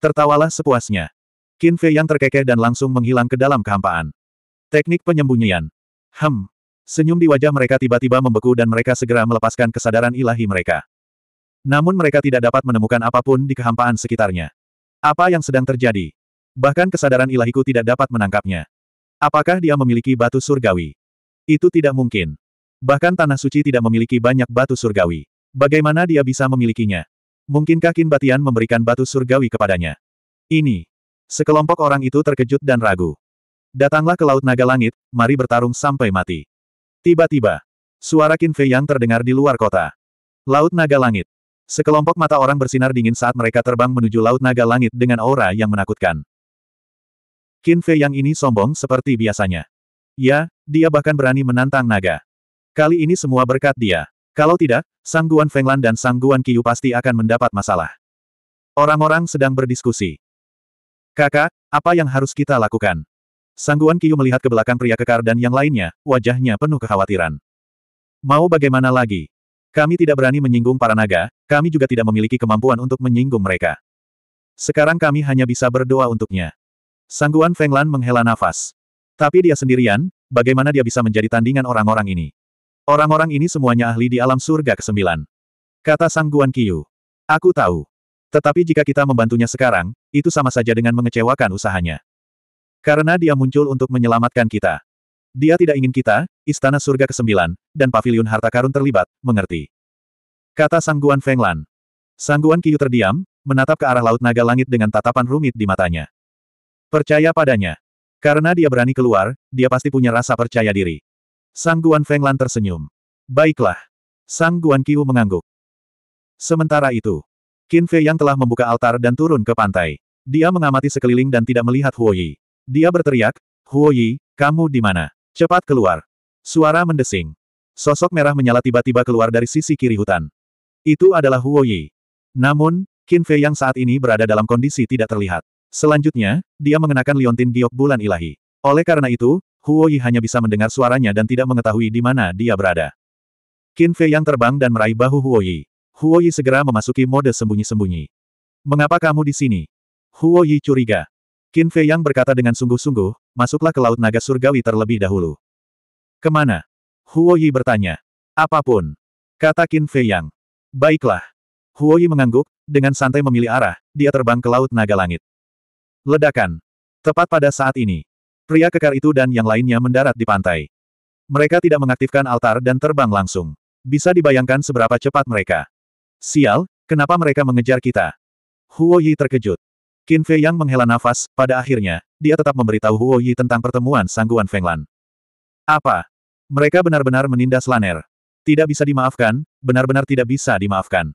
Tertawalah sepuasnya. Qin Fei yang terkekeh dan langsung menghilang ke dalam kehampaan. Teknik penyembunyian. Hem. Senyum di wajah mereka tiba-tiba membeku dan mereka segera melepaskan kesadaran ilahi mereka. Namun mereka tidak dapat menemukan apapun di kehampaan sekitarnya. Apa yang sedang terjadi? Bahkan kesadaran ilahiku tidak dapat menangkapnya. Apakah dia memiliki batu surgawi? Itu tidak mungkin. Bahkan tanah suci tidak memiliki banyak batu surgawi. Bagaimana dia bisa memilikinya? Mungkinkah Kin Batian memberikan batu surgawi kepadanya? Ini. Sekelompok orang itu terkejut dan ragu. Datanglah ke Laut Naga Langit, mari bertarung sampai mati. Tiba-tiba, suara Kin Fei yang terdengar di luar kota. Laut Naga Langit. Sekelompok mata orang bersinar dingin saat mereka terbang menuju Laut Naga Langit dengan aura yang menakutkan. Qin Fei yang ini sombong seperti biasanya. Ya, dia bahkan berani menantang naga. Kali ini semua berkat dia. Kalau tidak, Sang Guan Fenglan dan Sang Guan Qiyu pasti akan mendapat masalah. Orang-orang sedang berdiskusi. Kakak, apa yang harus kita lakukan? Sang Guan Qiyu melihat ke belakang pria kekar dan yang lainnya, wajahnya penuh kekhawatiran. Mau bagaimana lagi? Kami tidak berani menyinggung para naga, kami juga tidak memiliki kemampuan untuk menyinggung mereka. Sekarang kami hanya bisa berdoa untuknya. Sangguan Fenglan menghela nafas. Tapi dia sendirian, bagaimana dia bisa menjadi tandingan orang-orang ini? Orang-orang ini semuanya ahli di alam surga ke-9. Kata Sang Guan Qiu. Aku tahu. Tetapi jika kita membantunya sekarang, itu sama saja dengan mengecewakan usahanya. Karena dia muncul untuk menyelamatkan kita. Dia tidak ingin kita, Istana Surga ke-9, dan Paviliun Harta Karun terlibat, mengerti. Kata Sang Guan Fenglan. Sang Guan Qiu terdiam, menatap ke arah Laut Naga Langit dengan tatapan rumit di matanya. Percaya padanya. Karena dia berani keluar, dia pasti punya rasa percaya diri. Sang Guan Fenglan tersenyum. Baiklah. Sang Guan Qiu mengangguk. Sementara itu, Qin Fei yang telah membuka altar dan turun ke pantai. Dia mengamati sekeliling dan tidak melihat Huo Yi. Dia berteriak, Huo Yi, kamu di mana? Cepat keluar. Suara mendesing. Sosok merah menyala tiba-tiba keluar dari sisi kiri hutan. Itu adalah Huo Yi. Namun, Qin Fei yang saat ini berada dalam kondisi tidak terlihat. Selanjutnya, dia mengenakan liontin giok bulan ilahi. Oleh karena itu, Huoyi hanya bisa mendengar suaranya dan tidak mengetahui di mana dia berada. Qin Fei yang terbang dan meraih bahu Huoyi. Huoyi segera memasuki mode sembunyi-sembunyi. Mengapa kamu di sini? Huoyi curiga. Qin Fei yang berkata dengan sungguh-sungguh, masuklah ke Laut Naga Surgawi terlebih dahulu. Kemana? Huoyi bertanya. Apapun. Kata Qin Fei yang. Baiklah. Huoyi mengangguk, dengan santai memilih arah, dia terbang ke Laut Naga Langit. Ledakan. Tepat pada saat ini, Pria kekar itu dan yang lainnya mendarat di pantai. Mereka tidak mengaktifkan altar dan terbang langsung. Bisa dibayangkan seberapa cepat mereka. Sial, kenapa mereka mengejar kita? Huo Yi terkejut. Qin Fei Yang menghela nafas, pada akhirnya, dia tetap memberitahu Huo Yi tentang pertemuan Sangguan Feng Lan. Apa? Mereka benar-benar menindas Laner. Tidak bisa dimaafkan, benar-benar tidak bisa dimaafkan.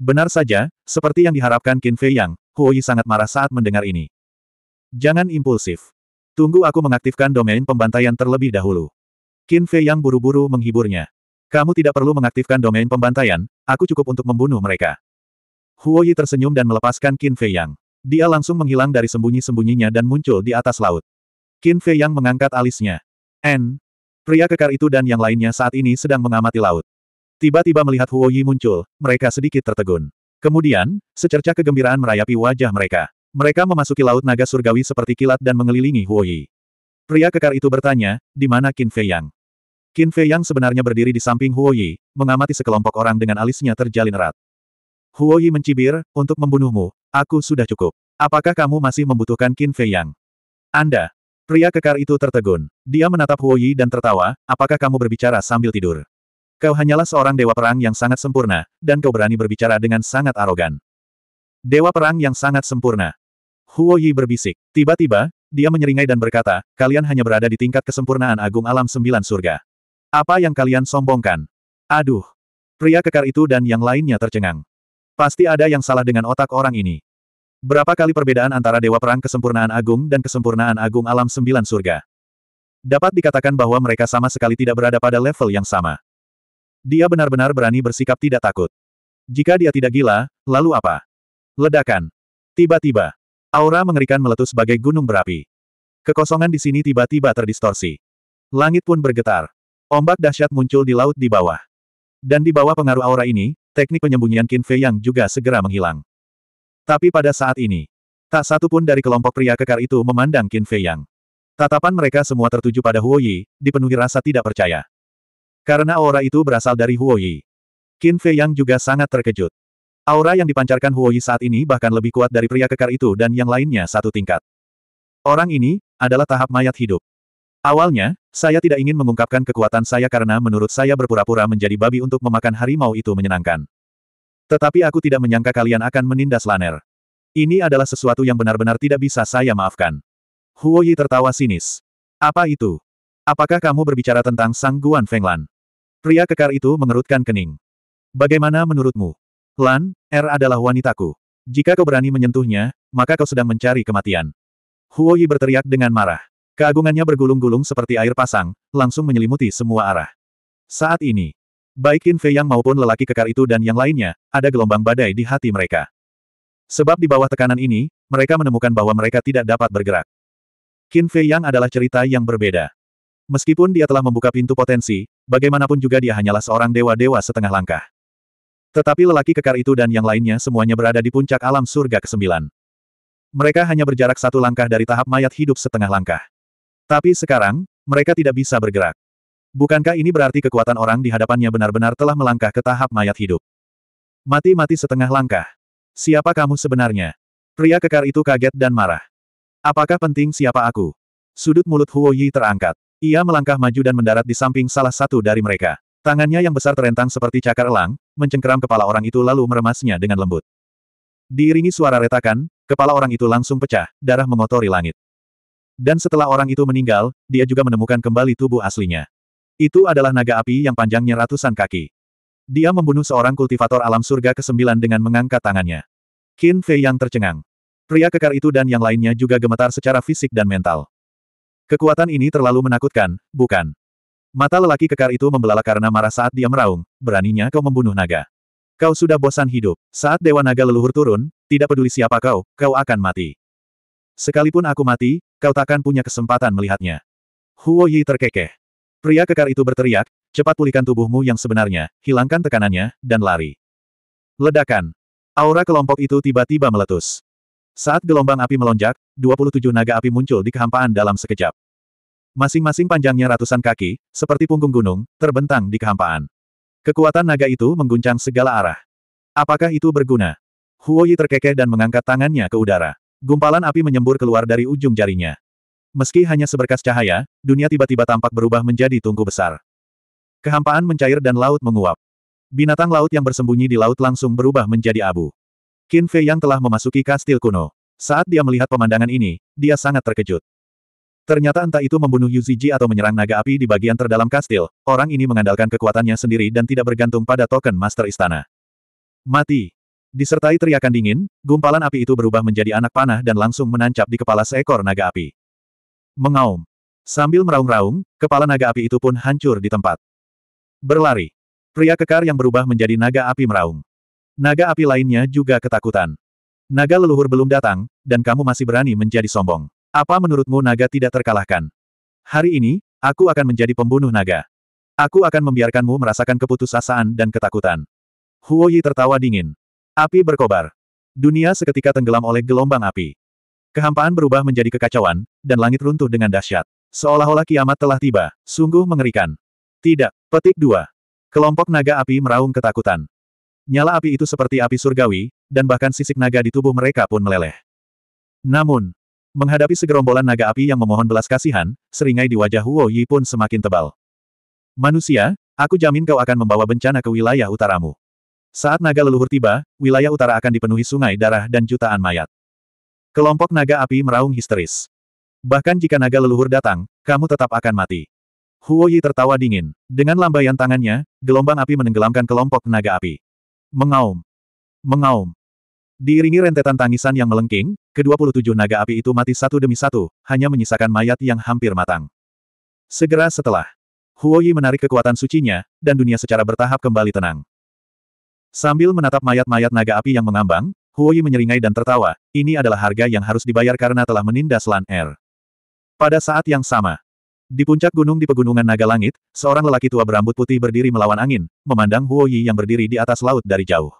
Benar saja, seperti yang diharapkan Qin Fei Yang, Huo Yi sangat marah saat mendengar ini. Jangan impulsif. Tunggu aku mengaktifkan domain pembantaian terlebih dahulu. Qin Fei yang buru-buru menghiburnya. Kamu tidak perlu mengaktifkan domain pembantaian, aku cukup untuk membunuh mereka. Huo Yi tersenyum dan melepaskan Qin Fei Yang. Dia langsung menghilang dari sembunyi-sembunyinya dan muncul di atas laut. Qin Fei Yang mengangkat alisnya. N, Pria kekar itu dan yang lainnya saat ini sedang mengamati laut. Tiba-tiba melihat Huo Yi muncul, mereka sedikit tertegun. Kemudian, secercah kegembiraan merayapi wajah mereka. Mereka memasuki Laut Naga Surgawi seperti kilat dan mengelilingi Huoyi. Pria kekar itu bertanya, di mana Qin Fei Yang? Qin Fei Yang sebenarnya berdiri di samping Huoyi, mengamati sekelompok orang dengan alisnya terjalin erat. Huoyi mencibir, untuk membunuhmu, aku sudah cukup. Apakah kamu masih membutuhkan Qin Fei Yang? Anda. Pria kekar itu tertegun. Dia menatap Huoyi dan tertawa, apakah kamu berbicara sambil tidur? Kau hanyalah seorang dewa perang yang sangat sempurna, dan kau berani berbicara dengan sangat arogan. Dewa perang yang sangat sempurna. Huo Yi berbisik. Tiba-tiba, dia menyeringai dan berkata, kalian hanya berada di tingkat kesempurnaan agung alam sembilan surga. Apa yang kalian sombongkan? Aduh! Pria kekar itu dan yang lainnya tercengang. Pasti ada yang salah dengan otak orang ini. Berapa kali perbedaan antara Dewa Perang Kesempurnaan Agung dan Kesempurnaan Agung Alam Sembilan Surga? Dapat dikatakan bahwa mereka sama sekali tidak berada pada level yang sama. Dia benar-benar berani bersikap tidak takut. Jika dia tidak gila, lalu apa? Ledakan. Tiba-tiba, Aura mengerikan meletus sebagai gunung berapi. Kekosongan di sini tiba-tiba terdistorsi. Langit pun bergetar. Ombak dahsyat muncul di laut di bawah. Dan di bawah pengaruh aura ini, teknik penyembunyian Qin Fei yang juga segera menghilang. Tapi pada saat ini, tak satu pun dari kelompok pria kekar itu memandang Qin Fei yang. Tatapan mereka semua tertuju pada Huo Yi, dipenuhi rasa tidak percaya. Karena aura itu berasal dari Huo Yi. Qin Fei yang juga sangat terkejut. Aura yang dipancarkan Huoyi saat ini bahkan lebih kuat dari pria kekar itu dan yang lainnya satu tingkat. Orang ini adalah tahap mayat hidup. Awalnya, saya tidak ingin mengungkapkan kekuatan saya karena menurut saya berpura-pura menjadi babi untuk memakan harimau itu menyenangkan. Tetapi aku tidak menyangka kalian akan menindas Laner. Ini adalah sesuatu yang benar-benar tidak bisa saya maafkan. Huoyi tertawa sinis. Apa itu? Apakah kamu berbicara tentang Sang Guan Fenglan? Pria kekar itu mengerutkan kening. Bagaimana menurutmu? Lan, R er adalah wanitaku. Jika kau berani menyentuhnya, maka kau sedang mencari kematian. Huo Yi berteriak dengan marah. Keagungannya bergulung-gulung seperti air pasang, langsung menyelimuti semua arah. Saat ini, baik Qin Fei yang maupun lelaki kekar itu dan yang lainnya, ada gelombang badai di hati mereka. Sebab di bawah tekanan ini, mereka menemukan bahwa mereka tidak dapat bergerak. Qin Fei yang adalah cerita yang berbeda. Meskipun dia telah membuka pintu potensi, bagaimanapun juga dia hanyalah seorang dewa-dewa setengah langkah. Tetapi lelaki kekar itu dan yang lainnya semuanya berada di puncak alam surga ke-9. Mereka hanya berjarak satu langkah dari tahap mayat hidup setengah langkah. Tapi sekarang, mereka tidak bisa bergerak. Bukankah ini berarti kekuatan orang di hadapannya benar-benar telah melangkah ke tahap mayat hidup? Mati-mati setengah langkah. Siapa kamu sebenarnya? Pria kekar itu kaget dan marah. Apakah penting siapa aku? Sudut mulut Huo Yi terangkat. Ia melangkah maju dan mendarat di samping salah satu dari mereka. Tangannya yang besar terentang seperti cakar elang, mencengkeram kepala orang itu lalu meremasnya dengan lembut. Diiringi suara retakan, kepala orang itu langsung pecah, darah mengotori langit. Dan setelah orang itu meninggal, dia juga menemukan kembali tubuh aslinya. Itu adalah naga api yang panjangnya ratusan kaki. Dia membunuh seorang kultivator alam surga ke-9 dengan mengangkat tangannya. Qin Fei yang tercengang. Pria kekar itu dan yang lainnya juga gemetar secara fisik dan mental. Kekuatan ini terlalu menakutkan, bukan? Mata lelaki kekar itu membelalak karena marah saat dia meraung, beraninya kau membunuh naga. Kau sudah bosan hidup, saat Dewa Naga leluhur turun, tidak peduli siapa kau, kau akan mati. Sekalipun aku mati, kau takkan punya kesempatan melihatnya. Huo Yi terkekeh. Pria kekar itu berteriak, cepat pulihkan tubuhmu yang sebenarnya, hilangkan tekanannya, dan lari. Ledakan. Aura kelompok itu tiba-tiba meletus. Saat gelombang api melonjak, 27 naga api muncul di kehampaan dalam sekejap. Masing-masing panjangnya ratusan kaki, seperti punggung gunung, terbentang di kehampaan. Kekuatan naga itu mengguncang segala arah. Apakah itu berguna? Huoyi terkekeh dan mengangkat tangannya ke udara. Gumpalan api menyembur keluar dari ujung jarinya. Meski hanya seberkas cahaya, dunia tiba-tiba tampak berubah menjadi tungku besar. Kehampaan mencair dan laut menguap. Binatang laut yang bersembunyi di laut langsung berubah menjadi abu. Qin Fei yang telah memasuki kastil kuno. Saat dia melihat pemandangan ini, dia sangat terkejut. Ternyata entah itu membunuh Yuziji atau menyerang naga api di bagian terdalam kastil, orang ini mengandalkan kekuatannya sendiri dan tidak bergantung pada token master istana. Mati! Disertai teriakan dingin, gumpalan api itu berubah menjadi anak panah dan langsung menancap di kepala seekor naga api. Mengaum. Sambil meraung-raung, kepala naga api itu pun hancur di tempat. Berlari. Pria kekar yang berubah menjadi naga api meraung. Naga api lainnya juga ketakutan. Naga leluhur belum datang, dan kamu masih berani menjadi sombong. Apa menurutmu naga tidak terkalahkan? Hari ini, aku akan menjadi pembunuh naga. Aku akan membiarkanmu merasakan keputusasaan dan ketakutan. Huo Yi tertawa dingin. Api berkobar. Dunia seketika tenggelam oleh gelombang api. Kehampaan berubah menjadi kekacauan, dan langit runtuh dengan dahsyat. Seolah-olah kiamat telah tiba, sungguh mengerikan. Tidak, petik dua. Kelompok naga api meraung ketakutan. Nyala api itu seperti api surgawi, dan bahkan sisik naga di tubuh mereka pun meleleh. Namun, Menghadapi segerombolan naga api yang memohon belas kasihan, seringai di wajah Huo Yi pun semakin tebal. Manusia, aku jamin kau akan membawa bencana ke wilayah utaramu. Saat naga leluhur tiba, wilayah utara akan dipenuhi sungai darah dan jutaan mayat. Kelompok naga api meraung histeris. Bahkan jika naga leluhur datang, kamu tetap akan mati. Huo Yi tertawa dingin. Dengan lambaian tangannya, gelombang api menenggelamkan kelompok naga api. Mengaum. Mengaum. Diiringi rentetan tangisan yang melengking, kedua puluh tujuh naga api itu mati satu demi satu, hanya menyisakan mayat yang hampir matang. Segera setelah, Huoyi menarik kekuatan sucinya, dan dunia secara bertahap kembali tenang. Sambil menatap mayat-mayat naga api yang mengambang, Huoyi menyeringai dan tertawa, ini adalah harga yang harus dibayar karena telah menindas Lan Er. Pada saat yang sama, di puncak gunung di pegunungan Naga Langit, seorang lelaki tua berambut putih berdiri melawan angin, memandang Huoyi yang berdiri di atas laut dari jauh.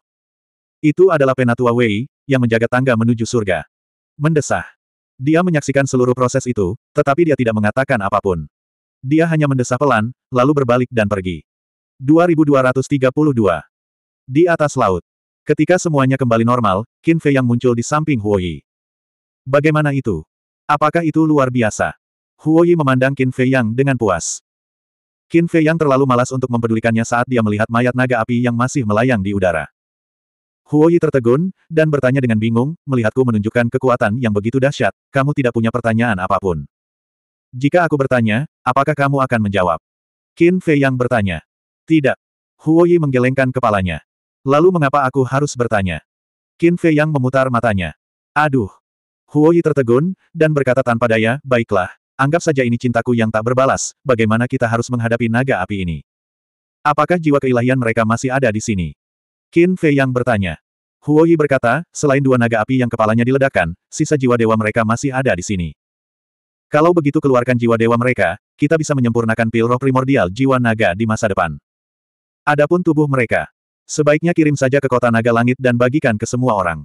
Itu adalah penatua Wei, yang menjaga tangga menuju surga. Mendesah. Dia menyaksikan seluruh proses itu, tetapi dia tidak mengatakan apapun. Dia hanya mendesah pelan, lalu berbalik dan pergi. 2232. Di atas laut. Ketika semuanya kembali normal, Qin Fei yang muncul di samping Huo Yi. Bagaimana itu? Apakah itu luar biasa? Huo Yi memandang Qin Fei yang dengan puas. Qin Fei yang terlalu malas untuk mempedulikannya saat dia melihat mayat naga api yang masih melayang di udara. Huoyi tertegun, dan bertanya dengan bingung, melihatku menunjukkan kekuatan yang begitu dahsyat, kamu tidak punya pertanyaan apapun. Jika aku bertanya, apakah kamu akan menjawab? Qin Fei yang bertanya. Tidak. Huoyi menggelengkan kepalanya. Lalu mengapa aku harus bertanya? Qin Fei yang memutar matanya. Aduh. Huoyi tertegun, dan berkata tanpa daya, baiklah, anggap saja ini cintaku yang tak berbalas, bagaimana kita harus menghadapi naga api ini? Apakah jiwa keilahian mereka masih ada di sini? Qin Fei yang bertanya. Huo Yi berkata, selain dua naga api yang kepalanya diledakkan, sisa jiwa dewa mereka masih ada di sini. Kalau begitu keluarkan jiwa dewa mereka, kita bisa menyempurnakan pil roh primordial jiwa naga di masa depan. Adapun tubuh mereka, sebaiknya kirim saja ke kota naga langit dan bagikan ke semua orang.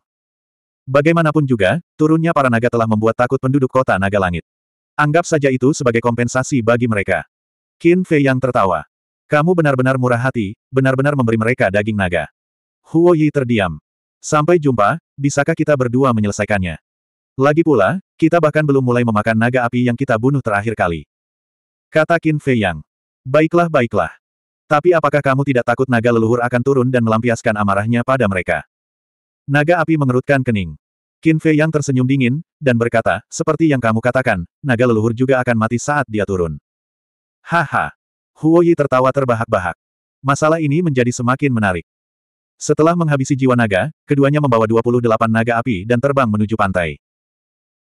Bagaimanapun juga, turunnya para naga telah membuat takut penduduk kota naga langit. Anggap saja itu sebagai kompensasi bagi mereka. Qin Fei yang tertawa. Kamu benar-benar murah hati, benar-benar memberi mereka daging naga. Huo Yi terdiam. Sampai jumpa, bisakah kita berdua menyelesaikannya? Lagi pula, kita bahkan belum mulai memakan naga api yang kita bunuh terakhir kali. Kata Qin Fei Yang. Baiklah baiklah. Tapi apakah kamu tidak takut naga leluhur akan turun dan melampiaskan amarahnya pada mereka? Naga api mengerutkan kening. Qin Fei Yang tersenyum dingin, dan berkata, seperti yang kamu katakan, naga leluhur juga akan mati saat dia turun. Haha. Huo Yi tertawa terbahak-bahak. Masalah ini menjadi semakin menarik. Setelah menghabisi jiwa naga, keduanya membawa 28 naga api dan terbang menuju pantai.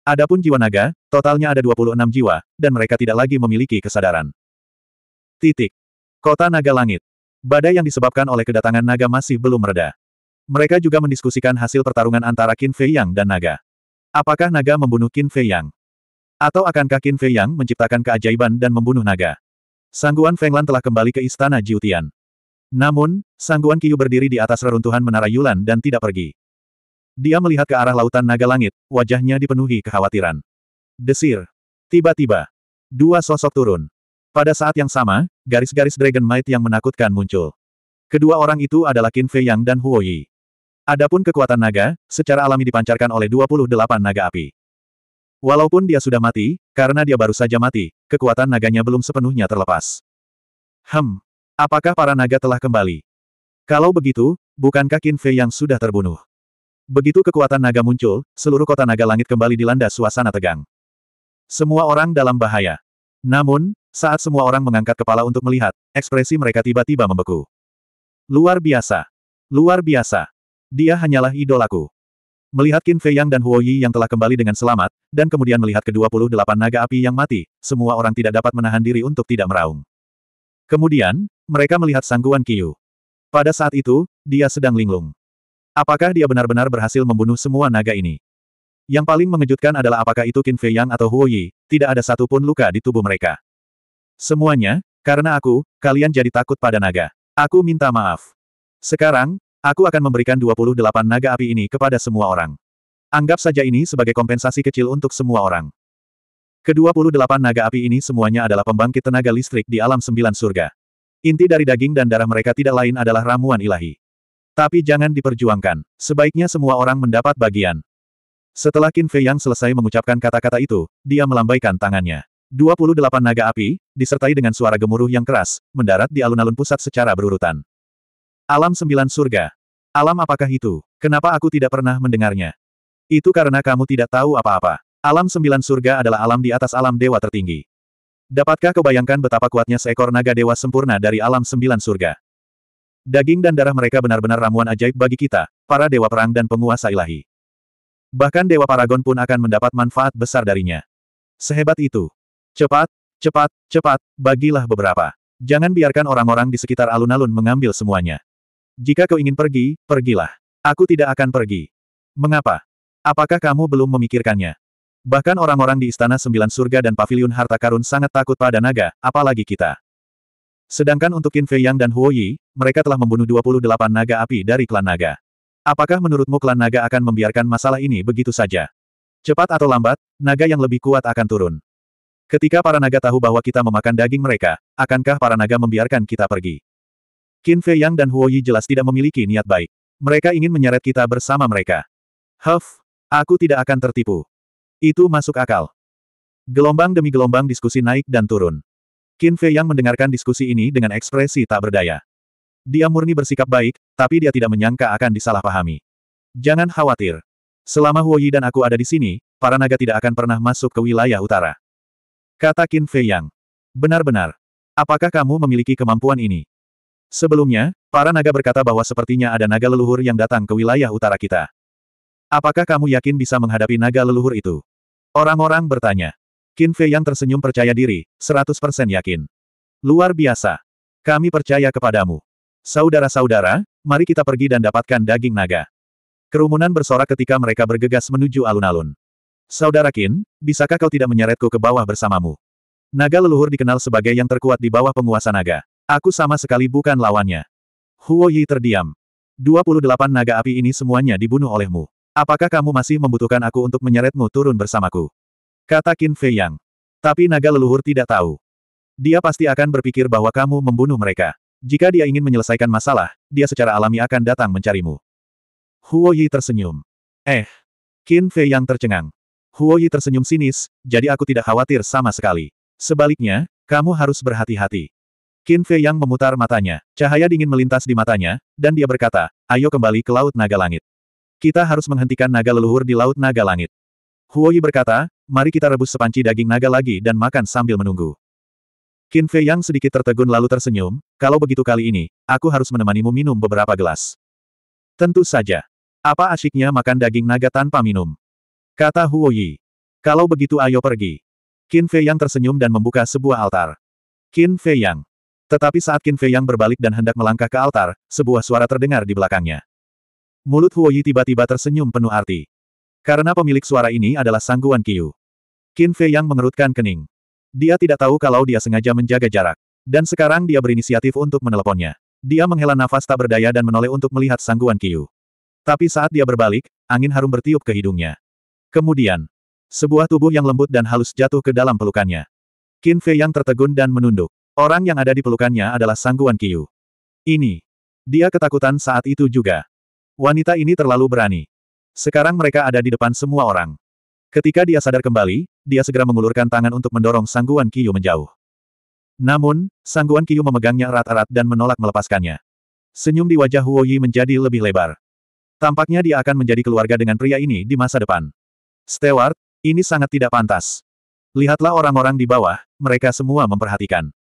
Adapun jiwa naga, totalnya ada 26 jiwa, dan mereka tidak lagi memiliki kesadaran. Titik. Kota Naga Langit. Badai yang disebabkan oleh kedatangan naga masih belum mereda. Mereka juga mendiskusikan hasil pertarungan antara Qin Fei Yang dan naga. Apakah naga membunuh Qin Fei Yang? Atau akankah Qin Fei Yang menciptakan keajaiban dan membunuh naga? Sangguan Fenglan telah kembali ke istana Jiutian. Namun, sangguan Kiyu berdiri di atas reruntuhan menara Yulan dan tidak pergi. Dia melihat ke arah lautan naga langit, wajahnya dipenuhi kekhawatiran. Desir. Tiba-tiba. Dua sosok turun. Pada saat yang sama, garis-garis Dragon Might yang menakutkan muncul. Kedua orang itu adalah Qin Fei Yang dan Huo Yi. Adapun kekuatan naga, secara alami dipancarkan oleh 28 naga api. Walaupun dia sudah mati, karena dia baru saja mati, kekuatan naganya belum sepenuhnya terlepas. Hem, Apakah para naga telah kembali? Kalau begitu, bukankah Qin Fei yang sudah terbunuh? Begitu kekuatan naga muncul, seluruh kota naga langit kembali dilanda suasana tegang. Semua orang dalam bahaya. Namun, saat semua orang mengangkat kepala untuk melihat, ekspresi mereka tiba-tiba membeku. Luar biasa. Luar biasa. Dia hanyalah idolaku. Melihat Qin Fei Yang dan Huo Yi yang telah kembali dengan selamat, dan kemudian melihat ke-28 naga api yang mati, semua orang tidak dapat menahan diri untuk tidak meraung. Kemudian, mereka melihat sangguan Kiyu. Pada saat itu, dia sedang linglung. Apakah dia benar-benar berhasil membunuh semua naga ini? Yang paling mengejutkan adalah apakah itu Qin Fei Yang atau Huo Yi, tidak ada satupun luka di tubuh mereka. Semuanya, karena aku, kalian jadi takut pada naga. Aku minta maaf. Sekarang, aku akan memberikan 28 naga api ini kepada semua orang. Anggap saja ini sebagai kompensasi kecil untuk semua orang. Kedua puluh delapan naga api ini semuanya adalah pembangkit tenaga listrik di alam sembilan surga. Inti dari daging dan darah mereka tidak lain adalah ramuan ilahi. Tapi jangan diperjuangkan. Sebaiknya semua orang mendapat bagian. Setelah Qin Fei Yang selesai mengucapkan kata-kata itu, dia melambaikan tangannya. 28 naga api, disertai dengan suara gemuruh yang keras, mendarat di alun-alun pusat secara berurutan. Alam sembilan surga. Alam apakah itu? Kenapa aku tidak pernah mendengarnya? Itu karena kamu tidak tahu apa-apa. Alam sembilan surga adalah alam di atas alam dewa tertinggi. Dapatkah kau bayangkan betapa kuatnya seekor naga dewa sempurna dari alam sembilan surga? Daging dan darah mereka benar-benar ramuan ajaib bagi kita, para dewa perang dan penguasa ilahi. Bahkan dewa paragon pun akan mendapat manfaat besar darinya. Sehebat itu. Cepat, cepat, cepat, bagilah beberapa. Jangan biarkan orang-orang di sekitar alun-alun mengambil semuanya. Jika kau ingin pergi, pergilah. Aku tidak akan pergi. Mengapa? Apakah kamu belum memikirkannya? Bahkan orang-orang di Istana Sembilan Surga dan Paviliun Harta Karun sangat takut pada naga, apalagi kita. Sedangkan untuk Qin Fei Yang dan Huo Yi, mereka telah membunuh 28 naga api dari klan naga. Apakah menurutmu klan naga akan membiarkan masalah ini begitu saja? Cepat atau lambat, naga yang lebih kuat akan turun. Ketika para naga tahu bahwa kita memakan daging mereka, akankah para naga membiarkan kita pergi? Qin Fei Yang dan Huo Yi jelas tidak memiliki niat baik. Mereka ingin menyeret kita bersama mereka. Huff, aku tidak akan tertipu. Itu masuk akal. Gelombang demi gelombang diskusi naik dan turun. Qin Fei yang mendengarkan diskusi ini dengan ekspresi tak berdaya. Dia murni bersikap baik, tapi dia tidak menyangka akan disalahpahami. Jangan khawatir. Selama Huo Yi dan aku ada di sini, para naga tidak akan pernah masuk ke wilayah utara. Kata Qin Fei Yang. Benar-benar. Apakah kamu memiliki kemampuan ini? Sebelumnya, para naga berkata bahwa sepertinya ada naga leluhur yang datang ke wilayah utara kita. Apakah kamu yakin bisa menghadapi naga leluhur itu? Orang-orang bertanya. Qin Fei yang tersenyum percaya diri, 100% yakin. Luar biasa. Kami percaya kepadamu. Saudara-saudara, mari kita pergi dan dapatkan daging naga. Kerumunan bersorak ketika mereka bergegas menuju alun-alun. Saudara Qin, bisakah kau tidak menyeretku ke bawah bersamamu? Naga leluhur dikenal sebagai yang terkuat di bawah penguasa naga. Aku sama sekali bukan lawannya. Huo Yi terdiam. 28 naga api ini semuanya dibunuh olehmu. Apakah kamu masih membutuhkan aku untuk menyeretmu turun bersamaku? Kata Qin Fei Yang. Tapi naga leluhur tidak tahu. Dia pasti akan berpikir bahwa kamu membunuh mereka. Jika dia ingin menyelesaikan masalah, dia secara alami akan datang mencarimu. Huo Yi tersenyum. Eh. Qin Fei Yang tercengang. Huo Yi tersenyum sinis, jadi aku tidak khawatir sama sekali. Sebaliknya, kamu harus berhati-hati. Qin Fei Yang memutar matanya. Cahaya dingin melintas di matanya, dan dia berkata, ayo kembali ke Laut Naga Langit. Kita harus menghentikan naga leluhur di Laut Naga Langit. Huoyi berkata, mari kita rebus sepanci daging naga lagi dan makan sambil menunggu. Qin Fei yang sedikit tertegun lalu tersenyum, kalau begitu kali ini, aku harus menemanimu minum beberapa gelas. Tentu saja. Apa asyiknya makan daging naga tanpa minum? Kata Huoyi. Kalau begitu ayo pergi. Qin Fei yang tersenyum dan membuka sebuah altar. Qin Fei yang. Tetapi saat Qin Fei yang berbalik dan hendak melangkah ke altar, sebuah suara terdengar di belakangnya. Mulut Huoyi tiba-tiba tersenyum penuh arti. Karena pemilik suara ini adalah sangguan Kiyu. Qin Fei yang mengerutkan kening. Dia tidak tahu kalau dia sengaja menjaga jarak. Dan sekarang dia berinisiatif untuk meneleponnya. Dia menghela nafas tak berdaya dan menoleh untuk melihat sangguan Kiyu. Tapi saat dia berbalik, angin harum bertiup ke hidungnya. Kemudian, sebuah tubuh yang lembut dan halus jatuh ke dalam pelukannya. Qin Fei yang tertegun dan menunduk. Orang yang ada di pelukannya adalah sangguan Kiyu. Ini. Dia ketakutan saat itu juga. Wanita ini terlalu berani. Sekarang mereka ada di depan semua orang. Ketika dia sadar kembali, dia segera mengulurkan tangan untuk mendorong sangguan Kiyu menjauh. Namun, sangguan Kiyu memegangnya erat-erat dan menolak melepaskannya. Senyum di wajah Huo Yi menjadi lebih lebar. Tampaknya dia akan menjadi keluarga dengan pria ini di masa depan. Stewart, ini sangat tidak pantas. Lihatlah orang-orang di bawah, mereka semua memperhatikan.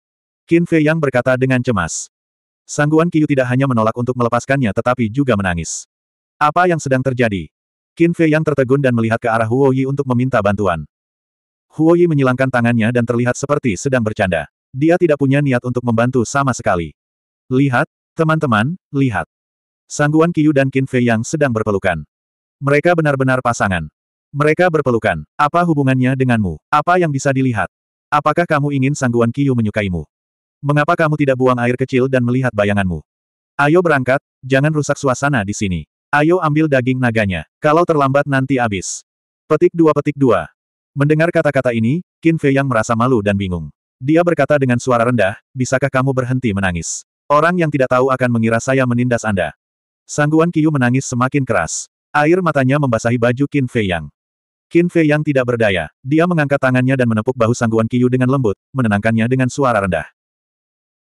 Qin Fei Yang berkata dengan cemas. Sangguan Kiyu tidak hanya menolak untuk melepaskannya tetapi juga menangis. Apa yang sedang terjadi? Qin Fei yang tertegun dan melihat ke arah Huo Yi untuk meminta bantuan. Huo Yi menyilangkan tangannya dan terlihat seperti sedang bercanda. Dia tidak punya niat untuk membantu sama sekali. Lihat, teman-teman, lihat. Sangguan Kiyu dan Qin Fei yang sedang berpelukan. Mereka benar-benar pasangan. Mereka berpelukan. Apa hubungannya denganmu? Apa yang bisa dilihat? Apakah kamu ingin Sangguan Kiyu menyukaimu? Mengapa kamu tidak buang air kecil dan melihat bayanganmu? Ayo berangkat, jangan rusak suasana di sini. Ayo ambil daging naganya. Kalau terlambat nanti habis. Petik dua petik dua. Mendengar kata-kata ini, Qin Fei yang merasa malu dan bingung. Dia berkata dengan suara rendah, bisakah kamu berhenti menangis? Orang yang tidak tahu akan mengira saya menindas Anda. Sangguan Kiyu menangis semakin keras. Air matanya membasahi baju Qin Fei Yang. Qin Fei Yang tidak berdaya. Dia mengangkat tangannya dan menepuk bahu Sangguan Kiyu dengan lembut, menenangkannya dengan suara rendah.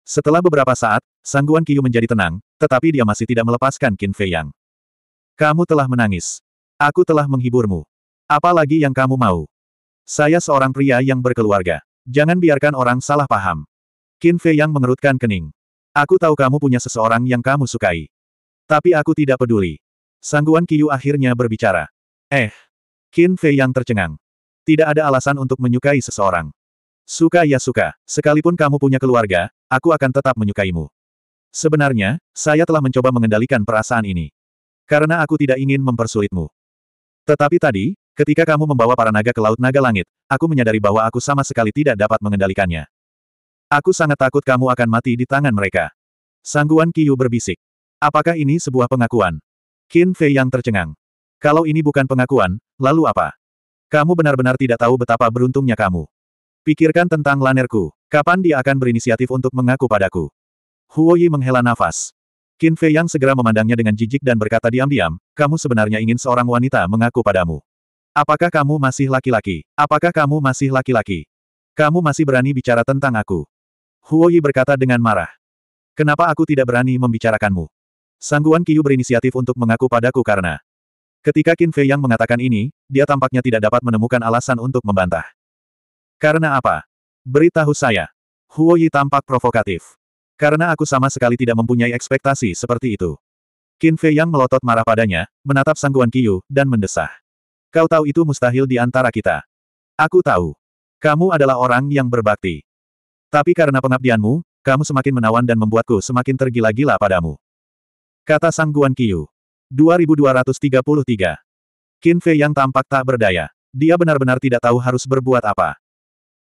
Setelah beberapa saat, sangguan Kiyu menjadi tenang, tetapi dia masih tidak melepaskan Qin Fei Yang. Kamu telah menangis. Aku telah menghiburmu. Apalagi yang kamu mau. Saya seorang pria yang berkeluarga. Jangan biarkan orang salah paham. Qin Fei Yang mengerutkan kening. Aku tahu kamu punya seseorang yang kamu sukai. Tapi aku tidak peduli. Sangguan Kiyu akhirnya berbicara. Eh. Qin Fei Yang tercengang. Tidak ada alasan untuk menyukai seseorang. Suka ya suka, sekalipun kamu punya keluarga, aku akan tetap menyukaimu. Sebenarnya, saya telah mencoba mengendalikan perasaan ini. Karena aku tidak ingin mempersulitmu. Tetapi tadi, ketika kamu membawa para naga ke Laut Naga Langit, aku menyadari bahwa aku sama sekali tidak dapat mengendalikannya. Aku sangat takut kamu akan mati di tangan mereka. Sangguan Kiyu berbisik. Apakah ini sebuah pengakuan? Qin Fei yang tercengang. Kalau ini bukan pengakuan, lalu apa? Kamu benar-benar tidak tahu betapa beruntungnya kamu. Pikirkan tentang lanerku. Kapan dia akan berinisiatif untuk mengaku padaku? Huo Yi menghela nafas. Qin Fei Yang segera memandangnya dengan jijik dan berkata diam-diam, kamu sebenarnya ingin seorang wanita mengaku padamu. Apakah kamu masih laki-laki? Apakah kamu masih laki-laki? Kamu masih berani bicara tentang aku? Huo Yi berkata dengan marah. Kenapa aku tidak berani membicarakanmu? Sangguan Qiyu berinisiatif untuk mengaku padaku karena. Ketika Qin Fei Yang mengatakan ini, dia tampaknya tidak dapat menemukan alasan untuk membantah. Karena apa? Beritahu saya. Huo Yi tampak provokatif. Karena aku sama sekali tidak mempunyai ekspektasi seperti itu. Qin Fei yang melotot marah padanya, menatap sangguan Qiu, dan mendesah. Kau tahu itu mustahil di antara kita. Aku tahu. Kamu adalah orang yang berbakti. Tapi karena pengabdianmu, kamu semakin menawan dan membuatku semakin tergila-gila padamu. Kata sangguan Qiu. 2233. Qin Fei yang tampak tak berdaya. Dia benar-benar tidak tahu harus berbuat apa.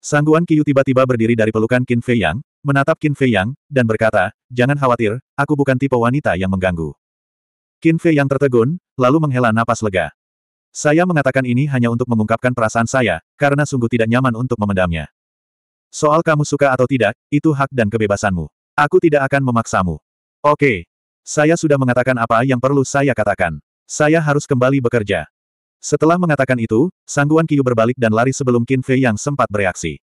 Sangguan Kiyu tiba-tiba berdiri dari pelukan Qin Fei Yang, menatap Qin Fei Yang, dan berkata, jangan khawatir, aku bukan tipe wanita yang mengganggu. Qin Fei Yang tertegun, lalu menghela napas lega. Saya mengatakan ini hanya untuk mengungkapkan perasaan saya, karena sungguh tidak nyaman untuk memendamnya. Soal kamu suka atau tidak, itu hak dan kebebasanmu. Aku tidak akan memaksamu. Oke. Saya sudah mengatakan apa yang perlu saya katakan. Saya harus kembali bekerja. Setelah mengatakan itu, Sangguan Qiyu berbalik dan lari sebelum Qin Fei yang sempat bereaksi.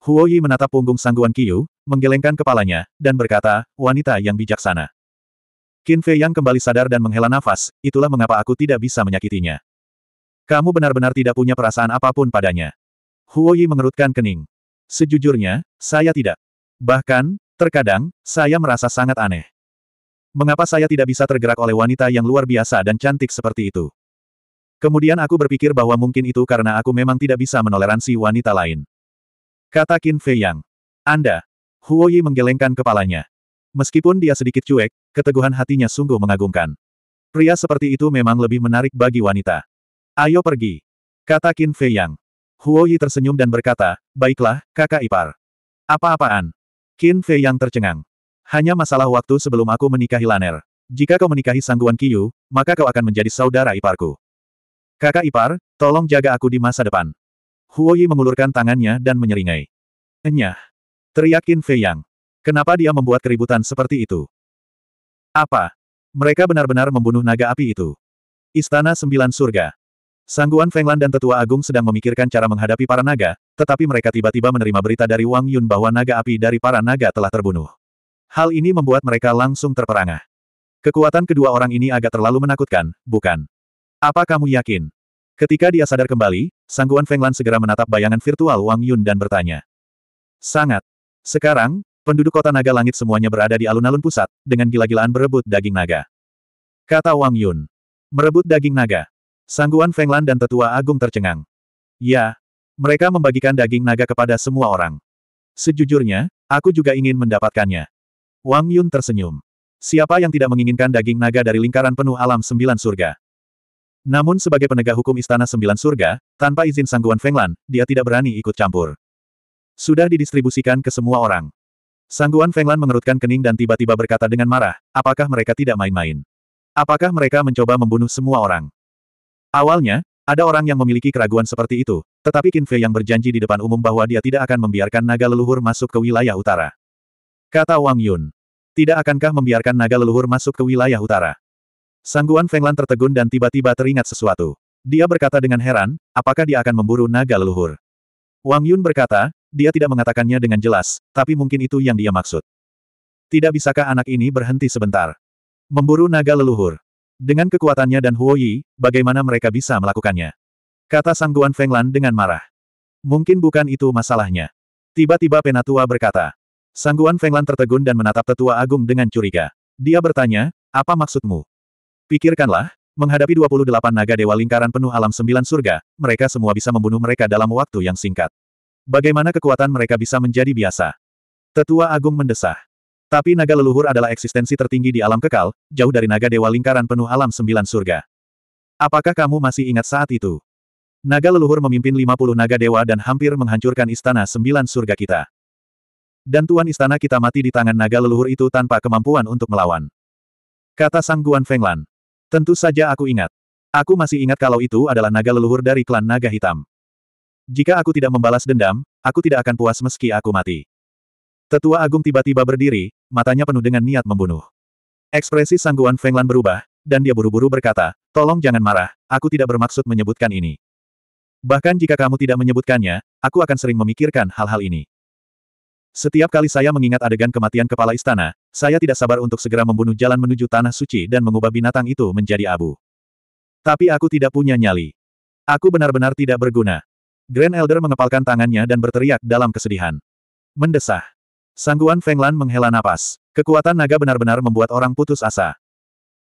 Huo Yi menatap punggung Sangguan Qiyu, menggelengkan kepalanya, dan berkata, wanita yang bijaksana. Qin Fei yang kembali sadar dan menghela nafas, itulah mengapa aku tidak bisa menyakitinya. Kamu benar-benar tidak punya perasaan apapun padanya. Huo Yi mengerutkan kening. Sejujurnya, saya tidak. Bahkan, terkadang, saya merasa sangat aneh. Mengapa saya tidak bisa tergerak oleh wanita yang luar biasa dan cantik seperti itu? Kemudian aku berpikir bahwa mungkin itu karena aku memang tidak bisa menoleransi wanita lain. Kata Qin Fei Yang. Anda. Huo Yi menggelengkan kepalanya. Meskipun dia sedikit cuek, keteguhan hatinya sungguh mengagumkan. Pria seperti itu memang lebih menarik bagi wanita. Ayo pergi. Kata Qin Fei Yang. Huo Yi tersenyum dan berkata, baiklah, kakak ipar. Apa-apaan? Qin Fei Yang tercengang. Hanya masalah waktu sebelum aku menikahi Laner. Jika kau menikahi Sangguan Qiyu, maka kau akan menjadi saudara iparku. Kakak ipar, tolong jaga aku di masa depan. Huoyi mengulurkan tangannya dan menyeringai. Enyah. Teriakin Fei Yang. Kenapa dia membuat keributan seperti itu? Apa? Mereka benar-benar membunuh naga api itu. Istana Sembilan Surga. Sangguan Fenglan dan Tetua Agung sedang memikirkan cara menghadapi para naga, tetapi mereka tiba-tiba menerima berita dari Wang Yun bahwa naga api dari para naga telah terbunuh. Hal ini membuat mereka langsung terperangah. Kekuatan kedua orang ini agak terlalu menakutkan, bukan? Apa kamu yakin? Ketika dia sadar kembali, Sangguan Fenglan segera menatap bayangan virtual Wang Yun dan bertanya. Sangat. Sekarang, penduduk kota naga langit semuanya berada di alun-alun pusat, dengan gila-gilaan berebut daging naga. Kata Wang Yun. Merebut daging naga. Sangguan Fenglan dan tetua agung tercengang. Ya. Mereka membagikan daging naga kepada semua orang. Sejujurnya, aku juga ingin mendapatkannya. Wang Yun tersenyum. Siapa yang tidak menginginkan daging naga dari lingkaran penuh alam sembilan surga? Namun sebagai penegak hukum Istana Sembilan Surga, tanpa izin Sangguan Fenglan, dia tidak berani ikut campur. Sudah didistribusikan ke semua orang. Sangguan Fenglan mengerutkan kening dan tiba-tiba berkata dengan marah, apakah mereka tidak main-main? Apakah mereka mencoba membunuh semua orang? Awalnya, ada orang yang memiliki keraguan seperti itu, tetapi Qin Fei yang berjanji di depan umum bahwa dia tidak akan membiarkan naga leluhur masuk ke wilayah utara. Kata Wang Yun. Tidak akankah membiarkan naga leluhur masuk ke wilayah utara? Sangguan Fenglan tertegun dan tiba-tiba teringat sesuatu. Dia berkata dengan heran, apakah dia akan memburu naga leluhur? Wang Yun berkata, dia tidak mengatakannya dengan jelas, tapi mungkin itu yang dia maksud. Tidak bisakah anak ini berhenti sebentar? Memburu naga leluhur. Dengan kekuatannya dan Huo Yi, bagaimana mereka bisa melakukannya? Kata Sangguan Fenglan dengan marah. Mungkin bukan itu masalahnya. Tiba-tiba penatua berkata. Sangguan Fenglan tertegun dan menatap tetua agung dengan curiga. Dia bertanya, apa maksudmu? Pikirkanlah, menghadapi 28 naga dewa lingkaran penuh alam sembilan surga, mereka semua bisa membunuh mereka dalam waktu yang singkat. Bagaimana kekuatan mereka bisa menjadi biasa? Tetua Agung mendesah. Tapi naga leluhur adalah eksistensi tertinggi di alam kekal, jauh dari naga dewa lingkaran penuh alam sembilan surga. Apakah kamu masih ingat saat itu? Naga leluhur memimpin 50 naga dewa dan hampir menghancurkan istana sembilan surga kita. Dan tuan istana kita mati di tangan naga leluhur itu tanpa kemampuan untuk melawan. Kata Sang Guan Fenglan. Tentu saja aku ingat. Aku masih ingat kalau itu adalah naga leluhur dari klan naga hitam. Jika aku tidak membalas dendam, aku tidak akan puas meski aku mati. Tetua Agung tiba-tiba berdiri, matanya penuh dengan niat membunuh. Ekspresi sangguan Fenglan berubah, dan dia buru-buru berkata, tolong jangan marah, aku tidak bermaksud menyebutkan ini. Bahkan jika kamu tidak menyebutkannya, aku akan sering memikirkan hal-hal ini. Setiap kali saya mengingat adegan kematian kepala istana, saya tidak sabar untuk segera membunuh jalan menuju tanah suci dan mengubah binatang itu menjadi abu. Tapi aku tidak punya nyali. Aku benar-benar tidak berguna. Grand Elder mengepalkan tangannya dan berteriak dalam kesedihan. Mendesah. Sangguan Fenglan menghela napas. Kekuatan naga benar-benar membuat orang putus asa.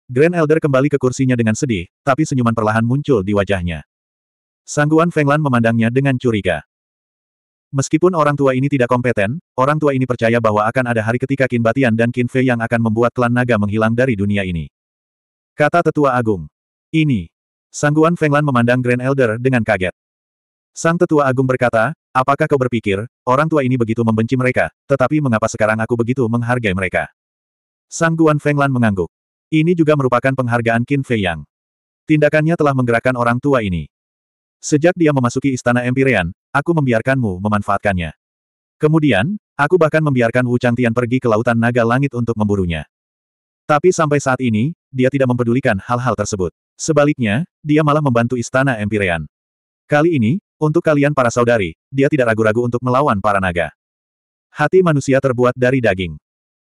Grand Elder kembali ke kursinya dengan sedih, tapi senyuman perlahan muncul di wajahnya. Sangguan Fenglan memandangnya dengan curiga. Meskipun orang tua ini tidak kompeten, orang tua ini percaya bahwa akan ada hari ketika Qin Batian dan Qin Fei yang akan membuat klan naga menghilang dari dunia ini. Kata Tetua Agung. Ini. Sangguan Fenglan memandang Grand Elder dengan kaget. Sang Tetua Agung berkata, apakah kau berpikir, orang tua ini begitu membenci mereka, tetapi mengapa sekarang aku begitu menghargai mereka? Sangguan Fenglan mengangguk. Ini juga merupakan penghargaan Qin Fei Yang. Tindakannya telah menggerakkan orang tua ini. Sejak dia memasuki istana Empyrean, aku membiarkanmu memanfaatkannya. Kemudian, aku bahkan membiarkan Wu Changtian pergi ke lautan naga langit untuk memburunya. Tapi sampai saat ini, dia tidak mempedulikan hal-hal tersebut. Sebaliknya, dia malah membantu istana Empyrean. Kali ini, untuk kalian para saudari, dia tidak ragu-ragu untuk melawan para naga. Hati manusia terbuat dari daging.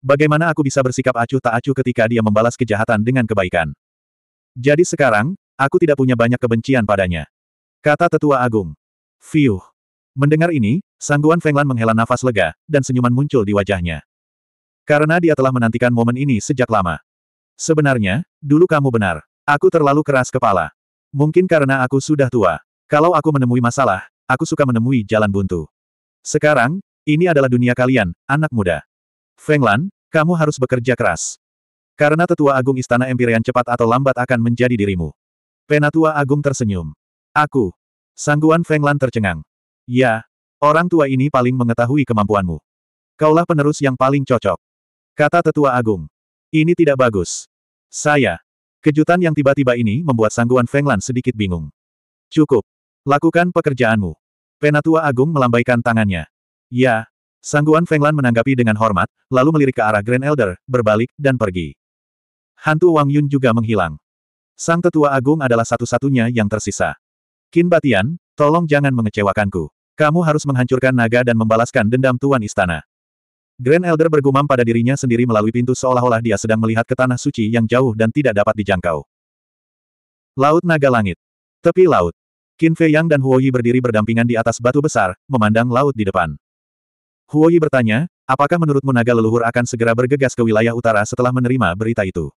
Bagaimana aku bisa bersikap acuh tak acuh ketika dia membalas kejahatan dengan kebaikan? Jadi sekarang, aku tidak punya banyak kebencian padanya. Kata tetua agung. Fiuh. Mendengar ini, Sangguan Fenglan menghela nafas lega, dan senyuman muncul di wajahnya. Karena dia telah menantikan momen ini sejak lama. Sebenarnya, dulu kamu benar. Aku terlalu keras kepala. Mungkin karena aku sudah tua. Kalau aku menemui masalah, aku suka menemui jalan buntu. Sekarang, ini adalah dunia kalian, anak muda. Fenglan, kamu harus bekerja keras. Karena tetua agung istana empirian cepat atau lambat akan menjadi dirimu. Penatua agung tersenyum. Aku. Sangguan Fenglan tercengang. Ya, orang tua ini paling mengetahui kemampuanmu. Kaulah penerus yang paling cocok. Kata tetua agung. Ini tidak bagus. Saya. Kejutan yang tiba-tiba ini membuat Sangguan Fenglan sedikit bingung. Cukup. Lakukan pekerjaanmu. Penatua agung melambaikan tangannya. Ya. Sangguan Fenglan menanggapi dengan hormat, lalu melirik ke arah Grand Elder, berbalik, dan pergi. Hantu Wang Yun juga menghilang. Sang tetua agung adalah satu-satunya yang tersisa. Kin Batian, tolong jangan mengecewakanku. Kamu harus menghancurkan naga dan membalaskan dendam Tuan Istana. Grand Elder bergumam pada dirinya sendiri melalui pintu seolah-olah dia sedang melihat ke tanah suci yang jauh dan tidak dapat dijangkau. Laut Naga Langit. Tepi laut. Qin Fei Yang dan Huoyi berdiri berdampingan di atas batu besar, memandang laut di depan. Huoyi bertanya, apakah menurutmu naga leluhur akan segera bergegas ke wilayah utara setelah menerima berita itu?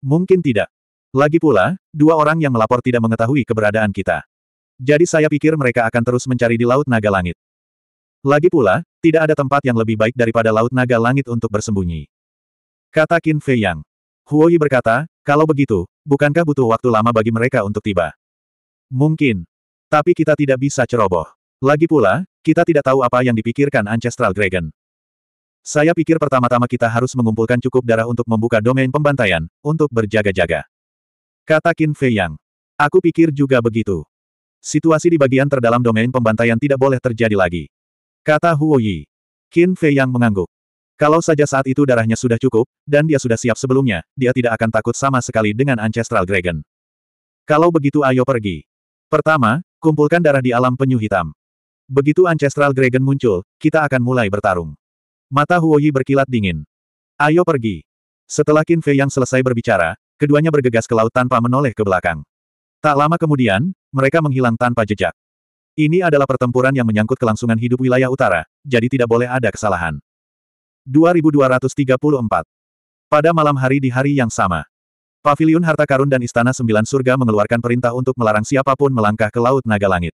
Mungkin tidak. Lagi pula, dua orang yang melapor tidak mengetahui keberadaan kita. Jadi saya pikir mereka akan terus mencari di Laut Naga Langit. Lagi pula, tidak ada tempat yang lebih baik daripada Laut Naga Langit untuk bersembunyi. Kata Qin Fei Yang. Huoyi berkata, kalau begitu, bukankah butuh waktu lama bagi mereka untuk tiba? Mungkin. Tapi kita tidak bisa ceroboh. Lagi pula, kita tidak tahu apa yang dipikirkan Ancestral Dragon. Saya pikir pertama-tama kita harus mengumpulkan cukup darah untuk membuka domain pembantaian, untuk berjaga-jaga. Kata Qin Fei Yang. Aku pikir juga begitu. Situasi di bagian terdalam domain pembantaian tidak boleh terjadi lagi. Kata Huo Yi. Qin Fei Yang mengangguk. Kalau saja saat itu darahnya sudah cukup, dan dia sudah siap sebelumnya, dia tidak akan takut sama sekali dengan Ancestral Dragon. Kalau begitu ayo pergi. Pertama, kumpulkan darah di alam penyu hitam. Begitu Ancestral Dragon muncul, kita akan mulai bertarung. Mata Huoyi berkilat dingin. Ayo pergi. Setelah Qin Fei Yang selesai berbicara, keduanya bergegas ke laut tanpa menoleh ke belakang. Tak lama kemudian, mereka menghilang tanpa jejak. Ini adalah pertempuran yang menyangkut kelangsungan hidup wilayah utara, jadi tidak boleh ada kesalahan. 2234 Pada malam hari di hari yang sama, Paviliun Harta Karun dan Istana Sembilan Surga mengeluarkan perintah untuk melarang siapapun melangkah ke Laut Naga Langit.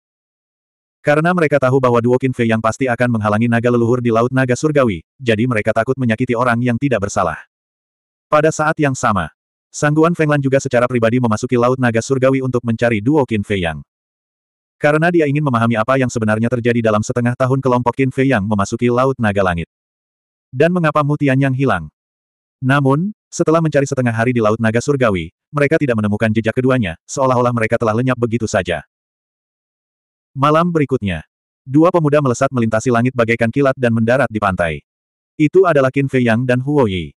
Karena mereka tahu bahwa Duo Fei yang pasti akan menghalangi naga leluhur di Laut Naga Surgawi, jadi mereka takut menyakiti orang yang tidak bersalah. Pada saat yang sama, Sangguan Fenglan juga secara pribadi memasuki Laut Naga Surgawi untuk mencari Duo Qin Fei Yang. Karena dia ingin memahami apa yang sebenarnya terjadi dalam setengah tahun kelompok Qin Fei Yang memasuki Laut Naga Langit. Dan mengapa Mutian Yang hilang. Namun, setelah mencari setengah hari di Laut Naga Surgawi, mereka tidak menemukan jejak keduanya, seolah-olah mereka telah lenyap begitu saja. Malam berikutnya, dua pemuda melesat melintasi langit bagaikan kilat dan mendarat di pantai. Itu adalah Qin Fei Yang dan Huo Yi.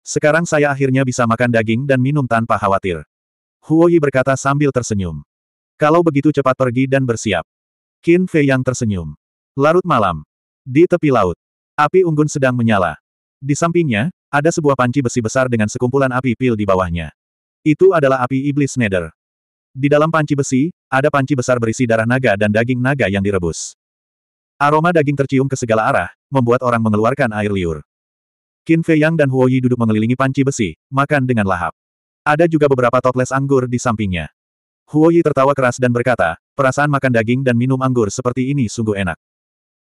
Sekarang saya akhirnya bisa makan daging dan minum tanpa khawatir. Huoyi berkata sambil tersenyum. Kalau begitu cepat pergi dan bersiap. Qin Fei yang tersenyum. Larut malam. Di tepi laut. Api unggun sedang menyala. Di sampingnya, ada sebuah panci besi besar dengan sekumpulan api pil di bawahnya. Itu adalah api iblis nether. Di dalam panci besi, ada panci besar berisi darah naga dan daging naga yang direbus. Aroma daging tercium ke segala arah, membuat orang mengeluarkan air liur. Qin Fei Yang dan Huo Yi duduk mengelilingi panci besi, makan dengan lahap. Ada juga beberapa toples anggur di sampingnya. Huo Yi tertawa keras dan berkata, perasaan makan daging dan minum anggur seperti ini sungguh enak.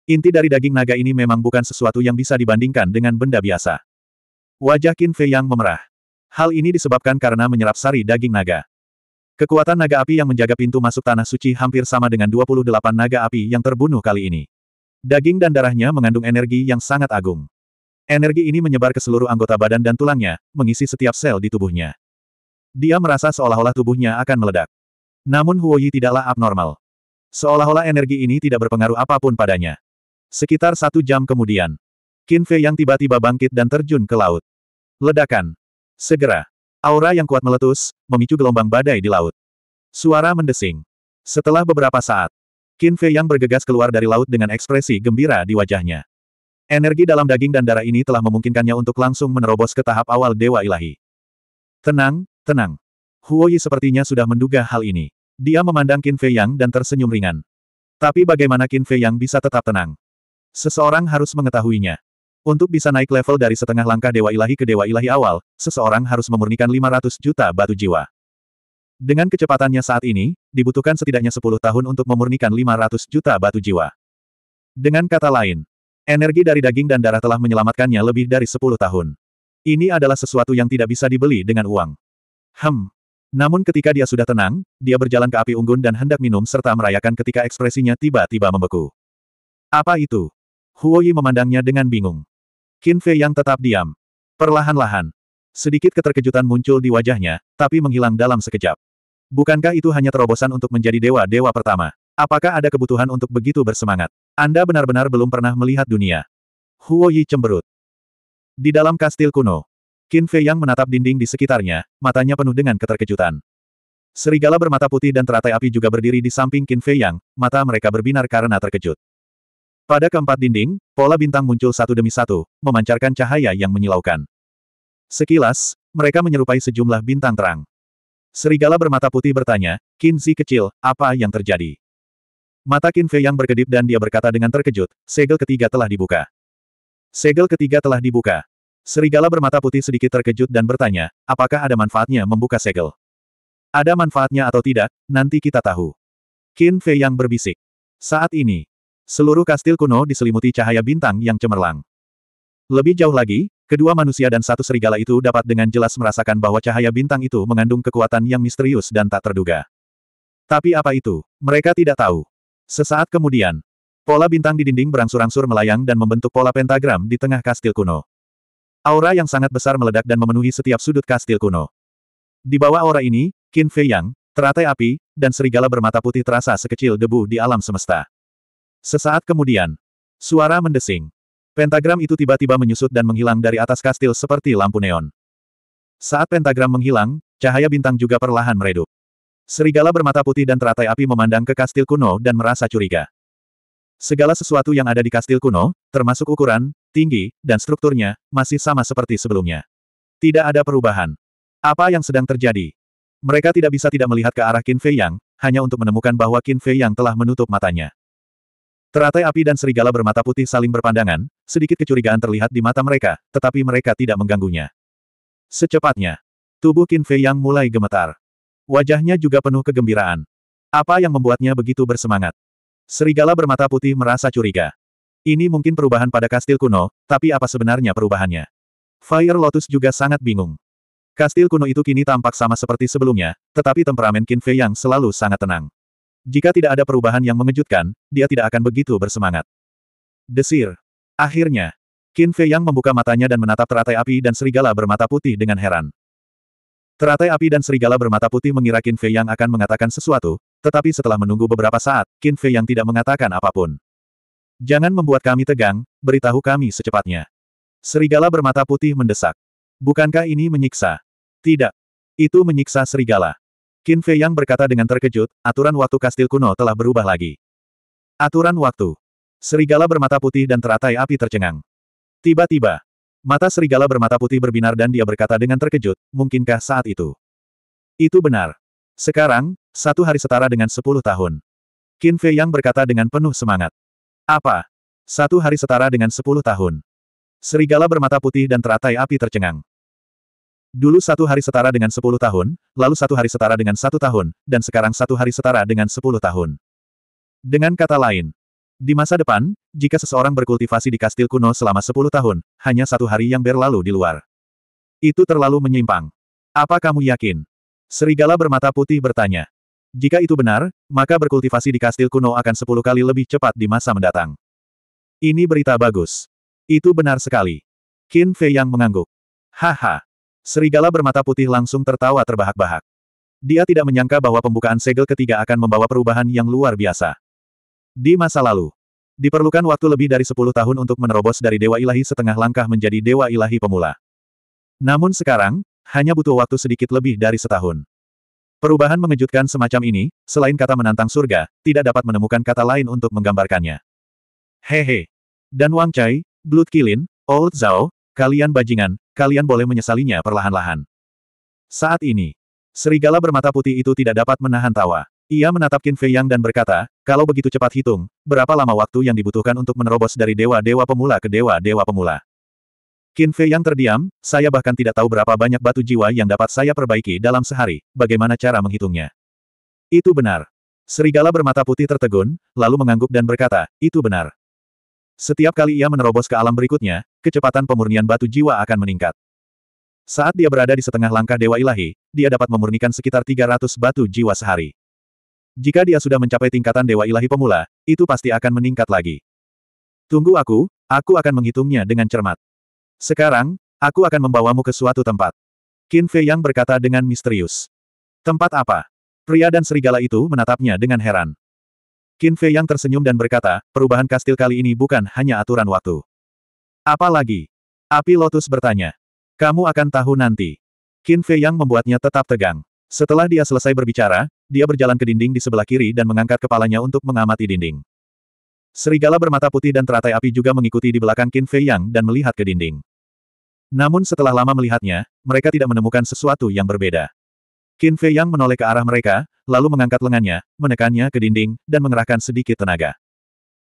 Inti dari daging naga ini memang bukan sesuatu yang bisa dibandingkan dengan benda biasa. Wajah Qin Fei Yang memerah. Hal ini disebabkan karena menyerap sari daging naga. Kekuatan naga api yang menjaga pintu masuk tanah suci hampir sama dengan 28 naga api yang terbunuh kali ini. Daging dan darahnya mengandung energi yang sangat agung. Energi ini menyebar ke seluruh anggota badan dan tulangnya, mengisi setiap sel di tubuhnya. Dia merasa seolah-olah tubuhnya akan meledak. Namun Huo Yi tidaklah abnormal. Seolah-olah energi ini tidak berpengaruh apapun padanya. Sekitar satu jam kemudian, Qin Fei yang tiba-tiba bangkit dan terjun ke laut. Ledakan. Segera, aura yang kuat meletus, memicu gelombang badai di laut. Suara mendesing. Setelah beberapa saat, Qin Fei yang bergegas keluar dari laut dengan ekspresi gembira di wajahnya. Energi dalam daging dan darah ini telah memungkinkannya untuk langsung menerobos ke tahap awal Dewa Ilahi. Tenang, tenang. Huo Yi sepertinya sudah menduga hal ini. Dia memandang Qin Fei Yang dan tersenyum ringan. Tapi bagaimana Qin Fei Yang bisa tetap tenang? Seseorang harus mengetahuinya. Untuk bisa naik level dari setengah langkah Dewa Ilahi ke Dewa Ilahi awal, seseorang harus memurnikan 500 juta batu jiwa. Dengan kecepatannya saat ini, dibutuhkan setidaknya 10 tahun untuk memurnikan 500 juta batu jiwa. Dengan kata lain, Energi dari daging dan darah telah menyelamatkannya lebih dari sepuluh tahun. Ini adalah sesuatu yang tidak bisa dibeli dengan uang. Hmm. Namun ketika dia sudah tenang, dia berjalan ke api unggun dan hendak minum serta merayakan ketika ekspresinya tiba-tiba membeku. Apa itu? Huoyi memandangnya dengan bingung. Qin Fei yang tetap diam. Perlahan-lahan. Sedikit keterkejutan muncul di wajahnya, tapi menghilang dalam sekejap. Bukankah itu hanya terobosan untuk menjadi dewa-dewa pertama? Apakah ada kebutuhan untuk begitu bersemangat? Anda benar-benar belum pernah melihat dunia. Huo Yi cemberut. Di dalam kastil kuno, Qin Fei Yang menatap dinding di sekitarnya, matanya penuh dengan keterkejutan. Serigala bermata putih dan teratai api juga berdiri di samping Qin Fei Yang, mata mereka berbinar karena terkejut. Pada keempat dinding, pola bintang muncul satu demi satu, memancarkan cahaya yang menyilaukan. Sekilas, mereka menyerupai sejumlah bintang terang. Serigala bermata putih bertanya, Qin Zi kecil, apa yang terjadi? Mata Qin Fei yang berkedip dan dia berkata dengan terkejut, segel ketiga telah dibuka. Segel ketiga telah dibuka. Serigala bermata putih sedikit terkejut dan bertanya, apakah ada manfaatnya membuka segel? Ada manfaatnya atau tidak, nanti kita tahu. Qin Fei yang berbisik. Saat ini, seluruh kastil kuno diselimuti cahaya bintang yang cemerlang. Lebih jauh lagi, kedua manusia dan satu serigala itu dapat dengan jelas merasakan bahwa cahaya bintang itu mengandung kekuatan yang misterius dan tak terduga. Tapi apa itu? Mereka tidak tahu. Sesaat kemudian, pola bintang di dinding berangsur-angsur melayang dan membentuk pola pentagram di tengah kastil kuno. Aura yang sangat besar meledak dan memenuhi setiap sudut kastil kuno. Di bawah aura ini, Qin Fei Yang, teratai api, dan serigala bermata putih terasa sekecil debu di alam semesta. Sesaat kemudian, suara mendesing. Pentagram itu tiba-tiba menyusut dan menghilang dari atas kastil seperti lampu neon. Saat pentagram menghilang, cahaya bintang juga perlahan meredup. Serigala bermata putih dan teratai api memandang ke kastil kuno dan merasa curiga. Segala sesuatu yang ada di kastil kuno, termasuk ukuran, tinggi, dan strukturnya, masih sama seperti sebelumnya. Tidak ada perubahan. Apa yang sedang terjadi? Mereka tidak bisa tidak melihat ke arah Qin Fei Yang, hanya untuk menemukan bahwa Qin Fei Yang telah menutup matanya. Teratai api dan serigala bermata putih saling berpandangan, sedikit kecurigaan terlihat di mata mereka, tetapi mereka tidak mengganggunya. Secepatnya, tubuh Qin Fei Yang mulai gemetar. Wajahnya juga penuh kegembiraan. Apa yang membuatnya begitu bersemangat? Serigala bermata putih merasa curiga. Ini mungkin perubahan pada kastil kuno, tapi apa sebenarnya perubahannya? Fire Lotus juga sangat bingung. Kastil kuno itu kini tampak sama seperti sebelumnya, tetapi temperamen Qin Fei yang selalu sangat tenang. Jika tidak ada perubahan yang mengejutkan, dia tidak akan begitu bersemangat. Desir. Akhirnya, Qin Fei yang membuka matanya dan menatap teratai api dan serigala bermata putih dengan heran. Teratai api dan serigala bermata putih mengira Qin Fei Yang akan mengatakan sesuatu, tetapi setelah menunggu beberapa saat, Qin Fei Yang tidak mengatakan apapun. Jangan membuat kami tegang, beritahu kami secepatnya. Serigala bermata putih mendesak. Bukankah ini menyiksa? Tidak. Itu menyiksa serigala. Qin Fei Yang berkata dengan terkejut, aturan waktu kastil kuno telah berubah lagi. Aturan waktu. Serigala bermata putih dan teratai api tercengang. Tiba-tiba, Mata serigala bermata putih berbinar dan dia berkata dengan terkejut, mungkinkah saat itu? Itu benar. Sekarang, satu hari setara dengan sepuluh tahun. Qin Fei Yang berkata dengan penuh semangat. Apa? Satu hari setara dengan sepuluh tahun. Serigala bermata putih dan teratai api tercengang. Dulu satu hari setara dengan sepuluh tahun, lalu satu hari setara dengan satu tahun, dan sekarang satu hari setara dengan sepuluh tahun. Dengan kata lain, di masa depan, jika seseorang berkultivasi di kastil kuno selama 10 tahun, hanya satu hari yang berlalu di luar. Itu terlalu menyimpang. Apa kamu yakin? Serigala bermata putih bertanya. Jika itu benar, maka berkultivasi di kastil kuno akan 10 kali lebih cepat di masa mendatang. Ini berita bagus. Itu benar sekali. Qin Fei yang mengangguk. Haha. Serigala bermata putih langsung tertawa terbahak-bahak. Dia tidak menyangka bahwa pembukaan segel ketiga akan membawa perubahan yang luar biasa. Di masa lalu, diperlukan waktu lebih dari 10 tahun untuk menerobos dari Dewa Ilahi setengah langkah menjadi Dewa Ilahi pemula. Namun sekarang, hanya butuh waktu sedikit lebih dari setahun. Perubahan mengejutkan semacam ini, selain kata menantang surga, tidak dapat menemukan kata lain untuk menggambarkannya. Hehe. Dan Wang Chai, Blood Kilin, Old Zhao, kalian bajingan, kalian boleh menyesalinya perlahan-lahan. Saat ini, serigala bermata putih itu tidak dapat menahan tawa. Ia menatap Qin Fei Yang dan berkata, kalau begitu cepat hitung, berapa lama waktu yang dibutuhkan untuk menerobos dari dewa-dewa pemula ke dewa-dewa pemula? Qin Fei Yang terdiam, saya bahkan tidak tahu berapa banyak batu jiwa yang dapat saya perbaiki dalam sehari, bagaimana cara menghitungnya? Itu benar. Serigala bermata putih tertegun, lalu mengangguk dan berkata, itu benar. Setiap kali ia menerobos ke alam berikutnya, kecepatan pemurnian batu jiwa akan meningkat. Saat dia berada di setengah langkah Dewa Ilahi, dia dapat memurnikan sekitar 300 batu jiwa sehari. Jika dia sudah mencapai tingkatan Dewa Ilahi Pemula, itu pasti akan meningkat lagi. Tunggu aku, aku akan menghitungnya dengan cermat. Sekarang, aku akan membawamu ke suatu tempat. Qin Fei Yang berkata dengan misterius. Tempat apa? Pria dan serigala itu menatapnya dengan heran. Qin Fei Yang tersenyum dan berkata, perubahan kastil kali ini bukan hanya aturan waktu. Apalagi? Api Lotus bertanya. Kamu akan tahu nanti. Qin Fei Yang membuatnya tetap tegang. Setelah dia selesai berbicara, dia berjalan ke dinding di sebelah kiri dan mengangkat kepalanya untuk mengamati dinding. Serigala bermata putih dan teratai api juga mengikuti di belakang Qin Fei Yang dan melihat ke dinding. Namun setelah lama melihatnya, mereka tidak menemukan sesuatu yang berbeda. Qin Fei Yang menoleh ke arah mereka, lalu mengangkat lengannya, menekannya ke dinding, dan mengerahkan sedikit tenaga.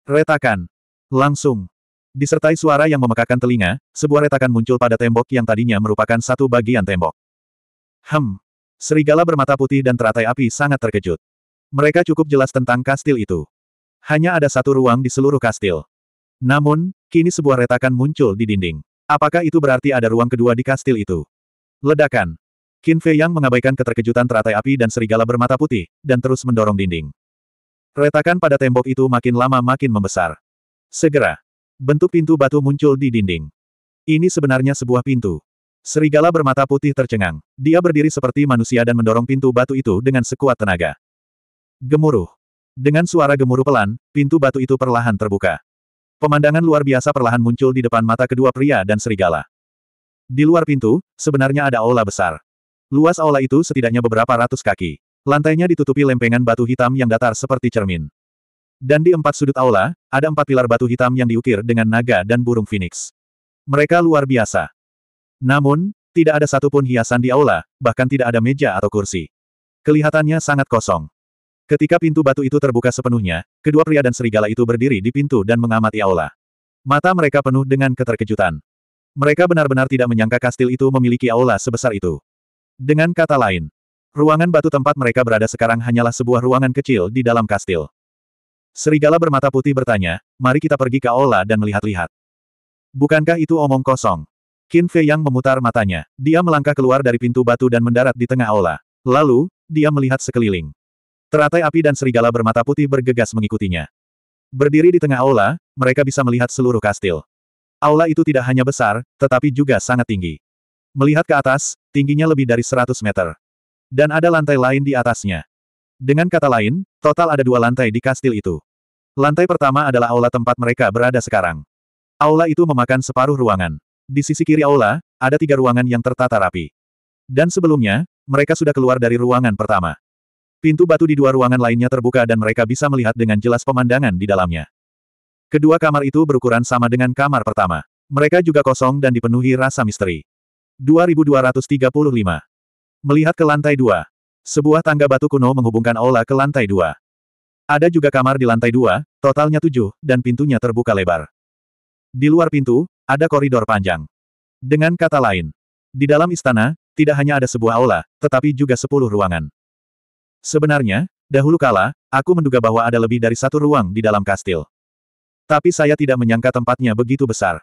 Retakan. Langsung. Disertai suara yang memekakan telinga, sebuah retakan muncul pada tembok yang tadinya merupakan satu bagian tembok. Hem. Serigala bermata putih dan teratai api sangat terkejut. Mereka cukup jelas tentang kastil itu. Hanya ada satu ruang di seluruh kastil. Namun, kini sebuah retakan muncul di dinding. Apakah itu berarti ada ruang kedua di kastil itu? Ledakan. Qin Fei Yang mengabaikan keterkejutan teratai api dan serigala bermata putih, dan terus mendorong dinding. Retakan pada tembok itu makin lama makin membesar. Segera, bentuk pintu batu muncul di dinding. Ini sebenarnya sebuah pintu. Serigala bermata putih tercengang. Dia berdiri seperti manusia dan mendorong pintu batu itu dengan sekuat tenaga. Gemuruh. Dengan suara gemuruh pelan, pintu batu itu perlahan terbuka. Pemandangan luar biasa perlahan muncul di depan mata kedua pria dan serigala. Di luar pintu, sebenarnya ada aula besar. Luas aula itu setidaknya beberapa ratus kaki. Lantainya ditutupi lempengan batu hitam yang datar seperti cermin. Dan di empat sudut aula, ada empat pilar batu hitam yang diukir dengan naga dan burung phoenix. Mereka luar biasa. Namun, tidak ada satupun hiasan di aula, bahkan tidak ada meja atau kursi. Kelihatannya sangat kosong. Ketika pintu batu itu terbuka sepenuhnya, kedua pria dan serigala itu berdiri di pintu dan mengamati aula. Mata mereka penuh dengan keterkejutan. Mereka benar-benar tidak menyangka kastil itu memiliki aula sebesar itu. Dengan kata lain, ruangan batu tempat mereka berada sekarang hanyalah sebuah ruangan kecil di dalam kastil. Serigala bermata putih bertanya, mari kita pergi ke aula dan melihat-lihat. Bukankah itu omong kosong? Qin Fei yang memutar matanya. Dia melangkah keluar dari pintu batu dan mendarat di tengah aula. Lalu, dia melihat sekeliling. Teratai api dan serigala bermata putih bergegas mengikutinya. Berdiri di tengah aula, mereka bisa melihat seluruh kastil. Aula itu tidak hanya besar, tetapi juga sangat tinggi. Melihat ke atas, tingginya lebih dari 100 meter. Dan ada lantai lain di atasnya. Dengan kata lain, total ada dua lantai di kastil itu. Lantai pertama adalah aula tempat mereka berada sekarang. Aula itu memakan separuh ruangan. Di sisi kiri aula, ada tiga ruangan yang tertata rapi. Dan sebelumnya, mereka sudah keluar dari ruangan pertama. Pintu batu di dua ruangan lainnya terbuka dan mereka bisa melihat dengan jelas pemandangan di dalamnya. Kedua kamar itu berukuran sama dengan kamar pertama. Mereka juga kosong dan dipenuhi rasa misteri. 2235. Melihat ke lantai dua. Sebuah tangga batu kuno menghubungkan aula ke lantai dua. Ada juga kamar di lantai dua, totalnya tujuh, dan pintunya terbuka lebar. Di luar pintu, ada koridor panjang. Dengan kata lain, di dalam istana, tidak hanya ada sebuah aula, tetapi juga sepuluh ruangan. Sebenarnya, dahulu kala, aku menduga bahwa ada lebih dari satu ruang di dalam kastil. Tapi saya tidak menyangka tempatnya begitu besar.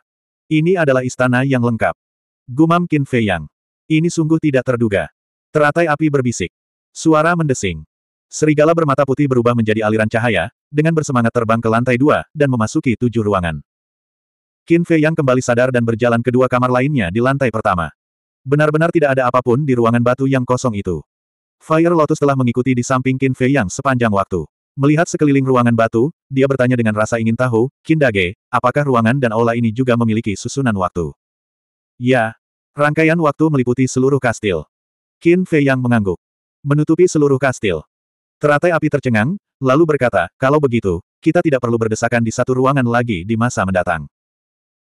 Ini adalah istana yang lengkap. Gumam Qin Fei Yang. Ini sungguh tidak terduga. Teratai api berbisik. Suara mendesing. Serigala bermata putih berubah menjadi aliran cahaya, dengan bersemangat terbang ke lantai dua, dan memasuki tujuh ruangan. Qin Fei yang kembali sadar dan berjalan ke dua kamar lainnya di lantai pertama. Benar-benar tidak ada apapun di ruangan batu yang kosong itu. Fire Lotus telah mengikuti di samping Qin Fei yang sepanjang waktu. Melihat sekeliling ruangan batu, dia bertanya dengan rasa ingin tahu, Dage, apakah ruangan dan aula ini juga memiliki susunan waktu? Ya. Rangkaian waktu meliputi seluruh kastil. Qin Fei yang mengangguk. Menutupi seluruh kastil. Teratai api tercengang, lalu berkata, kalau begitu, kita tidak perlu berdesakan di satu ruangan lagi di masa mendatang.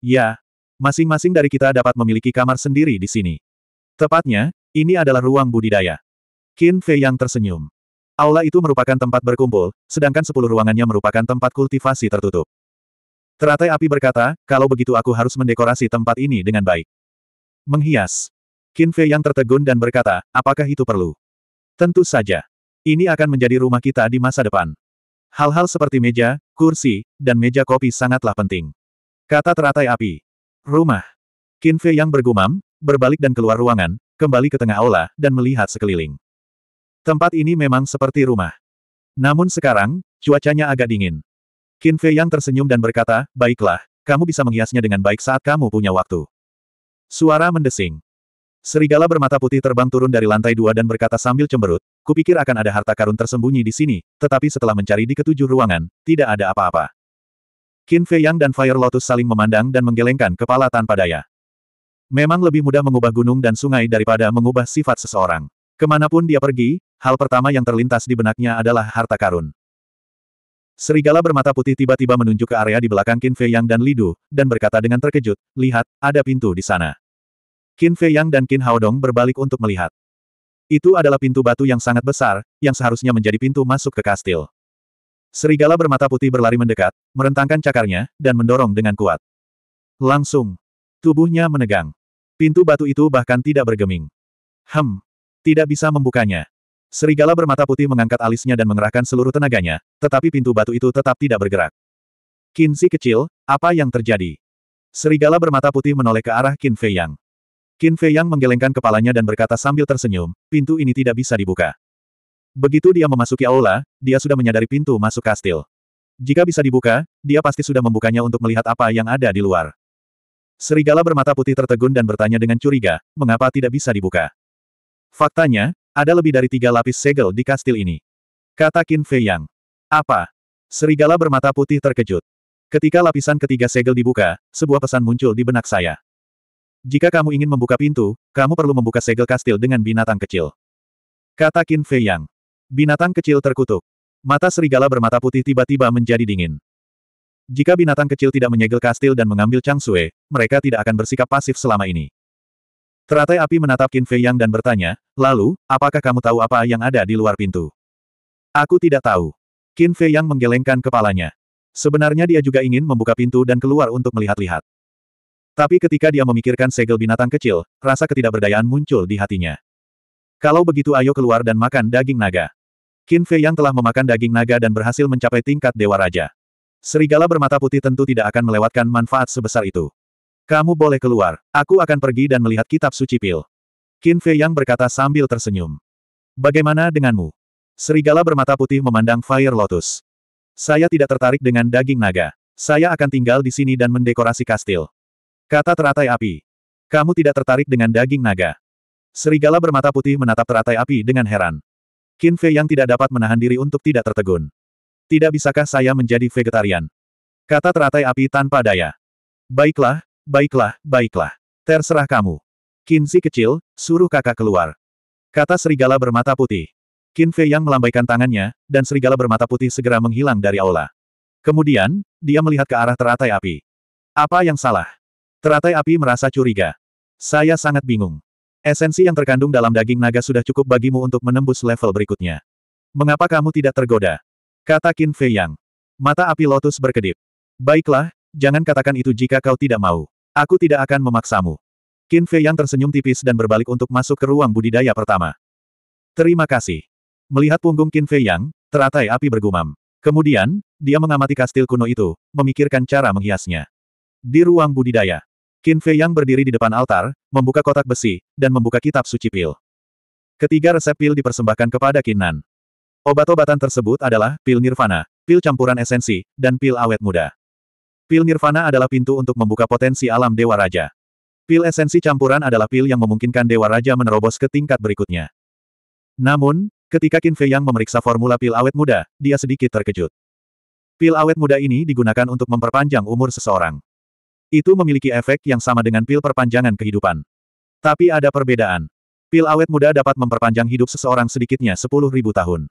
Ya, masing-masing dari kita dapat memiliki kamar sendiri di sini. Tepatnya, ini adalah ruang budidaya. Qin Fei yang tersenyum. Aula itu merupakan tempat berkumpul, sedangkan sepuluh ruangannya merupakan tempat kultivasi tertutup. Teratai api berkata, kalau begitu aku harus mendekorasi tempat ini dengan baik. Menghias. Qin Fei yang tertegun dan berkata, apakah itu perlu? Tentu saja. Ini akan menjadi rumah kita di masa depan. Hal-hal seperti meja, kursi, dan meja kopi sangatlah penting. Kata teratai api. Rumah. Qin Fei yang bergumam, berbalik dan keluar ruangan, kembali ke tengah aula, dan melihat sekeliling. Tempat ini memang seperti rumah. Namun sekarang, cuacanya agak dingin. Qin Fei yang tersenyum dan berkata, baiklah, kamu bisa menghiasnya dengan baik saat kamu punya waktu. Suara mendesing. Serigala bermata putih terbang turun dari lantai dua dan berkata sambil cemberut, kupikir akan ada harta karun tersembunyi di sini, tetapi setelah mencari di ketujuh ruangan, tidak ada apa-apa. Qin Fei Yang dan Fire Lotus saling memandang dan menggelengkan kepala tanpa daya. Memang lebih mudah mengubah gunung dan sungai daripada mengubah sifat seseorang. Kemanapun dia pergi, hal pertama yang terlintas di benaknya adalah harta karun. Serigala bermata putih tiba-tiba menunjuk ke area di belakang Qin Fei Yang dan Lidu, dan berkata dengan terkejut, lihat, ada pintu di sana. Qin Fei Yang dan Qin Haodong berbalik untuk melihat. Itu adalah pintu batu yang sangat besar, yang seharusnya menjadi pintu masuk ke kastil. Serigala bermata putih berlari mendekat, merentangkan cakarnya, dan mendorong dengan kuat. Langsung. Tubuhnya menegang. Pintu batu itu bahkan tidak bergeming. Hem. Tidak bisa membukanya. Serigala bermata putih mengangkat alisnya dan mengerahkan seluruh tenaganya, tetapi pintu batu itu tetap tidak bergerak. Kinsi kecil, apa yang terjadi? Serigala bermata putih menoleh ke arah Qin Fei Yang. Qin Fei Yang menggelengkan kepalanya dan berkata sambil tersenyum, pintu ini tidak bisa dibuka. Begitu dia memasuki aula, dia sudah menyadari pintu masuk kastil. Jika bisa dibuka, dia pasti sudah membukanya untuk melihat apa yang ada di luar. Serigala bermata putih tertegun dan bertanya dengan curiga, mengapa tidak bisa dibuka. Faktanya, ada lebih dari tiga lapis segel di kastil ini. Kata Qin Fei Yang. Apa? Serigala bermata putih terkejut. Ketika lapisan ketiga segel dibuka, sebuah pesan muncul di benak saya. Jika kamu ingin membuka pintu, kamu perlu membuka segel kastil dengan binatang kecil. Kata Qin Fei Yang. Binatang kecil terkutuk. Mata serigala bermata putih tiba-tiba menjadi dingin. Jika binatang kecil tidak menyegel kastil dan mengambil Chang Sue, mereka tidak akan bersikap pasif selama ini. Teratai api menatap Qin Fei Yang dan bertanya, lalu, apakah kamu tahu apa yang ada di luar pintu? Aku tidak tahu. Qin Fei Yang menggelengkan kepalanya. Sebenarnya dia juga ingin membuka pintu dan keluar untuk melihat-lihat. Tapi ketika dia memikirkan segel binatang kecil, rasa ketidakberdayaan muncul di hatinya. Kalau begitu ayo keluar dan makan daging naga. Qin Fei yang telah memakan daging naga dan berhasil mencapai tingkat Dewa Raja. Serigala bermata putih tentu tidak akan melewatkan manfaat sebesar itu. Kamu boleh keluar, aku akan pergi dan melihat kitab suci pil. Qin Fei yang berkata sambil tersenyum. Bagaimana denganmu? Serigala bermata putih memandang Fire Lotus. Saya tidak tertarik dengan daging naga. Saya akan tinggal di sini dan mendekorasi kastil. Kata teratai api. Kamu tidak tertarik dengan daging naga. Serigala bermata putih menatap teratai api dengan heran. Qin Fei yang tidak dapat menahan diri untuk tidak tertegun. Tidak bisakah saya menjadi vegetarian? Kata teratai api tanpa daya. Baiklah, baiklah, baiklah. Terserah kamu. Kinzi kecil, suruh kakak keluar. Kata serigala bermata putih. Qin Fei yang melambaikan tangannya, dan serigala bermata putih segera menghilang dari aula. Kemudian, dia melihat ke arah teratai api. Apa yang salah? Teratai api merasa curiga. Saya sangat bingung. Esensi yang terkandung dalam daging naga sudah cukup bagimu untuk menembus level berikutnya. Mengapa kamu tidak tergoda? Kata Qin Fei Yang. Mata api lotus berkedip. Baiklah, jangan katakan itu jika kau tidak mau. Aku tidak akan memaksamu. Qin Fei Yang tersenyum tipis dan berbalik untuk masuk ke ruang budidaya pertama. Terima kasih. Melihat punggung Qin Fei Yang, teratai api bergumam. Kemudian, dia mengamati kastil kuno itu, memikirkan cara menghiasnya. Di ruang budidaya, Qin Fei yang berdiri di depan altar, membuka kotak besi, dan membuka kitab suci pil. Ketiga resep pil dipersembahkan kepada Qin Nan. Obat-obatan tersebut adalah pil nirvana, pil campuran esensi, dan pil awet muda. Pil nirvana adalah pintu untuk membuka potensi alam Dewa Raja. Pil esensi campuran adalah pil yang memungkinkan Dewa Raja menerobos ke tingkat berikutnya. Namun, ketika Qin Fei yang memeriksa formula pil awet muda, dia sedikit terkejut. Pil awet muda ini digunakan untuk memperpanjang umur seseorang. Itu memiliki efek yang sama dengan pil perpanjangan kehidupan. Tapi ada perbedaan. Pil awet muda dapat memperpanjang hidup seseorang sedikitnya 10.000 tahun.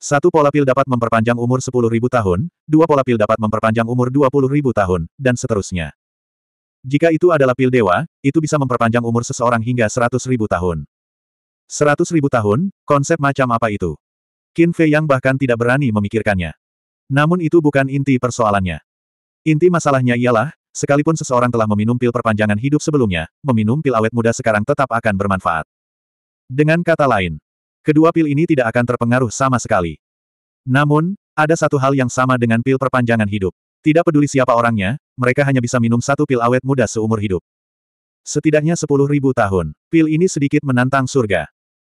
Satu pola pil dapat memperpanjang umur 10.000 tahun, dua pola pil dapat memperpanjang umur 20.000 tahun, dan seterusnya. Jika itu adalah pil dewa, itu bisa memperpanjang umur seseorang hingga 100.000 tahun. 100.000 tahun, konsep macam apa itu? Qin Fei yang bahkan tidak berani memikirkannya. Namun itu bukan inti persoalannya. Inti masalahnya ialah, sekalipun seseorang telah meminum pil perpanjangan hidup sebelumnya, meminum pil awet muda sekarang tetap akan bermanfaat. Dengan kata lain, kedua pil ini tidak akan terpengaruh sama sekali. Namun, ada satu hal yang sama dengan pil perpanjangan hidup. Tidak peduli siapa orangnya, mereka hanya bisa minum satu pil awet muda seumur hidup. Setidaknya sepuluh ribu tahun, pil ini sedikit menantang surga.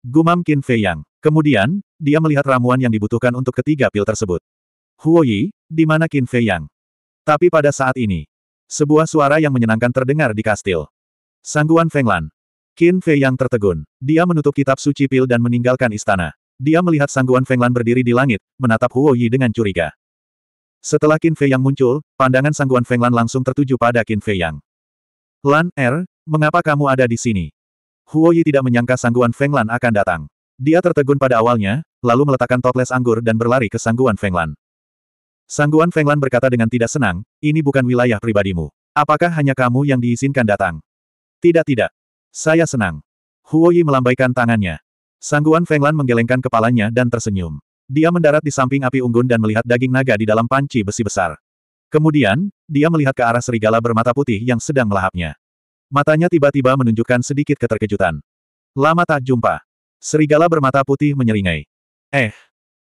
Gumam Qin Fei Yang. Kemudian, dia melihat ramuan yang dibutuhkan untuk ketiga pil tersebut. Huoyi, di mana Qin Fei Yang? Tapi pada saat ini, sebuah suara yang menyenangkan terdengar di kastil. Sangguan Fenglan. Qin Fei yang tertegun. Dia menutup kitab suci pil dan meninggalkan istana. Dia melihat Sangguan Fenglan berdiri di langit, menatap Huo Yi dengan curiga. Setelah Qin Fei yang muncul, pandangan Sangguan Fenglan langsung tertuju pada Qin Fei yang. Lan Er, mengapa kamu ada di sini? Huo Yi tidak menyangka Sangguan Fenglan akan datang. Dia tertegun pada awalnya, lalu meletakkan toples anggur dan berlari ke Sangguan Fenglan. Sangguan Fenglan berkata dengan tidak senang, ini bukan wilayah pribadimu. Apakah hanya kamu yang diizinkan datang? Tidak tidak. Saya senang. Huoyi melambaikan tangannya. Sangguan Fenglan menggelengkan kepalanya dan tersenyum. Dia mendarat di samping api unggun dan melihat daging naga di dalam panci besi besar. Kemudian, dia melihat ke arah serigala bermata putih yang sedang melahapnya. Matanya tiba-tiba menunjukkan sedikit keterkejutan. Lama tak jumpa. Serigala bermata putih menyeringai. Eh,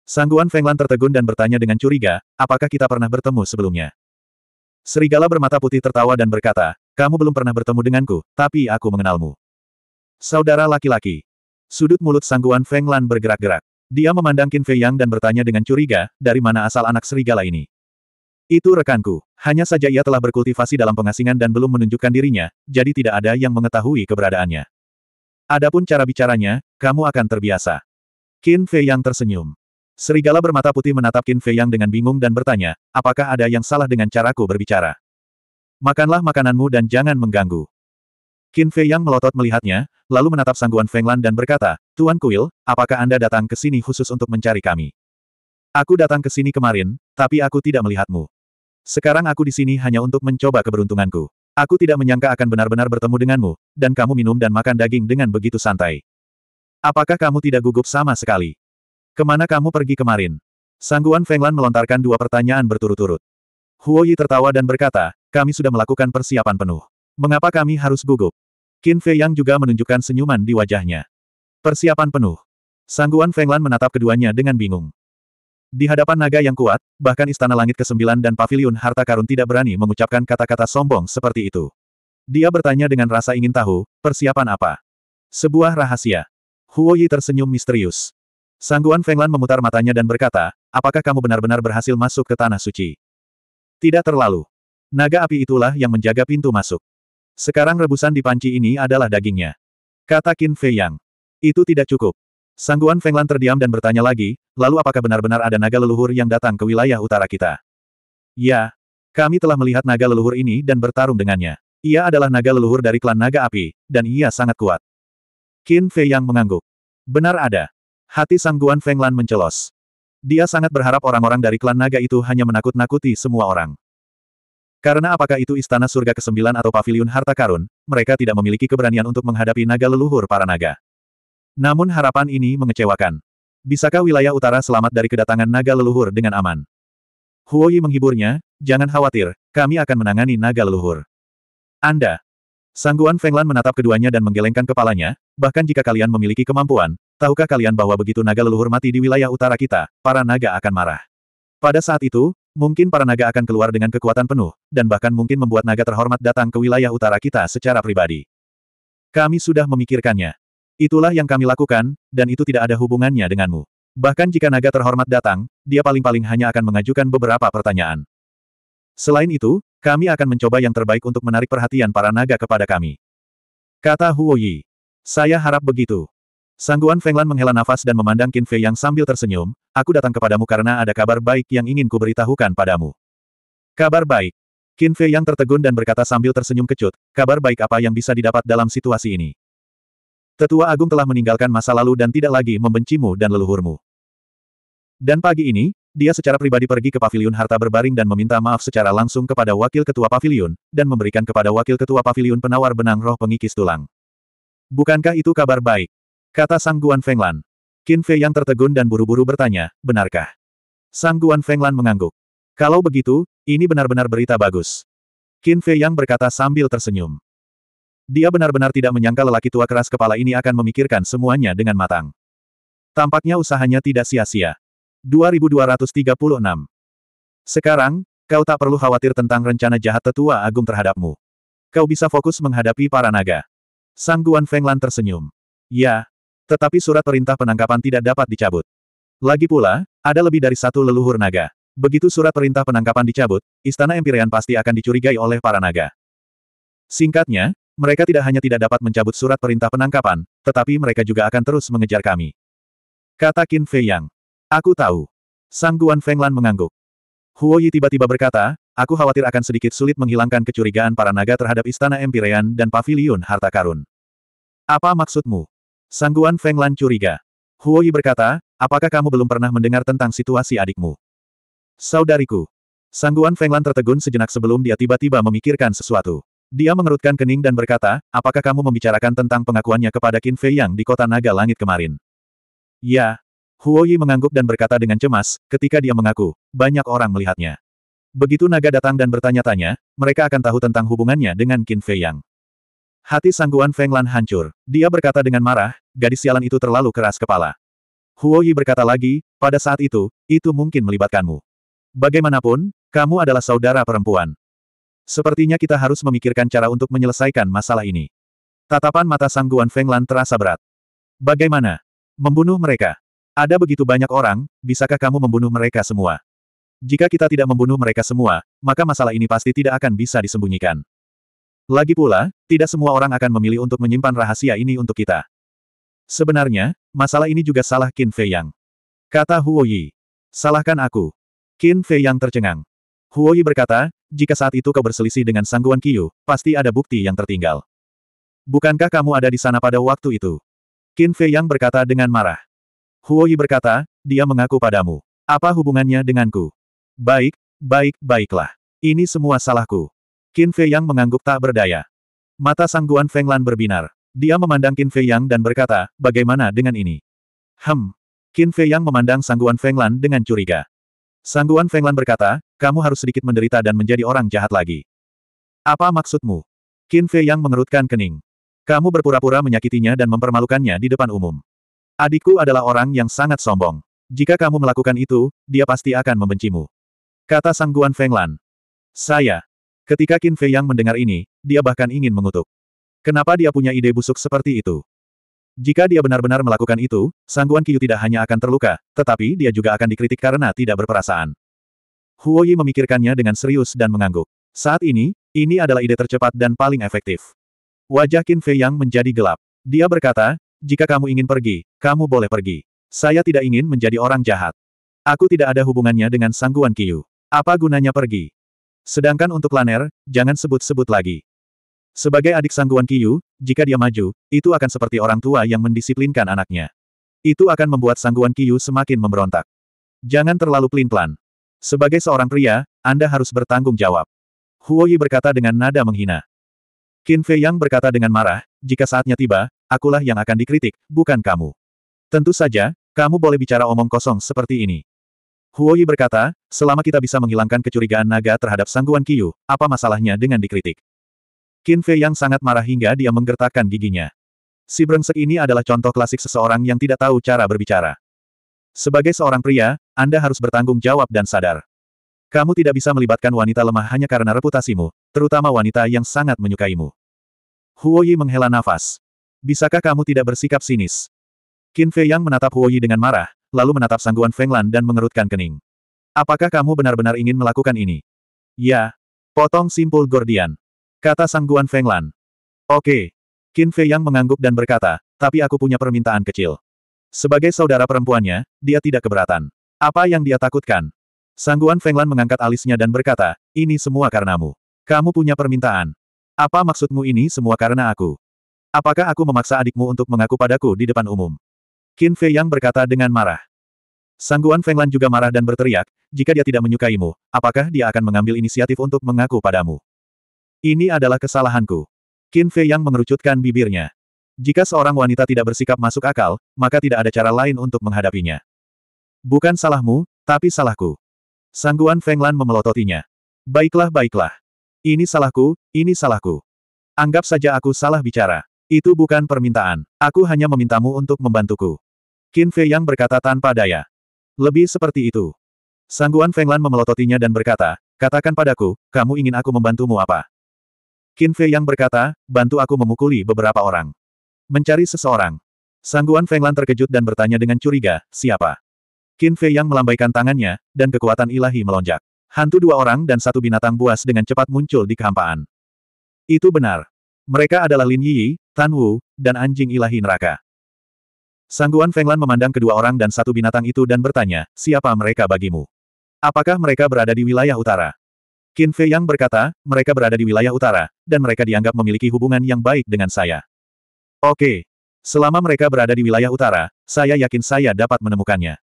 Sangguan Fenglan tertegun dan bertanya dengan curiga, apakah kita pernah bertemu sebelumnya? Serigala bermata putih tertawa dan berkata, kamu belum pernah bertemu denganku, tapi aku mengenalmu. Saudara laki-laki. Sudut mulut Sangguan Fenglan bergerak-gerak. Dia memandang Qin Fei Yang dan bertanya dengan curiga, dari mana asal anak serigala ini? Itu rekanku. Hanya saja ia telah berkultivasi dalam pengasingan dan belum menunjukkan dirinya, jadi tidak ada yang mengetahui keberadaannya. Adapun cara bicaranya, kamu akan terbiasa. Qin Fei Yang tersenyum. Serigala bermata putih menatap Qin Fei Yang dengan bingung dan bertanya, apakah ada yang salah dengan caraku berbicara? Makanlah makananmu dan jangan mengganggu. Qin Fei Yang melotot melihatnya, lalu menatap sangguan Feng Lan dan berkata, Tuan Kuil, apakah Anda datang ke sini khusus untuk mencari kami? Aku datang ke sini kemarin, tapi aku tidak melihatmu. Sekarang aku di sini hanya untuk mencoba keberuntunganku. Aku tidak menyangka akan benar-benar bertemu denganmu, dan kamu minum dan makan daging dengan begitu santai. Apakah kamu tidak gugup sama sekali? Kemana kamu pergi kemarin? Sangguan Fenglan melontarkan dua pertanyaan berturut-turut. Huo Yi tertawa dan berkata, kami sudah melakukan persiapan penuh. Mengapa kami harus gugup? Qin Fei Yang juga menunjukkan senyuman di wajahnya. Persiapan penuh. Sangguan Fenglan menatap keduanya dengan bingung. Di hadapan naga yang kuat, bahkan Istana Langit ke-9 dan Paviliun Harta Karun tidak berani mengucapkan kata-kata sombong seperti itu. Dia bertanya dengan rasa ingin tahu, persiapan apa? Sebuah rahasia. Huo Yi tersenyum misterius. Sangguan Fenglan memutar matanya dan berkata, apakah kamu benar-benar berhasil masuk ke Tanah Suci? Tidak terlalu. Naga api itulah yang menjaga pintu masuk. Sekarang rebusan di panci ini adalah dagingnya. Kata Qin Fei Yang. Itu tidak cukup. Sangguan Fenglan terdiam dan bertanya lagi, lalu apakah benar-benar ada naga leluhur yang datang ke wilayah utara kita? Ya. Kami telah melihat naga leluhur ini dan bertarung dengannya. Ia adalah naga leluhur dari klan naga api, dan ia sangat kuat. Qin Fei Yang mengangguk. Benar ada. Hati Sang Guan Fenglan mencelos. Dia sangat berharap orang-orang dari klan naga itu hanya menakut-nakuti semua orang. Karena apakah itu istana surga ke-9 atau paviliun harta karun, mereka tidak memiliki keberanian untuk menghadapi naga leluhur para naga. Namun harapan ini mengecewakan. Bisakah wilayah utara selamat dari kedatangan naga leluhur dengan aman? Huoyi menghiburnya, jangan khawatir, kami akan menangani naga leluhur. Anda. Sangguan Fenglan menatap keduanya dan menggelengkan kepalanya, bahkan jika kalian memiliki kemampuan, Tahukah kalian bahwa begitu naga leluhur mati di wilayah utara kita, para naga akan marah. Pada saat itu, mungkin para naga akan keluar dengan kekuatan penuh, dan bahkan mungkin membuat naga terhormat datang ke wilayah utara kita secara pribadi. Kami sudah memikirkannya. Itulah yang kami lakukan, dan itu tidak ada hubungannya denganmu. Bahkan jika naga terhormat datang, dia paling-paling hanya akan mengajukan beberapa pertanyaan. Selain itu, kami akan mencoba yang terbaik untuk menarik perhatian para naga kepada kami. Kata Huoyi. Saya harap begitu. Sangguan Fenglan menghela nafas dan memandang Qin Fei yang sambil tersenyum, aku datang kepadamu karena ada kabar baik yang ingin kuberitahukan padamu. Kabar baik. Qin Fei yang tertegun dan berkata sambil tersenyum kecut, kabar baik apa yang bisa didapat dalam situasi ini. Tetua Agung telah meninggalkan masa lalu dan tidak lagi membencimu dan leluhurmu. Dan pagi ini, dia secara pribadi pergi ke paviliun harta berbaring dan meminta maaf secara langsung kepada wakil ketua paviliun, dan memberikan kepada wakil ketua paviliun penawar benang roh pengikis tulang. Bukankah itu kabar baik? Kata Sang Guan Fenglan. Qin Fei yang tertegun dan buru-buru bertanya, benarkah? Sang Guan Fenglan mengangguk. Kalau begitu, ini benar-benar berita bagus. Qin Fei yang berkata sambil tersenyum. Dia benar-benar tidak menyangka lelaki tua keras kepala ini akan memikirkan semuanya dengan matang. Tampaknya usahanya tidak sia-sia. 2236. Sekarang, kau tak perlu khawatir tentang rencana jahat tetua agung terhadapmu. Kau bisa fokus menghadapi para naga. Sang Guan Fenglan tersenyum. Ya, tetapi surat perintah penangkapan tidak dapat dicabut. Lagi pula, ada lebih dari satu leluhur naga. Begitu surat perintah penangkapan dicabut, istana Empirean pasti akan dicurigai oleh para naga. Singkatnya, mereka tidak hanya tidak dapat mencabut surat perintah penangkapan, tetapi mereka juga akan terus mengejar kami. Kata Qin Fei Yang. Aku tahu. Sang Guan Fenglan mengangguk. Huo Yi tiba-tiba berkata, aku khawatir akan sedikit sulit menghilangkan kecurigaan para naga terhadap Istana Empirean dan Pavilion Harta Karun. Apa maksudmu? Sangguan Feng Lan curiga. Huoyi berkata, apakah kamu belum pernah mendengar tentang situasi adikmu? Saudariku. Sangguan Feng Lan tertegun sejenak sebelum dia tiba-tiba memikirkan sesuatu. Dia mengerutkan kening dan berkata, apakah kamu membicarakan tentang pengakuannya kepada Qin Fei Yang di kota Naga Langit kemarin? Ya. Huoyi mengangguk dan berkata dengan cemas, ketika dia mengaku, banyak orang melihatnya. Begitu naga datang dan bertanya-tanya, mereka akan tahu tentang hubungannya dengan Qin Fei Yang. Hati sangguan Feng Lan hancur. Dia berkata dengan marah, gadis sialan itu terlalu keras kepala. Huo Yi berkata lagi, pada saat itu, itu mungkin melibatkanmu. Bagaimanapun, kamu adalah saudara perempuan. Sepertinya kita harus memikirkan cara untuk menyelesaikan masalah ini. Tatapan mata sangguan Feng Lan terasa berat. Bagaimana? Membunuh mereka. Ada begitu banyak orang, bisakah kamu membunuh mereka semua? Jika kita tidak membunuh mereka semua, maka masalah ini pasti tidak akan bisa disembunyikan. Lagi pula, tidak semua orang akan memilih untuk menyimpan rahasia ini untuk kita. Sebenarnya, masalah ini juga salah Qin Fei Yang. Kata Huo Yi. Salahkan aku. Qin Fei Yang tercengang. Huo Yi berkata, jika saat itu kau berselisih dengan Sangguan Qiu, pasti ada bukti yang tertinggal. Bukankah kamu ada di sana pada waktu itu? Qin Fei Yang berkata dengan marah. Huo Yi berkata, dia mengaku padamu. Apa hubungannya denganku? Baik, baik, baiklah. Ini semua salahku. Qin Fei Yang mengangguk tak berdaya. Mata Sangguan Feng Lan berbinar. Dia memandang Qin Fei Yang dan berkata, bagaimana dengan ini? Hem. Qin Fei Yang memandang Sangguan Feng Lan dengan curiga. Sangguan Feng Lan berkata, kamu harus sedikit menderita dan menjadi orang jahat lagi. Apa maksudmu? Qin Fei Yang mengerutkan kening. Kamu berpura-pura menyakitinya dan mempermalukannya di depan umum. Adikku adalah orang yang sangat sombong. Jika kamu melakukan itu, dia pasti akan membencimu. Kata Sangguan Feng Lan. Saya, Ketika Qin Fei Yang mendengar ini, dia bahkan ingin mengutuk. Kenapa dia punya ide busuk seperti itu? Jika dia benar-benar melakukan itu, Sangguan Qiu tidak hanya akan terluka, tetapi dia juga akan dikritik karena tidak berperasaan. Huo Yi memikirkannya dengan serius dan mengangguk. Saat ini, ini adalah ide tercepat dan paling efektif. Wajah Qin Fei Yang menjadi gelap. Dia berkata, jika kamu ingin pergi, kamu boleh pergi. Saya tidak ingin menjadi orang jahat. Aku tidak ada hubungannya dengan Sangguan Qiu. Apa gunanya pergi? Sedangkan untuk Laner, jangan sebut-sebut lagi. Sebagai adik sangguan Kiyu, jika dia maju, itu akan seperti orang tua yang mendisiplinkan anaknya. Itu akan membuat sangguan Kiyu semakin memberontak. Jangan terlalu pelin-pelan. Sebagai seorang pria, Anda harus bertanggung jawab. Huo Yi berkata dengan nada menghina. Qin Fei Yang berkata dengan marah, jika saatnya tiba, akulah yang akan dikritik, bukan kamu. Tentu saja, kamu boleh bicara omong kosong seperti ini. Huoyi berkata, selama kita bisa menghilangkan kecurigaan naga terhadap sangguan Kiyu, apa masalahnya dengan dikritik? Qin Fei yang sangat marah hingga dia menggertakkan giginya. Si brengsek ini adalah contoh klasik seseorang yang tidak tahu cara berbicara. Sebagai seorang pria, Anda harus bertanggung jawab dan sadar. Kamu tidak bisa melibatkan wanita lemah hanya karena reputasimu, terutama wanita yang sangat menyukaimu. Huoyi menghela nafas. Bisakah kamu tidak bersikap sinis? Qin Fei Yang menatap Huoyi dengan marah, lalu menatap sangguan Fenglan dan mengerutkan kening. Apakah kamu benar-benar ingin melakukan ini? Ya. Potong simpul Gordian. Kata sangguan Fenglan. Oke. Qin Fei Yang mengangguk dan berkata, tapi aku punya permintaan kecil. Sebagai saudara perempuannya, dia tidak keberatan. Apa yang dia takutkan? Sangguan Fenglan mengangkat alisnya dan berkata, ini semua karenamu. Kamu punya permintaan. Apa maksudmu ini semua karena aku? Apakah aku memaksa adikmu untuk mengaku padaku di depan umum? Qin Fei Yang berkata dengan marah. Sangguan Fenglan juga marah dan berteriak, jika dia tidak menyukaimu, apakah dia akan mengambil inisiatif untuk mengaku padamu? Ini adalah kesalahanku. Qin Fei Yang mengerucutkan bibirnya. Jika seorang wanita tidak bersikap masuk akal, maka tidak ada cara lain untuk menghadapinya. Bukan salahmu, tapi salahku. Sangguan Fenglan memelototinya. Baiklah baiklah. Ini salahku, ini salahku. Anggap saja aku salah bicara. Itu bukan permintaan. Aku hanya memintamu untuk membantuku. Qin Fei Yang berkata tanpa daya. Lebih seperti itu. Sangguan Fenglan memelototinya dan berkata, katakan padaku, kamu ingin aku membantumu apa? Qin Fei Yang berkata, bantu aku memukuli beberapa orang. Mencari seseorang. Sangguan Fenglan terkejut dan bertanya dengan curiga, siapa? Qin Fei Yang melambaikan tangannya, dan kekuatan ilahi melonjak. Hantu dua orang dan satu binatang buas dengan cepat muncul di kehampaan. Itu benar. Mereka adalah Lin Yi, Tan Wu, dan anjing ilahi neraka. Sangguan Fenglan memandang kedua orang dan satu binatang itu dan bertanya, siapa mereka bagimu? Apakah mereka berada di wilayah utara? Qin Fei Yang berkata, mereka berada di wilayah utara, dan mereka dianggap memiliki hubungan yang baik dengan saya. Oke. Selama mereka berada di wilayah utara, saya yakin saya dapat menemukannya.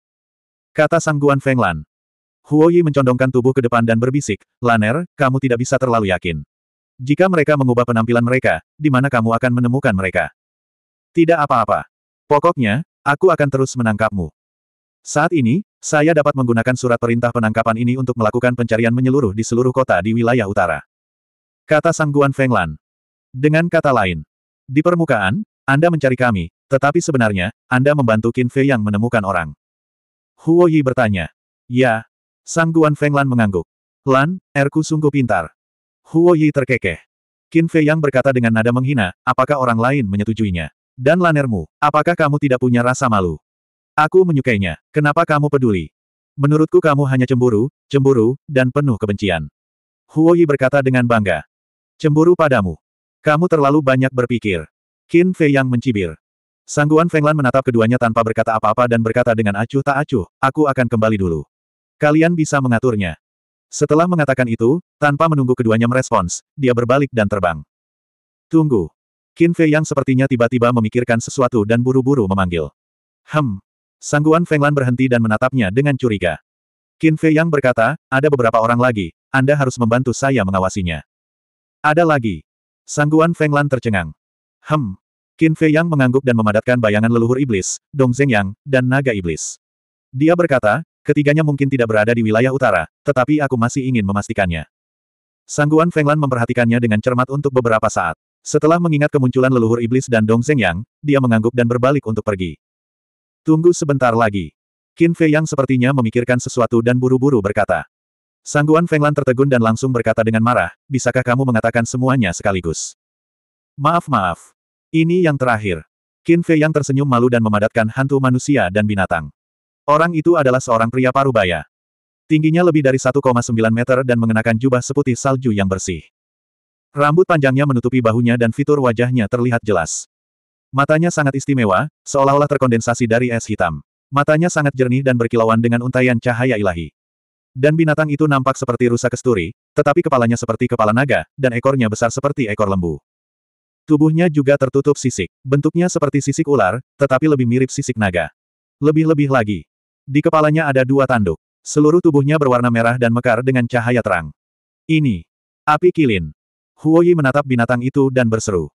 Kata Sangguan Fenglan. Huo Yi mencondongkan tubuh ke depan dan berbisik, Laner, kamu tidak bisa terlalu yakin. Jika mereka mengubah penampilan mereka, di mana kamu akan menemukan mereka? Tidak apa-apa. Pokoknya, aku akan terus menangkapmu. Saat ini, saya dapat menggunakan surat perintah penangkapan ini untuk melakukan pencarian menyeluruh di seluruh kota di wilayah utara. Kata Sangguan Fenglan. Dengan kata lain, di permukaan, Anda mencari kami, tetapi sebenarnya, Anda membantu Qin Fei yang menemukan orang. Huo Yi bertanya. Ya. Sangguan Fenglan mengangguk. Lan, Erku sungguh pintar. Huo Yi terkekeh. Qin Fei yang berkata dengan nada menghina, apakah orang lain menyetujuinya? Dan lanermu, apakah kamu tidak punya rasa malu? Aku menyukainya, kenapa kamu peduli? Menurutku kamu hanya cemburu, cemburu, dan penuh kebencian. Huoyi berkata dengan bangga. Cemburu padamu. Kamu terlalu banyak berpikir. Qin Fei yang mencibir. Sangguan Fenglan menatap keduanya tanpa berkata apa-apa dan berkata dengan acuh tak acuh, aku akan kembali dulu. Kalian bisa mengaturnya. Setelah mengatakan itu, tanpa menunggu keduanya merespons, dia berbalik dan terbang. Tunggu. Qin Fei yang sepertinya tiba-tiba memikirkan sesuatu dan buru-buru memanggil. Hem. Sangguan Fenglan berhenti dan menatapnya dengan curiga. Qin Fei yang berkata, ada beberapa orang lagi, Anda harus membantu saya mengawasinya. Ada lagi. Sangguan Fenglan tercengang. Hem. Qin Fei yang mengangguk dan memadatkan bayangan leluhur iblis, Dong Zeng Yang, dan naga iblis. Dia berkata, ketiganya mungkin tidak berada di wilayah utara, tetapi aku masih ingin memastikannya. Sangguan Fenglan memperhatikannya dengan cermat untuk beberapa saat. Setelah mengingat kemunculan leluhur iblis dan Dong Zhengyang, dia mengangguk dan berbalik untuk pergi. Tunggu sebentar lagi. Qin Fei Yang sepertinya memikirkan sesuatu dan buru-buru berkata. Sangguan Fenglan tertegun dan langsung berkata dengan marah, bisakah kamu mengatakan semuanya sekaligus? Maaf maaf. Ini yang terakhir. Qin Fei Yang tersenyum malu dan memadatkan hantu manusia dan binatang. Orang itu adalah seorang pria parubaya. Tingginya lebih dari 1,9 meter dan mengenakan jubah seputih salju yang bersih. Rambut panjangnya menutupi bahunya dan fitur wajahnya terlihat jelas. Matanya sangat istimewa, seolah-olah terkondensasi dari es hitam. Matanya sangat jernih dan berkilauan dengan untaian cahaya ilahi. Dan binatang itu nampak seperti rusa kesturi, tetapi kepalanya seperti kepala naga, dan ekornya besar seperti ekor lembu. Tubuhnya juga tertutup sisik. Bentuknya seperti sisik ular, tetapi lebih mirip sisik naga. Lebih-lebih lagi. Di kepalanya ada dua tanduk. Seluruh tubuhnya berwarna merah dan mekar dengan cahaya terang. Ini. Api kilin. Huoyi menatap binatang itu dan berseru.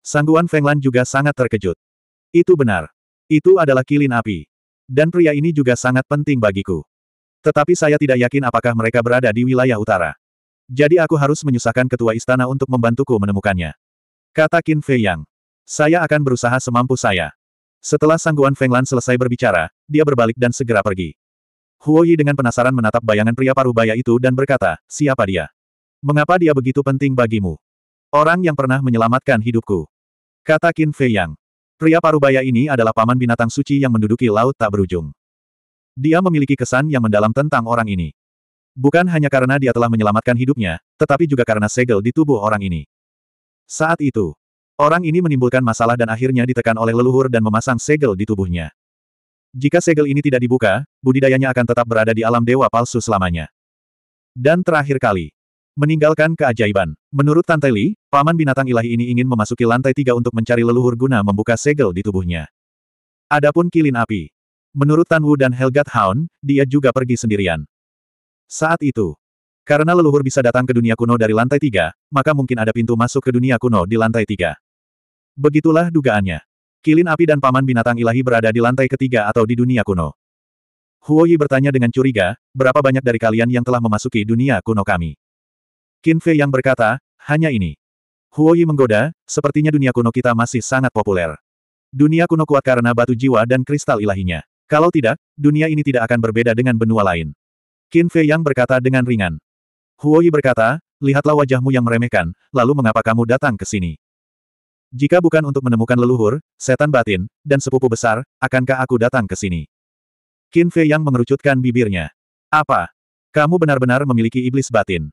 Sangguan Fenglan juga sangat terkejut. Itu benar. Itu adalah kilin api. Dan pria ini juga sangat penting bagiku. Tetapi saya tidak yakin apakah mereka berada di wilayah utara. Jadi aku harus menyusahkan ketua istana untuk membantuku menemukannya. Kata Qin Fei Yang. Saya akan berusaha semampu saya. Setelah Sangguan Fenglan selesai berbicara, dia berbalik dan segera pergi. Huoyi dengan penasaran menatap bayangan pria paruh baya itu dan berkata, siapa dia? Mengapa dia begitu penting bagimu? Orang yang pernah menyelamatkan hidupku. Kata Qin Fei Yang. Pria parubaya ini adalah paman binatang suci yang menduduki laut tak berujung. Dia memiliki kesan yang mendalam tentang orang ini. Bukan hanya karena dia telah menyelamatkan hidupnya, tetapi juga karena segel di tubuh orang ini. Saat itu, orang ini menimbulkan masalah dan akhirnya ditekan oleh leluhur dan memasang segel di tubuhnya. Jika segel ini tidak dibuka, budidayanya akan tetap berada di alam dewa palsu selamanya. Dan terakhir kali, Meninggalkan keajaiban. Menurut Tante Li, paman binatang ilahi ini ingin memasuki lantai tiga untuk mencari leluhur guna membuka segel di tubuhnya. Adapun kilin api. Menurut Tan Wu dan Helgat Haun, dia juga pergi sendirian. Saat itu, karena leluhur bisa datang ke dunia kuno dari lantai tiga, maka mungkin ada pintu masuk ke dunia kuno di lantai tiga. Begitulah dugaannya. Kilin api dan paman binatang ilahi berada di lantai ketiga atau di dunia kuno. Huoyi bertanya dengan curiga, berapa banyak dari kalian yang telah memasuki dunia kuno kami? Qin Fei yang berkata, hanya ini. Huoyi menggoda, sepertinya dunia kuno kita masih sangat populer. Dunia kuno kuat karena batu jiwa dan kristal ilahinya. Kalau tidak, dunia ini tidak akan berbeda dengan benua lain. Qin Fei yang berkata dengan ringan. Huoyi berkata, lihatlah wajahmu yang meremehkan, lalu mengapa kamu datang ke sini? Jika bukan untuk menemukan leluhur, setan batin, dan sepupu besar, akankah aku datang ke sini? Qin Fei yang mengerucutkan bibirnya. Apa? Kamu benar-benar memiliki iblis batin.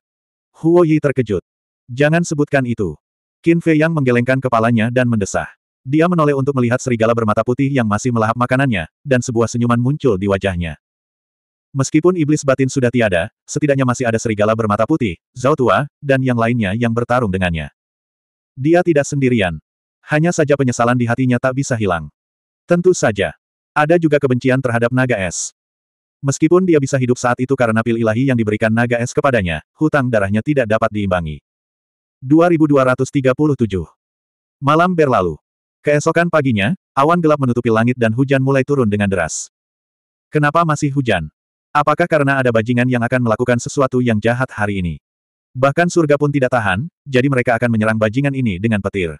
Huo Yi terkejut. Jangan sebutkan itu. Qin Fei Yang menggelengkan kepalanya dan mendesah. Dia menoleh untuk melihat serigala bermata putih yang masih melahap makanannya, dan sebuah senyuman muncul di wajahnya. Meskipun iblis batin sudah tiada, setidaknya masih ada serigala bermata putih, Zhao Tua, dan yang lainnya yang bertarung dengannya. Dia tidak sendirian. Hanya saja penyesalan di hatinya tak bisa hilang. Tentu saja. Ada juga kebencian terhadap naga es. Meskipun dia bisa hidup saat itu karena pil ilahi yang diberikan naga es kepadanya, hutang darahnya tidak dapat diimbangi. 2237 Malam berlalu. Keesokan paginya, awan gelap menutupi langit dan hujan mulai turun dengan deras. Kenapa masih hujan? Apakah karena ada bajingan yang akan melakukan sesuatu yang jahat hari ini? Bahkan surga pun tidak tahan, jadi mereka akan menyerang bajingan ini dengan petir.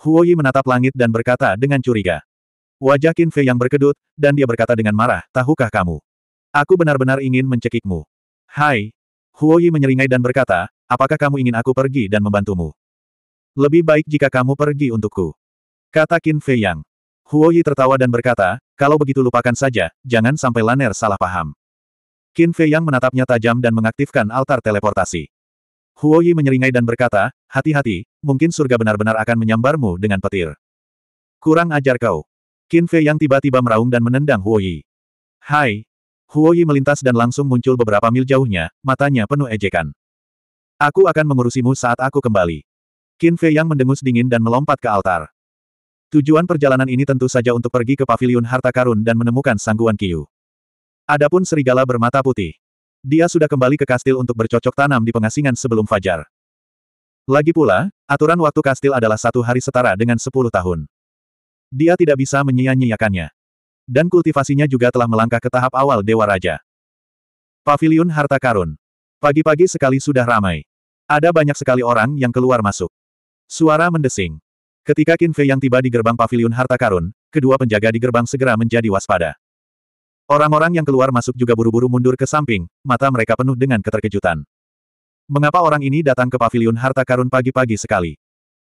Huoyi menatap langit dan berkata dengan curiga. Wajah Qin Fei yang berkedut, dan dia berkata dengan marah, tahukah kamu? Aku benar-benar ingin mencekikmu. Hai. Huoyi menyeringai dan berkata, apakah kamu ingin aku pergi dan membantumu? Lebih baik jika kamu pergi untukku. Kata Qin Fei Yang. Huoyi tertawa dan berkata, kalau begitu lupakan saja, jangan sampai Laner salah paham. Qin Fei Yang menatapnya tajam dan mengaktifkan altar teleportasi. Huoyi menyeringai dan berkata, hati-hati, mungkin surga benar-benar akan menyambarmu dengan petir. Kurang ajar kau. Qin Fei yang tiba-tiba meraung dan menendang Huoyi. Hai, Huoyi melintas dan langsung muncul beberapa mil jauhnya, matanya penuh ejekan. Aku akan mengurusimu saat aku kembali. Qin Fei yang mendengus dingin dan melompat ke altar. Tujuan perjalanan ini tentu saja untuk pergi ke paviliun harta karun dan menemukan sangguan Kiyu. Adapun serigala bermata putih. Dia sudah kembali ke kastil untuk bercocok tanam di pengasingan sebelum fajar. Lagi pula, aturan waktu kastil adalah satu hari setara dengan sepuluh tahun. Dia tidak bisa menyia-nyiakannya dan kultivasinya juga telah melangkah ke tahap awal Dewa Raja. Pavilion Harta Karun. Pagi-pagi sekali sudah ramai. Ada banyak sekali orang yang keluar masuk. Suara mendesing. Ketika Qin Fei yang tiba di gerbang Pavilion Harta Karun, kedua penjaga di gerbang segera menjadi waspada. Orang-orang yang keluar masuk juga buru-buru mundur ke samping, mata mereka penuh dengan keterkejutan. Mengapa orang ini datang ke Pavilion Harta Karun pagi-pagi sekali?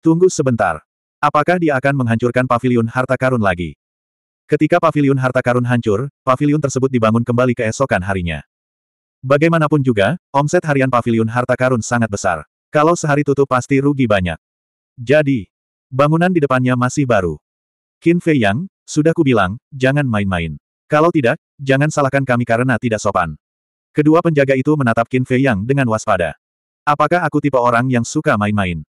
Tunggu sebentar. Apakah dia akan menghancurkan Pavilion Harta Karun lagi? Ketika pavilion harta karun hancur, pavilion tersebut dibangun kembali keesokan harinya. Bagaimanapun juga, omset harian pavilion harta karun sangat besar. Kalau sehari tutup pasti rugi banyak. Jadi, bangunan di depannya masih baru. Qin Fei Yang, sudah kubilang, jangan main-main. Kalau tidak, jangan salahkan kami karena tidak sopan. Kedua penjaga itu menatap Qin Fei Yang dengan waspada. Apakah aku tipe orang yang suka main-main?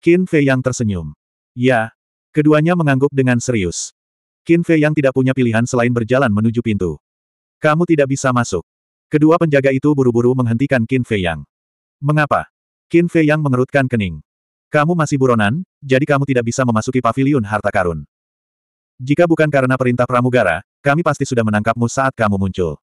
Qin Fei Yang tersenyum. Ya. Keduanya mengangguk dengan serius. Qin Fei yang tidak punya pilihan selain berjalan menuju pintu. Kamu tidak bisa masuk. Kedua penjaga itu buru-buru menghentikan Qin Fei yang. Mengapa? Qin Fei yang mengerutkan kening. Kamu masih buronan, jadi kamu tidak bisa memasuki pavilion harta karun. Jika bukan karena perintah pramugara, kami pasti sudah menangkapmu saat kamu muncul.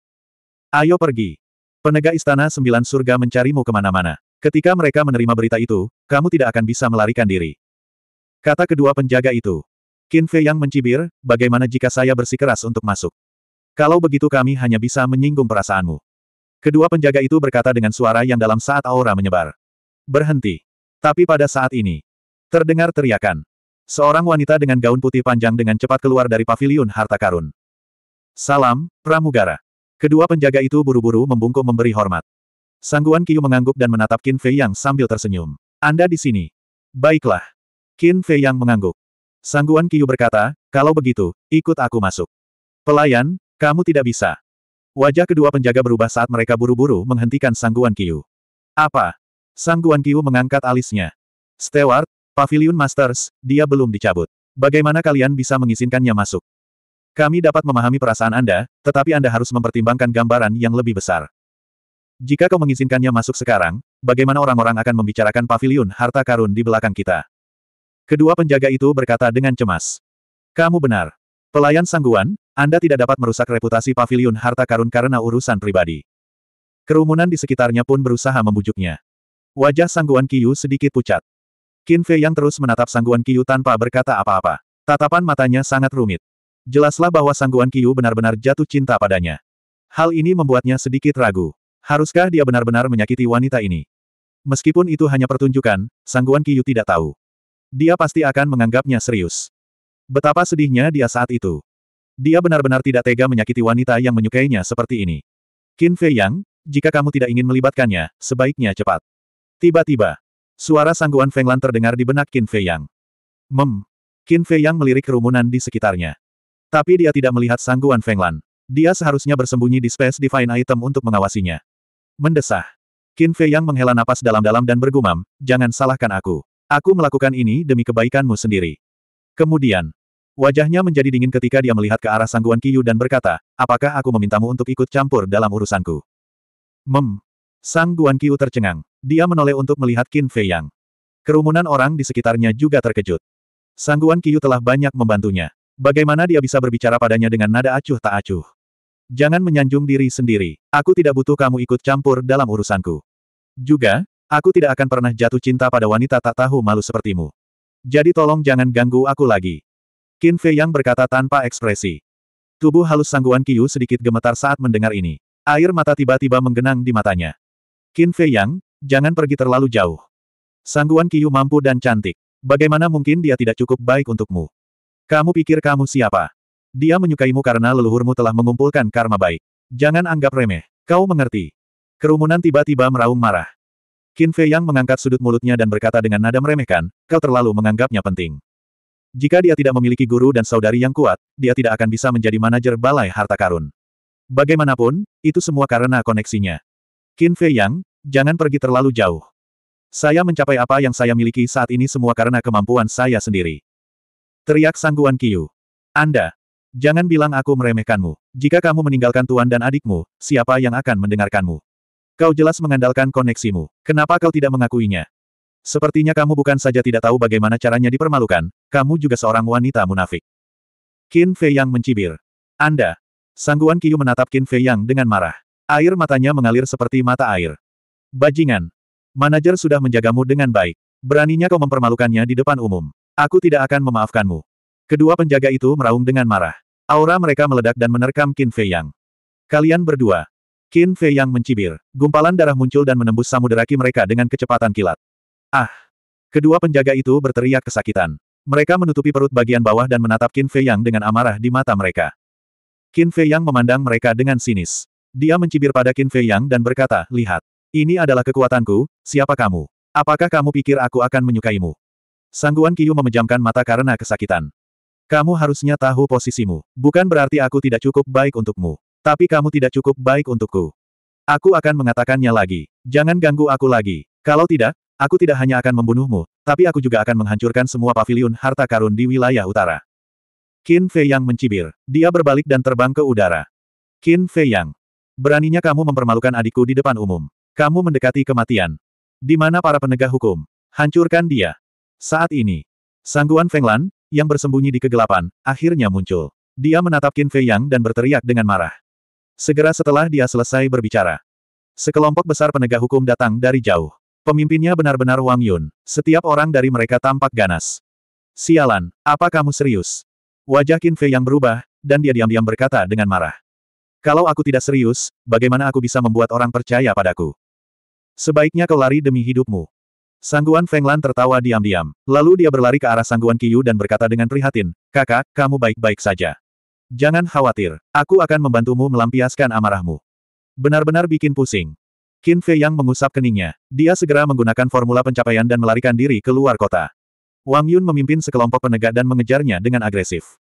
Ayo pergi. Penegak istana sembilan surga mencarimu kemana-mana. Ketika mereka menerima berita itu, kamu tidak akan bisa melarikan diri. Kata kedua penjaga itu. Qin Fei yang mencibir, bagaimana jika saya bersikeras untuk masuk? Kalau begitu kami hanya bisa menyinggung perasaanmu. Kedua penjaga itu berkata dengan suara yang dalam saat aura menyebar. Berhenti. Tapi pada saat ini, terdengar teriakan. Seorang wanita dengan gaun putih panjang dengan cepat keluar dari paviliun harta karun. Salam, pramugara. Kedua penjaga itu buru-buru membungkuk memberi hormat. Sangguan Qiu mengangguk dan menatap Qin Fei Yang sambil tersenyum. Anda di sini. Baiklah. Qin Fei Yang mengangguk. Sangguan Kiyu berkata, kalau begitu, ikut aku masuk. Pelayan, kamu tidak bisa. Wajah kedua penjaga berubah saat mereka buru-buru menghentikan Sangguan Kiyu. Apa? Sangguan Kiyu mengangkat alisnya. Steward, Pavilion Masters, dia belum dicabut. Bagaimana kalian bisa mengizinkannya masuk? Kami dapat memahami perasaan Anda, tetapi Anda harus mempertimbangkan gambaran yang lebih besar. Jika kau mengizinkannya masuk sekarang, bagaimana orang-orang akan membicarakan pavilion harta karun di belakang kita? Kedua penjaga itu berkata dengan cemas. Kamu benar. Pelayan sangguan, Anda tidak dapat merusak reputasi pavilion harta karun karena urusan pribadi. Kerumunan di sekitarnya pun berusaha membujuknya. Wajah sangguan Kiyu sedikit pucat. Qin Fei yang terus menatap sangguan Kiyu tanpa berkata apa-apa. Tatapan matanya sangat rumit. Jelaslah bahwa sangguan Kiyu benar-benar jatuh cinta padanya. Hal ini membuatnya sedikit ragu. Haruskah dia benar-benar menyakiti wanita ini? Meskipun itu hanya pertunjukan, sangguan Kiyu tidak tahu. Dia pasti akan menganggapnya serius. Betapa sedihnya dia saat itu. Dia benar-benar tidak tega menyakiti wanita yang menyukainya seperti ini. Qin Fei Yang, jika kamu tidak ingin melibatkannya, sebaiknya cepat. Tiba-tiba, suara sangguan Feng Lan terdengar di benak Qin Fei Yang. Mem. Qin Fei Yang melirik kerumunan di sekitarnya. Tapi dia tidak melihat sangguan Feng Lan. Dia seharusnya bersembunyi di Space Divine Item untuk mengawasinya. Mendesah. Qin Fei Yang menghela napas dalam-dalam dan bergumam, jangan salahkan aku. Aku melakukan ini demi kebaikanmu sendiri. Kemudian, wajahnya menjadi dingin ketika dia melihat ke arah sangguan Kiyu dan berkata, apakah aku memintamu untuk ikut campur dalam urusanku? Mem. Sang Guan Kiyu tercengang. Dia menoleh untuk melihat Qin Fei Yang. Kerumunan orang di sekitarnya juga terkejut. Sangguan Guan Kiyu telah banyak membantunya. Bagaimana dia bisa berbicara padanya dengan nada acuh tak acuh? Jangan menyanjung diri sendiri. Aku tidak butuh kamu ikut campur dalam urusanku. Juga, Aku tidak akan pernah jatuh cinta pada wanita tak tahu malu sepertimu. Jadi tolong jangan ganggu aku lagi. Qin Fei Yang berkata tanpa ekspresi. Tubuh halus sangguan Qiu sedikit gemetar saat mendengar ini. Air mata tiba-tiba menggenang di matanya. Qin Fei Yang, jangan pergi terlalu jauh. Sangguan Qiu mampu dan cantik. Bagaimana mungkin dia tidak cukup baik untukmu? Kamu pikir kamu siapa? Dia menyukaimu karena leluhurmu telah mengumpulkan karma baik. Jangan anggap remeh. Kau mengerti. Kerumunan tiba-tiba meraung marah. Qin Fei Yang mengangkat sudut mulutnya dan berkata dengan nada meremehkan, kau terlalu menganggapnya penting. Jika dia tidak memiliki guru dan saudari yang kuat, dia tidak akan bisa menjadi manajer balai harta karun. Bagaimanapun, itu semua karena koneksinya. Qin Fei Yang, jangan pergi terlalu jauh. Saya mencapai apa yang saya miliki saat ini semua karena kemampuan saya sendiri. Teriak sangguan Kiyu. Anda, jangan bilang aku meremehkanmu. Jika kamu meninggalkan tuan dan adikmu, siapa yang akan mendengarkanmu? Kau jelas mengandalkan koneksimu. Kenapa kau tidak mengakuinya? Sepertinya kamu bukan saja tidak tahu bagaimana caranya dipermalukan, kamu juga seorang wanita munafik. Qin Fei Yang mencibir. Anda. Sangguan Qiu menatap Qin Fei Yang dengan marah. Air matanya mengalir seperti mata air. Bajingan. Manajer sudah menjagamu dengan baik. Beraninya kau mempermalukannya di depan umum. Aku tidak akan memaafkanmu. Kedua penjaga itu meraung dengan marah. Aura mereka meledak dan menerkam Qin Fei Yang. Kalian berdua, Qin Fei yang mencibir. Gumpalan darah muncul dan menembus samudera ki mereka dengan kecepatan kilat. Ah! Kedua penjaga itu berteriak kesakitan. Mereka menutupi perut bagian bawah dan menatap Qin Fei yang dengan amarah di mata mereka. Qin Fei yang memandang mereka dengan sinis. Dia mencibir pada Qin Fei yang dan berkata, Lihat, ini adalah kekuatanku, siapa kamu? Apakah kamu pikir aku akan menyukaimu? Sangguan Kiyu memejamkan mata karena kesakitan. Kamu harusnya tahu posisimu. Bukan berarti aku tidak cukup baik untukmu. Tapi kamu tidak cukup baik untukku. Aku akan mengatakannya lagi. Jangan ganggu aku lagi. Kalau tidak, aku tidak hanya akan membunuhmu, tapi aku juga akan menghancurkan semua paviliun harta karun di wilayah utara. Qin Fei Yang mencibir. Dia berbalik dan terbang ke udara. Qin Fei Yang. Beraninya kamu mempermalukan adikku di depan umum. Kamu mendekati kematian. Di mana para penegak hukum? Hancurkan dia. Saat ini, Sangguan Feng Lan, yang bersembunyi di kegelapan, akhirnya muncul. Dia menatap Qin Fei Yang dan berteriak dengan marah. Segera setelah dia selesai berbicara, sekelompok besar penegak hukum datang dari jauh. Pemimpinnya benar-benar Wang Yun. Setiap orang dari mereka tampak ganas. Sialan, apa kamu serius? Wajah Qin Fei yang berubah, dan dia diam-diam berkata dengan marah. Kalau aku tidak serius, bagaimana aku bisa membuat orang percaya padaku? Sebaiknya kau lari demi hidupmu. Sangguan Feng Lan tertawa diam-diam. Lalu dia berlari ke arah Sangguan Qiyu dan berkata dengan prihatin, Kakak, kamu baik-baik saja. Jangan khawatir, aku akan membantumu melampiaskan amarahmu. Benar-benar bikin pusing. Qin Fei Yang mengusap keningnya. Dia segera menggunakan formula pencapaian dan melarikan diri keluar kota. Wang Yun memimpin sekelompok penegak dan mengejarnya dengan agresif.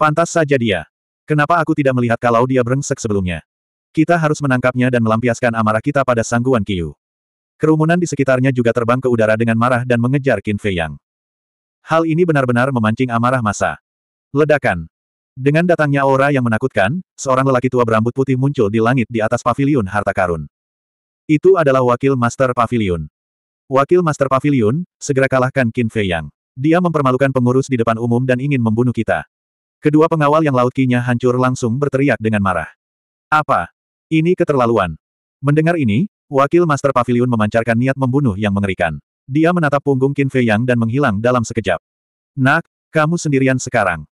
Pantas saja dia. Kenapa aku tidak melihat kalau dia brengsek sebelumnya? Kita harus menangkapnya dan melampiaskan amarah kita pada sangguan Qiu. Kerumunan di sekitarnya juga terbang ke udara dengan marah dan mengejar Qin Fei Yang. Hal ini benar-benar memancing amarah masa. Ledakan. Dengan datangnya aura yang menakutkan, seorang lelaki tua berambut putih muncul di langit di atas pavilion harta karun. Itu adalah wakil Master Pavilion. Wakil Master Pavilion segera kalahkan Qin Fei Yang. Dia mempermalukan pengurus di depan umum dan ingin membunuh kita. Kedua pengawal yang laut kinya hancur langsung berteriak dengan marah. Apa? Ini keterlaluan. Mendengar ini, wakil Master Pavilion memancarkan niat membunuh yang mengerikan. Dia menatap punggung Qin Fei Yang dan menghilang dalam sekejap. Nak, kamu sendirian sekarang.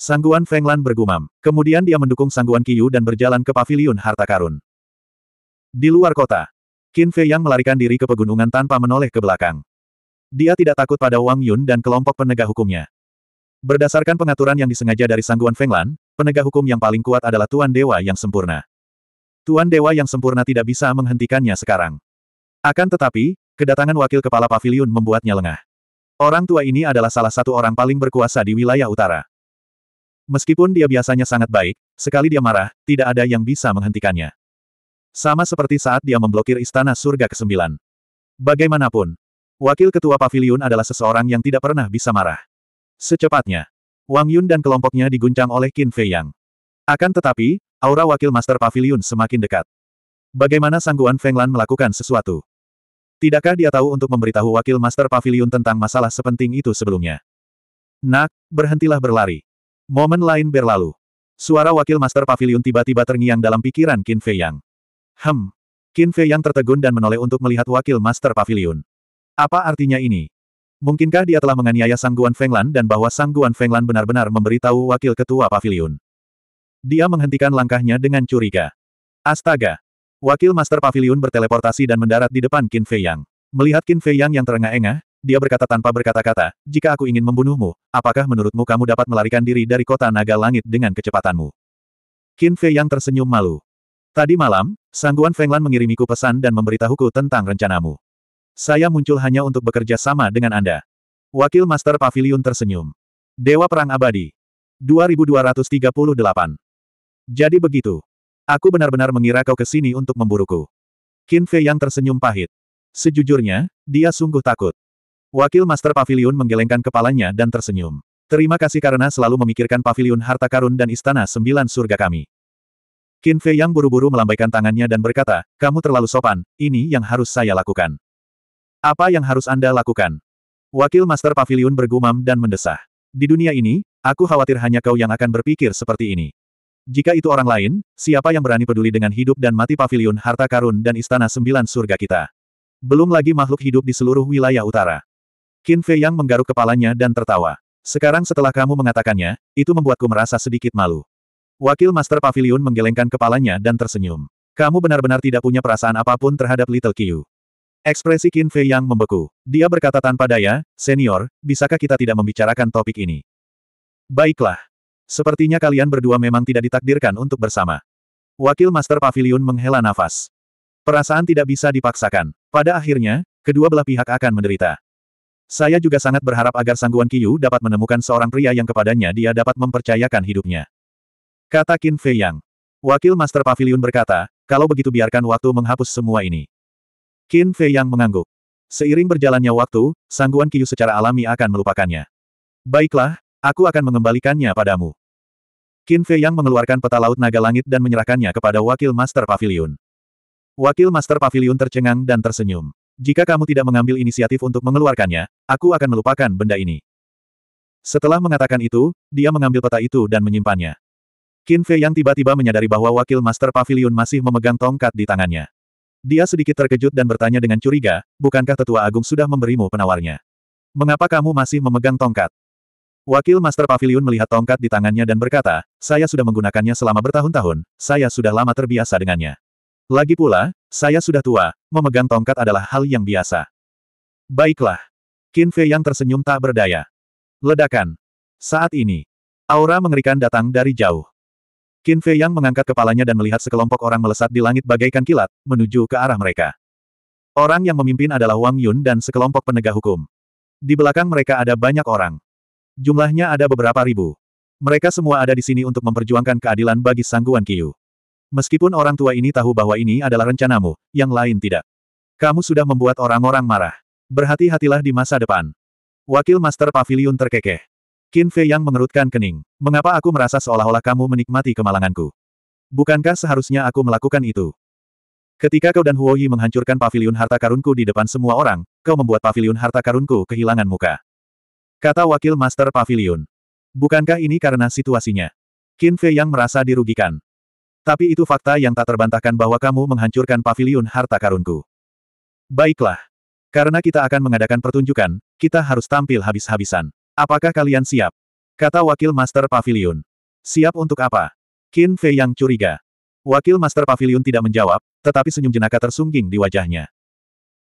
Sangguan Fenglan bergumam. Kemudian dia mendukung Sangguan Qiyu dan berjalan ke paviliun harta karun. Di luar kota, Qin Fei Yang melarikan diri ke pegunungan tanpa menoleh ke belakang. Dia tidak takut pada Wang Yun dan kelompok penegak hukumnya. Berdasarkan pengaturan yang disengaja dari Sangguan Fenglan, penegak hukum yang paling kuat adalah Tuan Dewa yang sempurna. Tuan Dewa yang sempurna tidak bisa menghentikannya sekarang. Akan tetapi, kedatangan wakil kepala paviliun membuatnya lengah. Orang tua ini adalah salah satu orang paling berkuasa di wilayah utara. Meskipun dia biasanya sangat baik, sekali dia marah, tidak ada yang bisa menghentikannya. Sama seperti saat dia memblokir istana surga ke-9. Bagaimanapun, wakil ketua pavilion adalah seseorang yang tidak pernah bisa marah. Secepatnya, Wang Yun dan kelompoknya diguncang oleh Qin Fei Yang. Akan tetapi, aura wakil master pavilion semakin dekat. Bagaimana sangguan Feng Lan melakukan sesuatu? Tidakkah dia tahu untuk memberitahu wakil master pavilion tentang masalah sepenting itu sebelumnya? Nak, berhentilah berlari. Momen lain berlalu. Suara wakil master pavilion tiba-tiba terngiang dalam pikiran Qin Fei Yang. Hem. Qin Fei Yang tertegun dan menoleh untuk melihat wakil master pavilion. Apa artinya ini? Mungkinkah dia telah menganiaya Sangguan Fenglan dan bahwa Sangguan Fenglan benar-benar memberitahu wakil ketua pavilion? Dia menghentikan langkahnya dengan curiga. Astaga! Wakil Master Pavilion berteleportasi dan mendarat di depan Qin Fei Yang. Melihat Qin Fei Yang yang terengah-engah, dia berkata tanpa berkata-kata, jika aku ingin membunuhmu, apakah menurutmu kamu dapat melarikan diri dari kota naga langit dengan kecepatanmu? Qin Fei yang tersenyum malu. Tadi malam, Sangguan Fenglan mengirimiku pesan dan memberitahuku tentang rencanamu. Saya muncul hanya untuk bekerja sama dengan Anda. Wakil Master Pavilion tersenyum. Dewa Perang Abadi. 2238. Jadi begitu. Aku benar-benar mengira kau ke sini untuk memburuku. Qin Fei yang tersenyum pahit. Sejujurnya, dia sungguh takut. Wakil Master Pavilion menggelengkan kepalanya dan tersenyum. Terima kasih karena selalu memikirkan pavilion harta karun dan istana sembilan surga kami. Qin Fei yang buru-buru melambaikan tangannya dan berkata, kamu terlalu sopan, ini yang harus saya lakukan. Apa yang harus Anda lakukan? Wakil Master Pavilion bergumam dan mendesah. Di dunia ini, aku khawatir hanya kau yang akan berpikir seperti ini. Jika itu orang lain, siapa yang berani peduli dengan hidup dan mati pavilion harta karun dan istana sembilan surga kita? Belum lagi makhluk hidup di seluruh wilayah utara. Qin Fei Yang menggaruk kepalanya dan tertawa. Sekarang setelah kamu mengatakannya, itu membuatku merasa sedikit malu. Wakil Master Pavilion menggelengkan kepalanya dan tersenyum. Kamu benar-benar tidak punya perasaan apapun terhadap Little Qiu. Ekspresi Qin Fei Yang membeku. Dia berkata tanpa daya, Senior, bisakah kita tidak membicarakan topik ini? Baiklah. Sepertinya kalian berdua memang tidak ditakdirkan untuk bersama. Wakil Master Pavilion menghela nafas. Perasaan tidak bisa dipaksakan. Pada akhirnya, kedua belah pihak akan menderita. Saya juga sangat berharap agar Sangguan Kiyu dapat menemukan seorang pria yang kepadanya dia dapat mempercayakan hidupnya. Kata Qin Fei Yang. Wakil Master Pavilion berkata, kalau begitu biarkan waktu menghapus semua ini. Qin Fei Yang mengangguk. Seiring berjalannya waktu, Sangguan Kiyu secara alami akan melupakannya. Baiklah, aku akan mengembalikannya padamu. Qin Fei Yang mengeluarkan peta laut naga langit dan menyerahkannya kepada Wakil Master Pavilion. Wakil Master Pavilion tercengang dan tersenyum. Jika kamu tidak mengambil inisiatif untuk mengeluarkannya, aku akan melupakan benda ini. Setelah mengatakan itu, dia mengambil peta itu dan menyimpannya. Qin Fei yang tiba-tiba menyadari bahwa wakil master pavilion masih memegang tongkat di tangannya. Dia sedikit terkejut dan bertanya dengan curiga, bukankah tetua agung sudah memberimu penawarnya? Mengapa kamu masih memegang tongkat? Wakil master pavilion melihat tongkat di tangannya dan berkata, saya sudah menggunakannya selama bertahun-tahun, saya sudah lama terbiasa dengannya. Lagi pula, saya sudah tua, memegang tongkat adalah hal yang biasa. Baiklah. Qin Fei yang tersenyum tak berdaya. Ledakan. Saat ini. Aura mengerikan datang dari jauh. Qin Fei yang mengangkat kepalanya dan melihat sekelompok orang melesat di langit bagaikan kilat, menuju ke arah mereka. Orang yang memimpin adalah Wang Yun dan sekelompok penegak hukum. Di belakang mereka ada banyak orang. Jumlahnya ada beberapa ribu. Mereka semua ada di sini untuk memperjuangkan keadilan bagi Sangguan Qiu. Meskipun orang tua ini tahu bahwa ini adalah rencanamu, yang lain tidak. Kamu sudah membuat orang-orang marah. Berhati-hatilah di masa depan. Wakil Master Pavilion terkekeh. Qin Fei yang mengerutkan kening. Mengapa aku merasa seolah-olah kamu menikmati kemalanganku? Bukankah seharusnya aku melakukan itu? Ketika kau dan Huo Yi menghancurkan pavilion harta karunku di depan semua orang, kau membuat pavilion harta karunku kehilangan muka. Kata Wakil Master Pavilion. Bukankah ini karena situasinya? Qin Fei yang merasa dirugikan. Tapi itu fakta yang tak terbantahkan bahwa kamu menghancurkan pavilion harta karunku. Baiklah. Karena kita akan mengadakan pertunjukan, kita harus tampil habis-habisan. Apakah kalian siap? Kata Wakil Master Pavilion. Siap untuk apa? Qin Fei yang curiga. Wakil Master Pavilion tidak menjawab, tetapi senyum jenaka tersungging di wajahnya.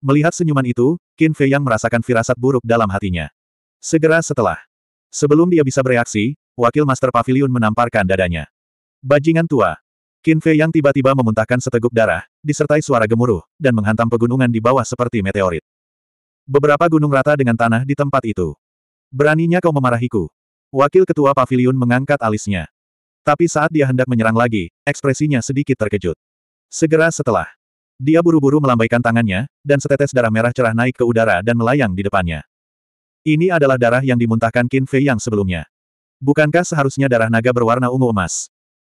Melihat senyuman itu, Qin Fei yang merasakan firasat buruk dalam hatinya. Segera setelah. Sebelum dia bisa bereaksi, Wakil Master Pavilion menamparkan dadanya. Bajingan tua. Qin Fei yang tiba-tiba memuntahkan seteguk darah, disertai suara gemuruh, dan menghantam pegunungan di bawah seperti meteorit. Beberapa gunung rata dengan tanah di tempat itu. Beraninya kau memarahiku. Wakil Ketua pavilion mengangkat alisnya. Tapi saat dia hendak menyerang lagi, ekspresinya sedikit terkejut. Segera setelah, dia buru-buru melambaikan tangannya, dan setetes darah merah cerah naik ke udara dan melayang di depannya. Ini adalah darah yang dimuntahkan Qin Fei yang sebelumnya. Bukankah seharusnya darah naga berwarna ungu emas?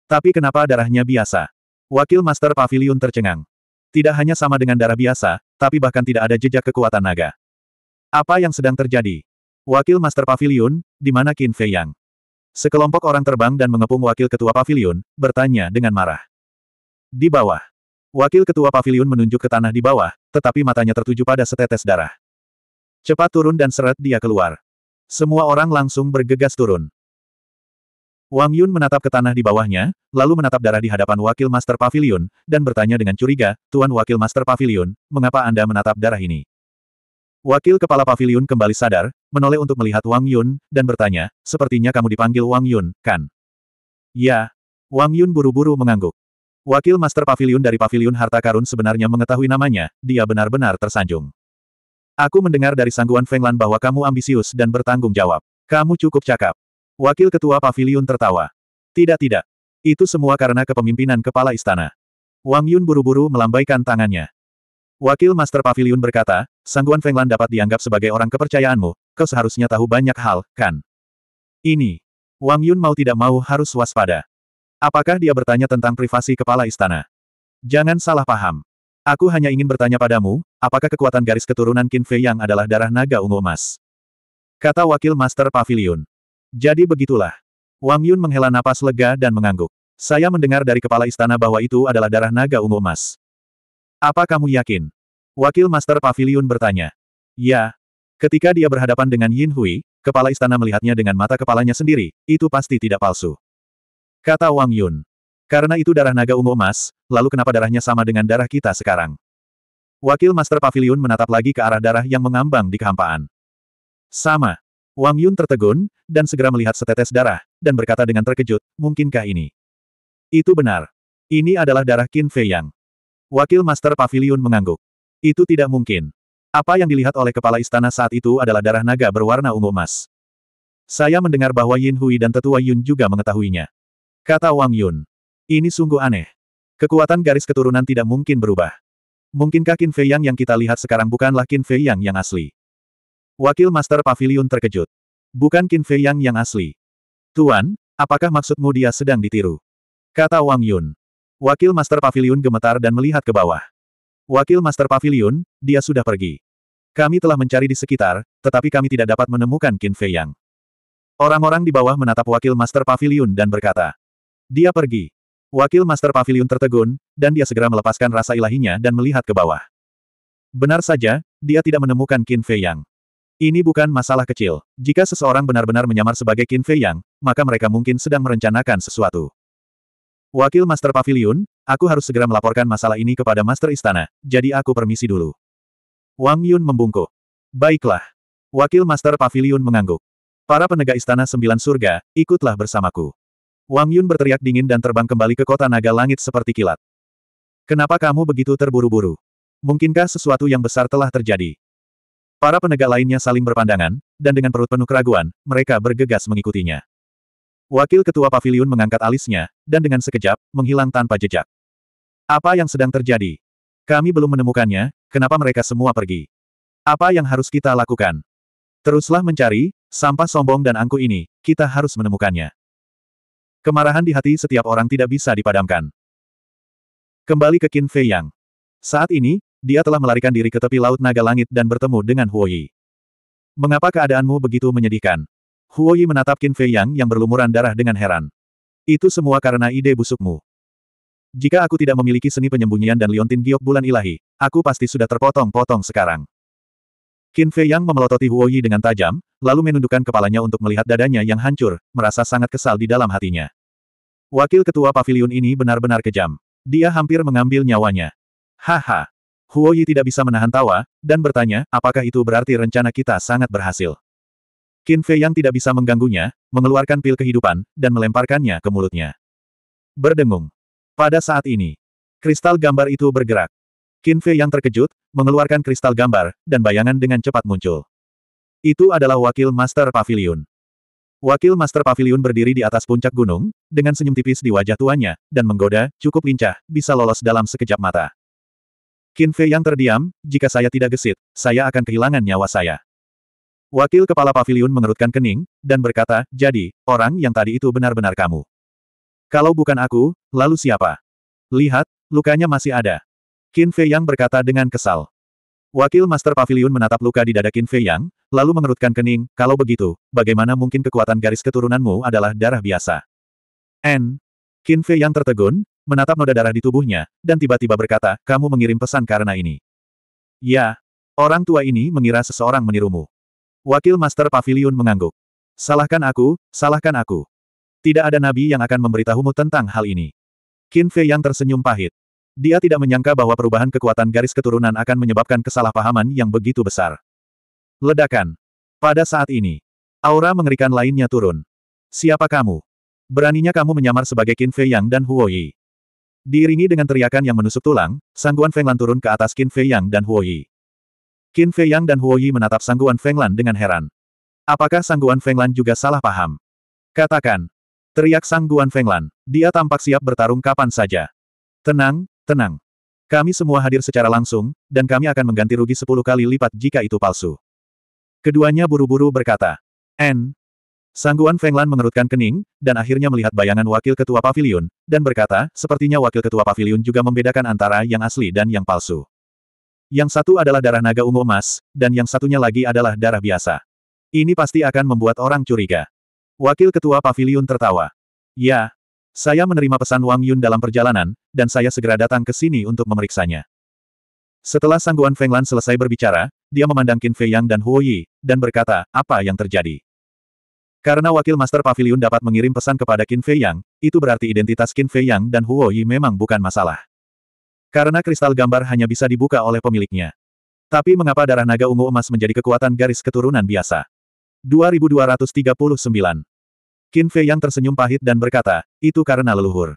Tapi kenapa darahnya biasa? Wakil Master Pavilion tercengang. Tidak hanya sama dengan darah biasa, tapi bahkan tidak ada jejak kekuatan naga. Apa yang sedang terjadi? Wakil Master Pavilion, di mana Qin Fei Yang? Sekelompok orang terbang dan mengepung Wakil Ketua Pavilion, bertanya dengan marah. Di bawah. Wakil Ketua Pavilion menunjuk ke tanah di bawah, tetapi matanya tertuju pada setetes darah. Cepat turun dan seret dia keluar. Semua orang langsung bergegas turun. Wang Yun menatap ke tanah di bawahnya, lalu menatap darah di hadapan Wakil Master Pavilion, dan bertanya dengan curiga, Tuan Wakil Master Pavilion, mengapa Anda menatap darah ini? Wakil Kepala Pavilion kembali sadar, menoleh untuk melihat Wang Yun, dan bertanya, sepertinya kamu dipanggil Wang Yun, kan? Ya. Wang Yun buru-buru mengangguk. Wakil Master Pavilion dari Pavilion Harta Karun sebenarnya mengetahui namanya, dia benar-benar tersanjung. Aku mendengar dari sangguan Fenglan bahwa kamu ambisius dan bertanggung jawab. Kamu cukup cakap. Wakil Ketua Pavilion tertawa. Tidak tidak. Itu semua karena kepemimpinan kepala istana. Wang Yun buru-buru melambaikan tangannya. Wakil Master Pavilion berkata, Sangguan Fenglan dapat dianggap sebagai orang kepercayaanmu, kau seharusnya tahu banyak hal, kan? Ini. Wang Yun mau tidak mau harus waspada. Apakah dia bertanya tentang privasi kepala istana? Jangan salah paham. Aku hanya ingin bertanya padamu, apakah kekuatan garis keturunan Qin Fei yang adalah darah naga ungu emas? Kata wakil Master Pavilion. Jadi begitulah. Wang Yun menghela napas lega dan mengangguk. Saya mendengar dari kepala istana bahwa itu adalah darah naga ungu emas. Apa kamu yakin? Wakil Master Pavilion bertanya. Ya. Ketika dia berhadapan dengan Yin Hui, kepala istana melihatnya dengan mata kepalanya sendiri, itu pasti tidak palsu. Kata Wang Yun. Karena itu darah naga ungu emas, lalu kenapa darahnya sama dengan darah kita sekarang? Wakil Master Pavilion menatap lagi ke arah darah yang mengambang di kehampaan. Sama. Wang Yun tertegun, dan segera melihat setetes darah, dan berkata dengan terkejut, mungkinkah ini? Itu benar. Ini adalah darah Qin Fei Yang. Wakil Master Pavilion mengangguk. Itu tidak mungkin. Apa yang dilihat oleh kepala istana saat itu adalah darah naga berwarna ungu emas. Saya mendengar bahwa Yin Hui dan tetua Yun juga mengetahuinya. Kata Wang Yun. Ini sungguh aneh. Kekuatan garis keturunan tidak mungkin berubah. Mungkinkah Qin Fei Yang yang kita lihat sekarang bukanlah Qin Fei Yang yang asli? Wakil Master Pavilion terkejut. Bukan Qin Fei Yang yang asli. Tuan, apakah maksudmu dia sedang ditiru? Kata Wang Yun. Wakil Master Pavilion gemetar dan melihat ke bawah. Wakil Master Pavilion, dia sudah pergi. Kami telah mencari di sekitar, tetapi kami tidak dapat menemukan Qin Fei Yang. Orang-orang di bawah menatap Wakil Master Pavilion dan berkata. Dia pergi. Wakil Master Pavilion tertegun, dan dia segera melepaskan rasa ilahinya dan melihat ke bawah. Benar saja, dia tidak menemukan Qin Fei Yang. Ini bukan masalah kecil. Jika seseorang benar-benar menyamar sebagai Qin Fei Yang, maka mereka mungkin sedang merencanakan sesuatu. Wakil Master Pavilion, aku harus segera melaporkan masalah ini kepada Master Istana, jadi aku permisi dulu. Wang Yun membungkuk. Baiklah. Wakil Master Pavilion mengangguk. Para penegak Istana Sembilan Surga, ikutlah bersamaku. Wang Yun berteriak dingin dan terbang kembali ke kota naga langit seperti kilat. Kenapa kamu begitu terburu-buru? Mungkinkah sesuatu yang besar telah terjadi? Para penegak lainnya saling berpandangan, dan dengan perut penuh keraguan, mereka bergegas mengikutinya. Wakil Ketua Pavilion mengangkat alisnya, dan dengan sekejap, menghilang tanpa jejak. Apa yang sedang terjadi? Kami belum menemukannya, kenapa mereka semua pergi? Apa yang harus kita lakukan? Teruslah mencari, sampah sombong dan angku ini, kita harus menemukannya. Kemarahan di hati setiap orang tidak bisa dipadamkan. Kembali ke Qin Fei Yang. Saat ini, dia telah melarikan diri ke tepi Laut Naga Langit dan bertemu dengan Huoyi. Mengapa keadaanmu begitu menyedihkan? Huoyi menatap Qin Fei Yang yang berlumuran darah dengan heran. Itu semua karena ide busukmu. Jika aku tidak memiliki seni penyembunyian dan liontin giok bulan ilahi, aku pasti sudah terpotong-potong sekarang. Qin Fei Yang memelototi Huoyi dengan tajam, lalu menundukkan kepalanya untuk melihat dadanya yang hancur, merasa sangat kesal di dalam hatinya. Wakil ketua pavilion ini benar-benar kejam. Dia hampir mengambil nyawanya. Haha, Huo Yi tidak bisa menahan tawa, dan bertanya, apakah itu berarti rencana kita sangat berhasil? Qin Fei yang tidak bisa mengganggunya, mengeluarkan pil kehidupan, dan melemparkannya ke mulutnya. Berdengung. Pada saat ini, kristal gambar itu bergerak. Qin Fei yang terkejut, mengeluarkan kristal gambar, dan bayangan dengan cepat muncul. Itu adalah wakil Master Pavilion. Wakil Master Pavilion berdiri di atas puncak gunung, dengan senyum tipis di wajah tuannya, dan menggoda, cukup lincah, bisa lolos dalam sekejap mata. Qin Fei yang terdiam, jika saya tidak gesit, saya akan kehilangan nyawa saya. Wakil kepala pavilion mengerutkan kening, dan berkata, jadi, orang yang tadi itu benar-benar kamu. Kalau bukan aku, lalu siapa? Lihat, lukanya masih ada. Qin Fei yang berkata dengan kesal. Wakil Master Pavilion menatap luka di dada Qin Fei Yang, lalu mengerutkan kening, kalau begitu, bagaimana mungkin kekuatan garis keturunanmu adalah darah biasa? N. Qin Fei Yang tertegun, menatap noda darah di tubuhnya, dan tiba-tiba berkata, kamu mengirim pesan karena ini. Ya, orang tua ini mengira seseorang menirumu. Wakil Master Pavilion mengangguk. Salahkan aku, salahkan aku. Tidak ada nabi yang akan memberitahumu tentang hal ini. Qin Fei yang tersenyum pahit. Dia tidak menyangka bahwa perubahan kekuatan garis keturunan akan menyebabkan kesalahpahaman yang begitu besar. Ledakan. Pada saat ini, aura mengerikan lainnya turun. Siapa kamu? Beraninya kamu menyamar sebagai Qin Fei Yang dan Huo Yi. Diiringi dengan teriakan yang menusuk tulang, Sangguan Fenglan turun ke atas Qin Fei Yang dan Huo Yi. Qin Fei Yang dan Huo Yi menatap Sangguan Fenglan dengan heran. Apakah Sangguan Fenglan juga salah paham? Katakan. Teriak Sangguan Fenglan. Dia tampak siap bertarung kapan saja. Tenang, tenang. Kami semua hadir secara langsung, dan kami akan mengganti rugi sepuluh kali lipat jika itu palsu. Keduanya buru-buru berkata. N, Sangguan Fenglan mengerutkan kening, dan akhirnya melihat bayangan wakil ketua pavilion, dan berkata, sepertinya wakil ketua pavilion juga membedakan antara yang asli dan yang palsu. Yang satu adalah darah naga ungu emas, dan yang satunya lagi adalah darah biasa. Ini pasti akan membuat orang curiga. Wakil ketua pavilion tertawa. Ya, saya menerima pesan Wang Yun dalam perjalanan, dan saya segera datang ke sini untuk memeriksanya. Setelah Sangguan Fenglan selesai berbicara, dia memandang Qin Fei Yang dan Huo Yi, dan berkata, apa yang terjadi? Karena wakil master pavilion dapat mengirim pesan kepada Qin Fei Yang, itu berarti identitas Qin Fei Yang dan Huo Yi memang bukan masalah. Karena kristal gambar hanya bisa dibuka oleh pemiliknya. Tapi mengapa darah naga ungu emas menjadi kekuatan garis keturunan biasa? 2239. Qin Fei Yang tersenyum pahit dan berkata, itu karena leluhur.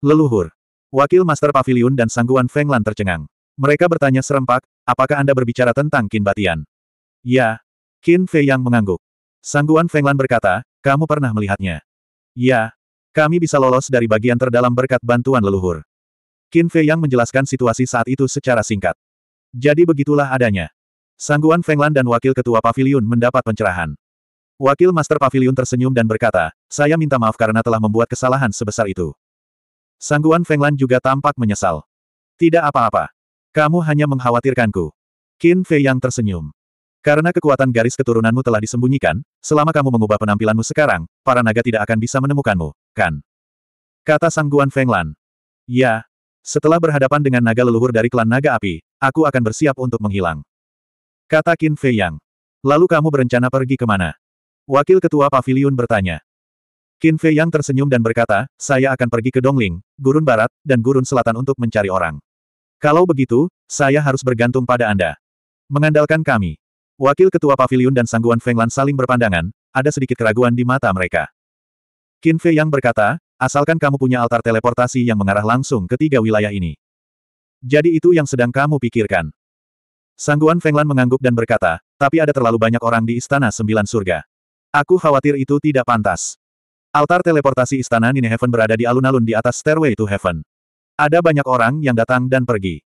Leluhur. Wakil Master Pavilion dan Sangguan Feng Lan tercengang. Mereka bertanya serempak, apakah Anda berbicara tentang Qin Batian? Ya. Qin Fei Yang mengangguk. Sangguan Fenglan berkata, kamu pernah melihatnya. Ya, kami bisa lolos dari bagian terdalam berkat bantuan leluhur. Qin Fei Yang menjelaskan situasi saat itu secara singkat. Jadi begitulah adanya. Sangguan Fenglan dan Wakil Ketua pavilion mendapat pencerahan. Wakil Master pavilion tersenyum dan berkata, saya minta maaf karena telah membuat kesalahan sebesar itu. Sangguan Fenglan juga tampak menyesal. Tidak apa-apa. Kamu hanya mengkhawatirkanku. Qin Fei Yang tersenyum. Karena kekuatan garis keturunanmu telah disembunyikan, selama kamu mengubah penampilanmu sekarang, para naga tidak akan bisa menemukanmu, kan? Kata Sang Guan Lan. Ya. Setelah berhadapan dengan naga leluhur dari klan naga api, aku akan bersiap untuk menghilang. Kata Qin Fei Yang. Lalu kamu berencana pergi kemana? Wakil Ketua Pavilion bertanya. Qin Fei Yang tersenyum dan berkata, saya akan pergi ke Dongling, gurun barat, dan gurun selatan untuk mencari orang. Kalau begitu, saya harus bergantung pada Anda. Mengandalkan kami. Wakil Ketua Pavilion dan Sangguan Fenglan saling berpandangan, ada sedikit keraguan di mata mereka. Qin Fei yang berkata, asalkan kamu punya altar teleportasi yang mengarah langsung ke tiga wilayah ini. Jadi itu yang sedang kamu pikirkan. Sangguan Fenglan mengangguk dan berkata, tapi ada terlalu banyak orang di Istana Sembilan Surga. Aku khawatir itu tidak pantas. Altar teleportasi Istana Nine Heaven berada di alun-alun di atas Stairway to Heaven. Ada banyak orang yang datang dan pergi.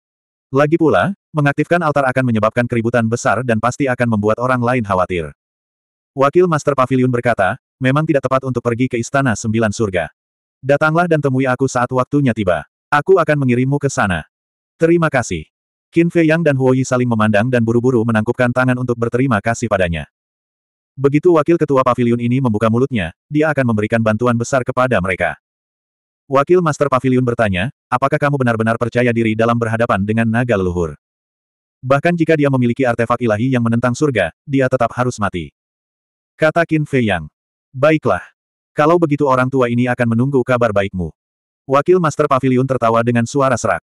Lagi pula, mengaktifkan altar akan menyebabkan keributan besar dan pasti akan membuat orang lain khawatir. Wakil Master Pavilion berkata, memang tidak tepat untuk pergi ke Istana Sembilan Surga. Datanglah dan temui aku saat waktunya tiba. Aku akan mengirimmu ke sana. Terima kasih. Qin Fei Yang dan Huo Yi saling memandang dan buru-buru menangkupkan tangan untuk berterima kasih padanya. Begitu wakil ketua pavilion ini membuka mulutnya, dia akan memberikan bantuan besar kepada mereka. Wakil Master Pavilion bertanya, apakah kamu benar-benar percaya diri dalam berhadapan dengan naga leluhur? Bahkan jika dia memiliki artefak ilahi yang menentang surga, dia tetap harus mati. Kata Qin Fei Yang. Baiklah. Kalau begitu orang tua ini akan menunggu kabar baikmu. Wakil Master Pavilion tertawa dengan suara serak.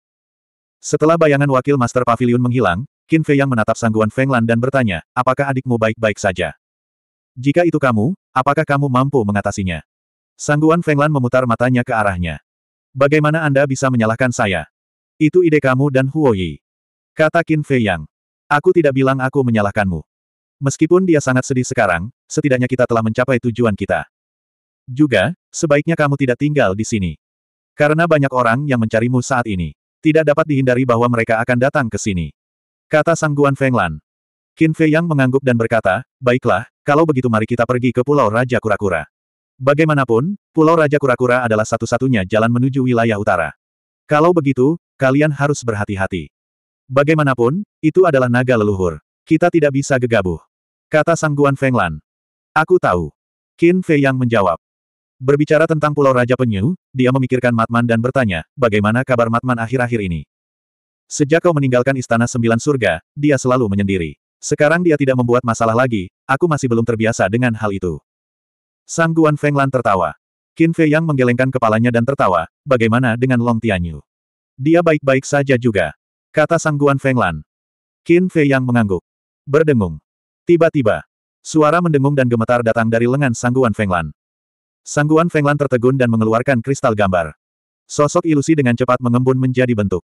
Setelah bayangan Wakil Master Pavilion menghilang, Qin Fei Yang menatap sangguan Feng Lan dan bertanya, apakah adikmu baik-baik saja? Jika itu kamu, apakah kamu mampu mengatasinya? Sangguan Fenglan memutar matanya ke arahnya. Bagaimana Anda bisa menyalahkan saya? Itu ide kamu dan Huo Yi. Kata Qin Fei Yang. Aku tidak bilang aku menyalahkanmu. Meskipun dia sangat sedih sekarang, setidaknya kita telah mencapai tujuan kita. Juga, sebaiknya kamu tidak tinggal di sini. Karena banyak orang yang mencarimu saat ini. Tidak dapat dihindari bahwa mereka akan datang ke sini. Kata Sangguan Fenglan. Qin Fei Yang mengangguk dan berkata, Baiklah, kalau begitu mari kita pergi ke Pulau Raja Kura-Kura. Bagaimanapun, Pulau Raja Kura-Kura adalah satu-satunya jalan menuju wilayah utara. Kalau begitu, kalian harus berhati-hati. Bagaimanapun, itu adalah naga leluhur. Kita tidak bisa gegabah. Kata Sangguan Fenglan. Aku tahu. Qin Fei yang menjawab. Berbicara tentang Pulau Raja Penyu, dia memikirkan Matman dan bertanya, bagaimana kabar Matman akhir-akhir ini? Sejak kau meninggalkan Istana Sembilan Surga, dia selalu menyendiri. Sekarang dia tidak membuat masalah lagi, aku masih belum terbiasa dengan hal itu. Sang Guan Feng tertawa. Qin Fei Yang menggelengkan kepalanya dan tertawa, bagaimana dengan Long Tianyu? Dia baik-baik saja juga. Kata Sang Guan Feng Qin Fei Yang mengangguk. Berdengung. Tiba-tiba, suara mendengung dan gemetar datang dari lengan Sang Guan Feng Lan. Sang Guan Feng tertegun dan mengeluarkan kristal gambar. Sosok ilusi dengan cepat mengembun menjadi bentuk.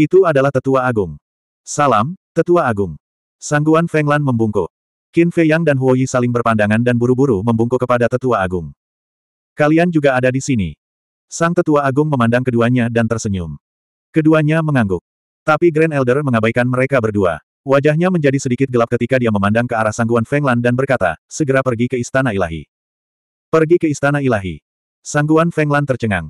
Itu adalah tetua agung. Salam, tetua agung. Sangguan Fenglan membungkuk. Qin Fei Yang dan Huo Yi saling berpandangan dan buru-buru membungkuk kepada tetua agung. Kalian juga ada di sini. Sang tetua agung memandang keduanya dan tersenyum. Keduanya mengangguk. Tapi Grand Elder mengabaikan mereka berdua. Wajahnya menjadi sedikit gelap ketika dia memandang ke arah sangguan Fenglan dan berkata, segera pergi ke istana ilahi. Pergi ke istana ilahi. Sangguan Fenglan tercengang.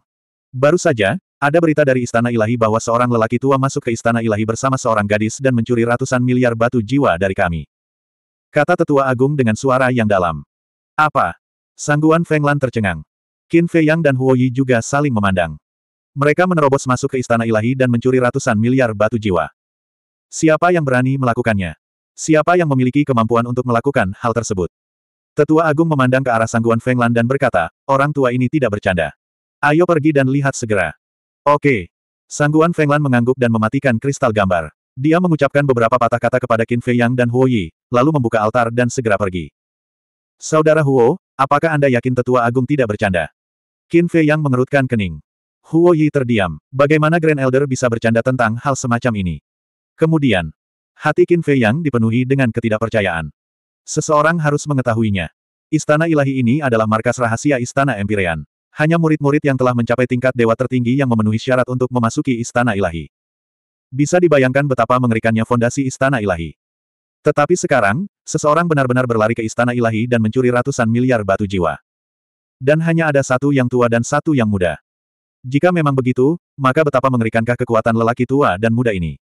Baru saja, ada berita dari istana ilahi bahwa seorang lelaki tua masuk ke istana ilahi bersama seorang gadis dan mencuri ratusan miliar batu jiwa dari kami. Kata tetua agung dengan suara yang dalam. Apa? Sangguan Fenglan tercengang. Qin Fei Yang dan Huo Yi juga saling memandang. Mereka menerobos masuk ke istana ilahi dan mencuri ratusan miliar batu jiwa. Siapa yang berani melakukannya? Siapa yang memiliki kemampuan untuk melakukan hal tersebut? Tetua Agung memandang ke arah Sangguan Fenglan dan berkata, orang tua ini tidak bercanda. Ayo pergi dan lihat segera. Oke. Sangguan Fenglan mengangguk dan mematikan kristal gambar. Dia mengucapkan beberapa patah kata kepada Qin Fei Yang dan Huo Yi, lalu membuka altar dan segera pergi. Saudara Huo, apakah Anda yakin tetua agung tidak bercanda? Qin Fei yang mengerutkan kening. Huo Yi terdiam. Bagaimana Grand Elder bisa bercanda tentang hal semacam ini? Kemudian, hati Qin Fei yang dipenuhi dengan ketidakpercayaan. Seseorang harus mengetahuinya. Istana ilahi ini adalah markas rahasia Istana Empirean. Hanya murid-murid yang telah mencapai tingkat dewa tertinggi yang memenuhi syarat untuk memasuki Istana Ilahi. Bisa dibayangkan betapa mengerikannya fondasi Istana Ilahi. Tetapi sekarang, seseorang benar-benar berlari ke istana ilahi dan mencuri ratusan miliar batu jiwa. Dan hanya ada satu yang tua dan satu yang muda. Jika memang begitu, maka betapa mengerikankah kekuatan lelaki tua dan muda ini?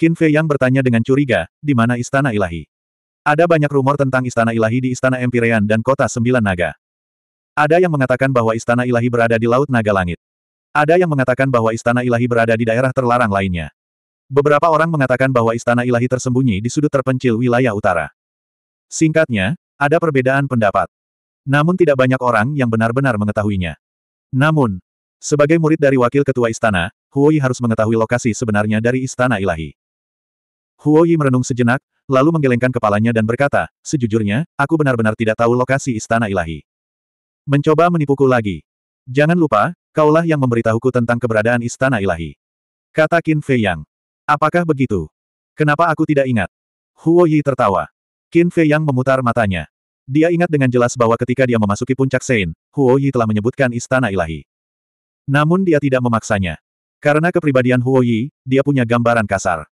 Qin Fei Yang bertanya dengan curiga, di mana istana ilahi? Ada banyak rumor tentang istana ilahi di istana Empirean dan kota Sembilan Naga. Ada yang mengatakan bahwa istana ilahi berada di Laut Naga Langit. Ada yang mengatakan bahwa istana ilahi berada di daerah terlarang lainnya. Beberapa orang mengatakan bahwa istana ilahi tersembunyi di sudut terpencil wilayah utara. Singkatnya, ada perbedaan pendapat. Namun tidak banyak orang yang benar-benar mengetahuinya. Namun, sebagai murid dari wakil ketua istana, Huoyi harus mengetahui lokasi sebenarnya dari istana ilahi. Huoyi merenung sejenak, lalu menggelengkan kepalanya dan berkata, sejujurnya, aku benar-benar tidak tahu lokasi istana ilahi. Mencoba menipuku lagi. Jangan lupa, kaulah yang memberitahuku tentang keberadaan istana ilahi. Kata Qin Fei Yang. Apakah begitu? Kenapa aku tidak ingat? Huo Yi tertawa. Qin Fei Yang memutar matanya. Dia ingat dengan jelas bahwa ketika dia memasuki puncak Sein, Huo Yi telah menyebutkan istana ilahi. Namun dia tidak memaksanya. Karena kepribadian Huo Yi, dia punya gambaran kasar.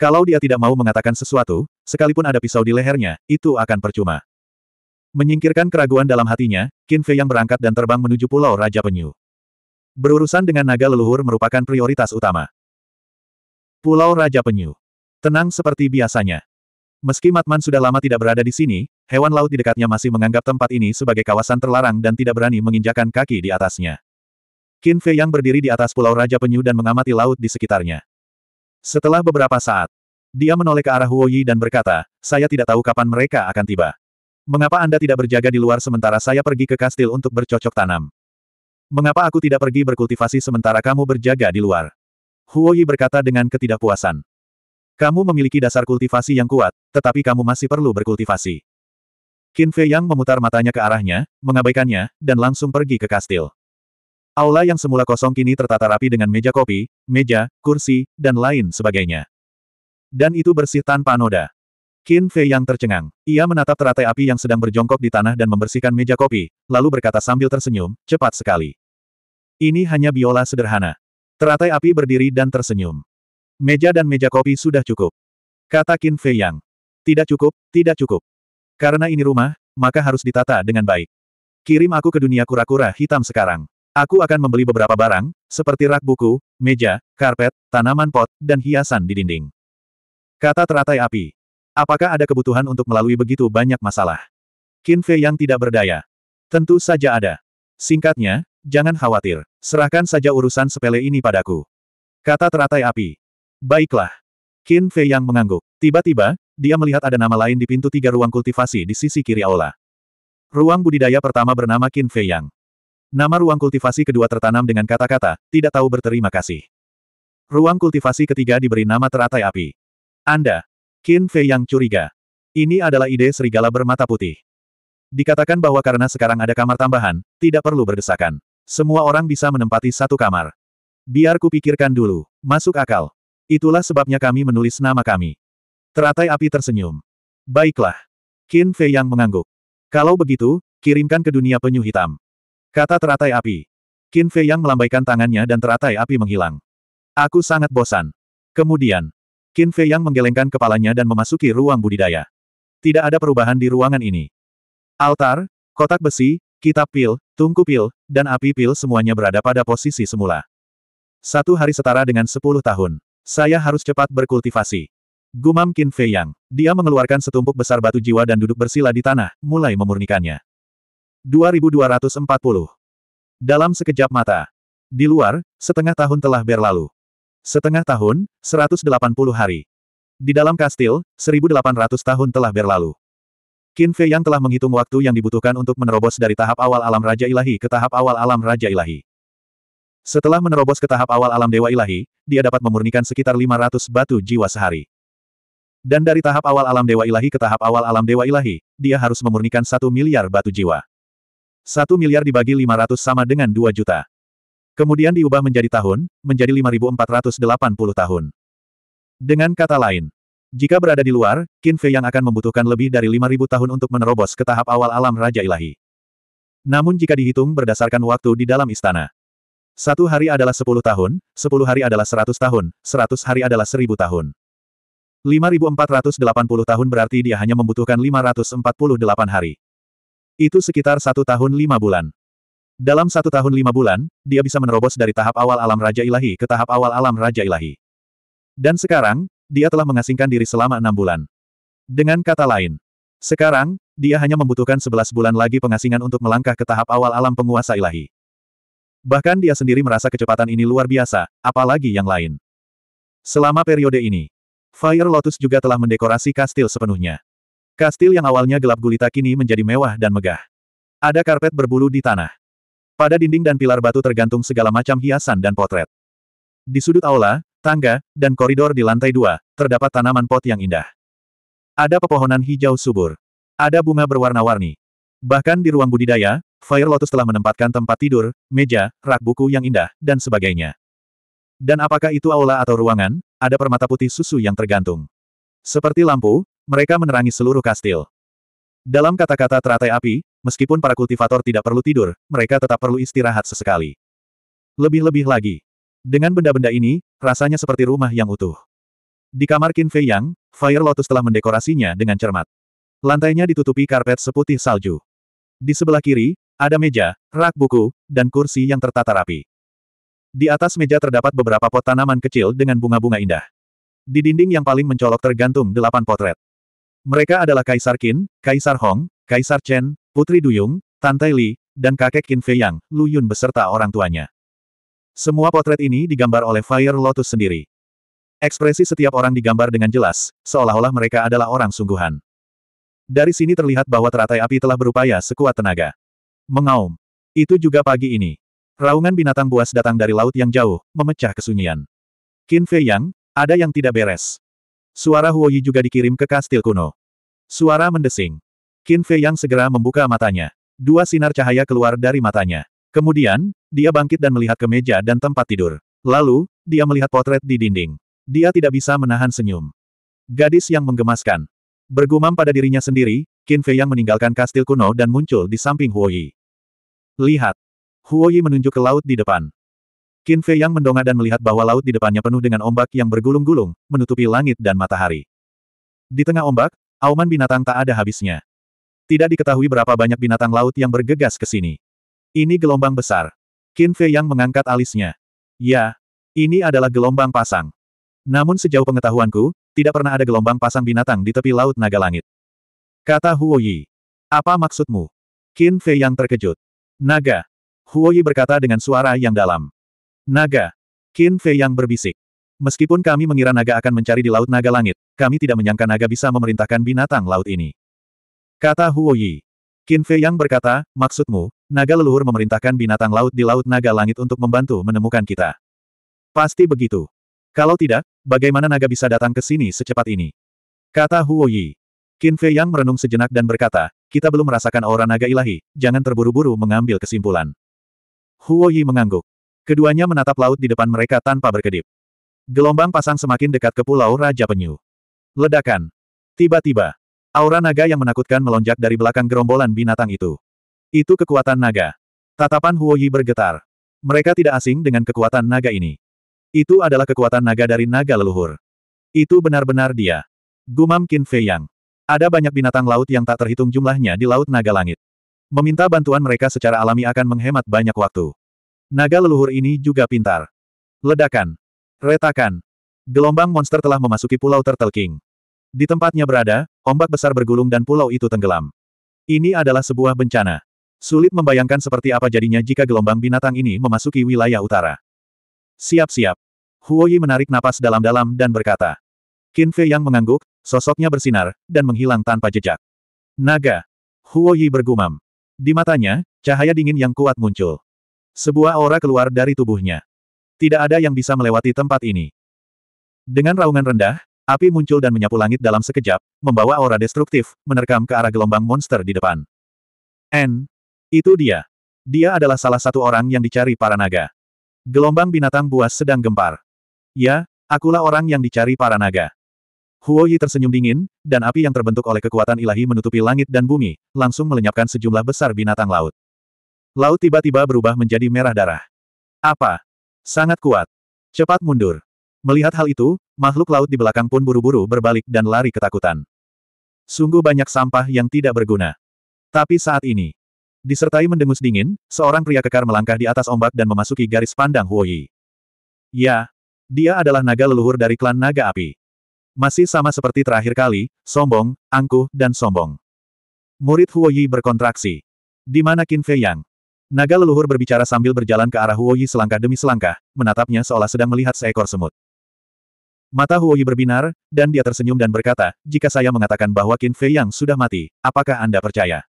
Kalau dia tidak mau mengatakan sesuatu, sekalipun ada pisau di lehernya, itu akan percuma. Menyingkirkan keraguan dalam hatinya, Qin Fei yang berangkat dan terbang menuju Pulau Raja Penyu. Berurusan dengan naga leluhur merupakan prioritas utama. Pulau Raja Penyu. Tenang seperti biasanya. Meski Matman sudah lama tidak berada di sini, hewan laut di dekatnya masih menganggap tempat ini sebagai kawasan terlarang dan tidak berani menginjakan kaki di atasnya. Qin Fei yang berdiri di atas Pulau Raja Penyu dan mengamati laut di sekitarnya. Setelah beberapa saat, dia menoleh ke arah Huo Yi dan berkata, saya tidak tahu kapan mereka akan tiba. Mengapa Anda tidak berjaga di luar sementara saya pergi ke kastil untuk bercocok tanam? Mengapa aku tidak pergi berkultivasi sementara kamu berjaga di luar? Huoyi berkata dengan ketidakpuasan. Kamu memiliki dasar kultivasi yang kuat, tetapi kamu masih perlu berkultivasi. Qin Fei Yang memutar matanya ke arahnya, mengabaikannya, dan langsung pergi ke kastil. Aula yang semula kosong kini tertata rapi dengan meja kopi, meja, kursi, dan lain sebagainya. Dan itu bersih tanpa noda. Qin Fei Yang tercengang. Ia menatap teratai api yang sedang berjongkok di tanah dan membersihkan meja kopi, lalu berkata sambil tersenyum, cepat sekali. Ini hanya biola sederhana. Teratai api berdiri dan tersenyum. Meja dan meja kopi sudah cukup. Kata Qin Fei Yang. Tidak cukup, tidak cukup. Karena ini rumah, maka harus ditata dengan baik. Kirim aku ke dunia kura-kura hitam sekarang. Aku akan membeli beberapa barang, seperti rak buku, meja, karpet, tanaman pot, dan hiasan di dinding. Kata teratai api. Apakah ada kebutuhan untuk melalui begitu banyak masalah? Qin Fei yang tidak berdaya. Tentu saja ada. Singkatnya, Jangan khawatir, serahkan saja urusan sepele ini padaku. Kata teratai api. Baiklah. Qin Fei yang mengangguk. Tiba-tiba, dia melihat ada nama lain di pintu tiga ruang kultivasi di sisi kiri aula. Ruang budidaya pertama bernama Qin Fei Yang. Nama ruang kultivasi kedua tertanam dengan kata-kata, tidak tahu berterima kasih. Ruang kultivasi ketiga diberi nama teratai api. Anda. Qin Fei Yang curiga. Ini adalah ide serigala bermata putih. Dikatakan bahwa karena sekarang ada kamar tambahan, tidak perlu berdesakan. Semua orang bisa menempati satu kamar. Biar kupikirkan dulu. Masuk akal. Itulah sebabnya kami menulis nama kami. Teratai api tersenyum. Baiklah. Qin Fei yang mengangguk. Kalau begitu, kirimkan ke dunia penyu hitam. Kata teratai api. Qin Fei yang melambaikan tangannya dan teratai api menghilang. Aku sangat bosan. Kemudian, Qin Fei yang menggelengkan kepalanya dan memasuki ruang budidaya. Tidak ada perubahan di ruangan ini. Altar, kotak besi, Kitab pil, tungku pil, dan api pil semuanya berada pada posisi semula. Satu hari setara dengan sepuluh tahun. Saya harus cepat berkultivasi. Gumam Qin Fei Yang. Dia mengeluarkan setumpuk besar batu jiwa dan duduk bersila di tanah, mulai memurnikannya. 2240. Dalam sekejap mata. Di luar, setengah tahun telah berlalu. Setengah tahun, 180 hari. Di dalam kastil, 1800 tahun telah berlalu. Qin Fei Yang telah menghitung waktu yang dibutuhkan untuk menerobos dari tahap awal alam Raja Ilahi ke tahap awal alam Raja Ilahi. Setelah menerobos ke tahap awal alam Dewa Ilahi, dia dapat memurnikan sekitar 500 batu jiwa sehari. Dan dari tahap awal alam Dewa Ilahi ke tahap awal alam Dewa Ilahi, dia harus memurnikan satu miliar batu jiwa. Satu miliar dibagi 500 sama dengan 2 juta. Kemudian diubah menjadi tahun, menjadi 5480 tahun. Dengan kata lain, jika berada di luar, Qin Fei yang akan membutuhkan lebih dari 5.000 tahun untuk menerobos ke tahap awal alam Raja Ilahi. Namun jika dihitung berdasarkan waktu di dalam istana, satu hari adalah 10 tahun, 10 hari adalah 100 tahun, 100 hari adalah 1.000 tahun. 5.480 tahun berarti dia hanya membutuhkan 548 hari. Itu sekitar satu tahun lima bulan. Dalam satu tahun lima bulan, dia bisa menerobos dari tahap awal alam Raja Ilahi ke tahap awal alam Raja Ilahi. Dan sekarang, dia telah mengasingkan diri selama enam bulan. Dengan kata lain, sekarang, dia hanya membutuhkan sebelas bulan lagi pengasingan untuk melangkah ke tahap awal alam penguasa ilahi. Bahkan dia sendiri merasa kecepatan ini luar biasa, apalagi yang lain. Selama periode ini, Fire Lotus juga telah mendekorasi kastil sepenuhnya. Kastil yang awalnya gelap gulita kini menjadi mewah dan megah. Ada karpet berbulu di tanah. Pada dinding dan pilar batu tergantung segala macam hiasan dan potret. Di sudut aula, tangga, dan koridor di lantai dua, terdapat tanaman pot yang indah. Ada pepohonan hijau subur. Ada bunga berwarna-warni. Bahkan di ruang budidaya, Fire Lotus telah menempatkan tempat tidur, meja, rak buku yang indah, dan sebagainya. Dan apakah itu aula atau ruangan, ada permata putih susu yang tergantung. Seperti lampu, mereka menerangi seluruh kastil. Dalam kata-kata teratai api, meskipun para kultivator tidak perlu tidur, mereka tetap perlu istirahat sesekali. Lebih-lebih lagi, dengan benda-benda ini, rasanya seperti rumah yang utuh. Di kamar Qin Fei Yang, Fire Lotus telah mendekorasinya dengan cermat. Lantainya ditutupi karpet seputih salju. Di sebelah kiri, ada meja, rak buku, dan kursi yang tertata rapi. Di atas meja terdapat beberapa pot tanaman kecil dengan bunga-bunga indah. Di dinding yang paling mencolok tergantung delapan potret. Mereka adalah Kaisar Qin, Kaisar Hong, Kaisar Chen, Putri Duyung, Tantai Li, dan kakek Qin Fei Yang, Lu Yun beserta orang tuanya. Semua potret ini digambar oleh Fire Lotus sendiri. Ekspresi setiap orang digambar dengan jelas, seolah-olah mereka adalah orang sungguhan. Dari sini terlihat bahwa teratai api telah berupaya sekuat tenaga. Mengaum. Itu juga pagi ini. Raungan binatang buas datang dari laut yang jauh, memecah kesunyian. Qin Fei Yang, ada yang tidak beres. Suara Huoyi juga dikirim ke kastil kuno. Suara mendesing. Qin Fei Yang segera membuka matanya. Dua sinar cahaya keluar dari matanya. Kemudian, dia bangkit dan melihat ke meja dan tempat tidur. Lalu, dia melihat potret di dinding. Dia tidak bisa menahan senyum. Gadis yang menggemaskan. Bergumam pada dirinya sendiri, Qin Fei yang meninggalkan kastil kuno dan muncul di samping Huoyi. Lihat. Huoyi menunjuk ke laut di depan. Qin Fei yang mendongak dan melihat bahwa laut di depannya penuh dengan ombak yang bergulung-gulung, menutupi langit dan matahari. Di tengah ombak, auman binatang tak ada habisnya. Tidak diketahui berapa banyak binatang laut yang bergegas ke sini. Ini gelombang besar. Qin Fei yang mengangkat alisnya. Ya, ini adalah gelombang pasang. Namun sejauh pengetahuanku, tidak pernah ada gelombang pasang binatang di tepi laut naga langit. Kata Huo Yi. Apa maksudmu? Qin Fei yang terkejut. Naga. Huo Yi berkata dengan suara yang dalam. Naga. Qin Fei yang berbisik. Meskipun kami mengira naga akan mencari di laut naga langit, kami tidak menyangka naga bisa memerintahkan binatang laut ini. Kata Huo Yi. Qin Fei Yang berkata, maksudmu, naga leluhur memerintahkan binatang laut di Laut Naga Langit untuk membantu menemukan kita. Pasti begitu. Kalau tidak, bagaimana naga bisa datang ke sini secepat ini? Kata Huo Yi. Qin Fei Yang merenung sejenak dan berkata, kita belum merasakan aura naga ilahi, jangan terburu-buru mengambil kesimpulan. Huo Yi mengangguk. Keduanya menatap laut di depan mereka tanpa berkedip. Gelombang pasang semakin dekat ke Pulau Raja Penyu. Ledakan. Tiba-tiba, Aura naga yang menakutkan melonjak dari belakang gerombolan binatang itu. Itu kekuatan naga. Tatapan Huo Yi bergetar. Mereka tidak asing dengan kekuatan naga ini. Itu adalah kekuatan naga dari naga leluhur. Itu benar-benar dia. Gumam Qin Fei Yang. Ada banyak binatang laut yang tak terhitung jumlahnya di Laut Naga Langit. Meminta bantuan mereka secara alami akan menghemat banyak waktu. Naga leluhur ini juga pintar. Ledakan. Retakan. Gelombang monster telah memasuki Pulau Turtle King. Di tempatnya berada, ombak besar bergulung dan pulau itu tenggelam. Ini adalah sebuah bencana. Sulit membayangkan seperti apa jadinya jika gelombang binatang ini memasuki wilayah utara. Siap-siap. Huoyi menarik napas dalam-dalam dan berkata. Qin Fei yang mengangguk, sosoknya bersinar, dan menghilang tanpa jejak. Naga. Huoyi bergumam. Di matanya, cahaya dingin yang kuat muncul. Sebuah aura keluar dari tubuhnya. Tidak ada yang bisa melewati tempat ini. Dengan raungan rendah, Api muncul dan menyapu langit dalam sekejap, membawa aura destruktif, menerkam ke arah gelombang monster di depan. N. Itu dia. Dia adalah salah satu orang yang dicari para naga. Gelombang binatang buas sedang gempar. Ya, akulah orang yang dicari para naga. Huo Yi tersenyum dingin, dan api yang terbentuk oleh kekuatan ilahi menutupi langit dan bumi, langsung melenyapkan sejumlah besar binatang laut. Laut tiba-tiba berubah menjadi merah darah. Apa? Sangat kuat. Cepat mundur. Melihat hal itu, makhluk laut di belakang pun buru-buru berbalik dan lari ketakutan. Sungguh banyak sampah yang tidak berguna. Tapi saat ini, disertai mendengus dingin, seorang pria kekar melangkah di atas ombak dan memasuki garis pandang Huoyi. Ya, dia adalah naga leluhur dari klan naga api. Masih sama seperti terakhir kali, sombong, angkuh, dan sombong. Murid Huoyi berkontraksi. Di mana Qin Fei Yang? Naga leluhur berbicara sambil berjalan ke arah Huoyi selangkah demi selangkah, menatapnya seolah sedang melihat seekor semut. Mata Huoyi berbinar, dan dia tersenyum dan berkata, jika saya mengatakan bahwa Qin Fei yang sudah mati, apakah Anda percaya?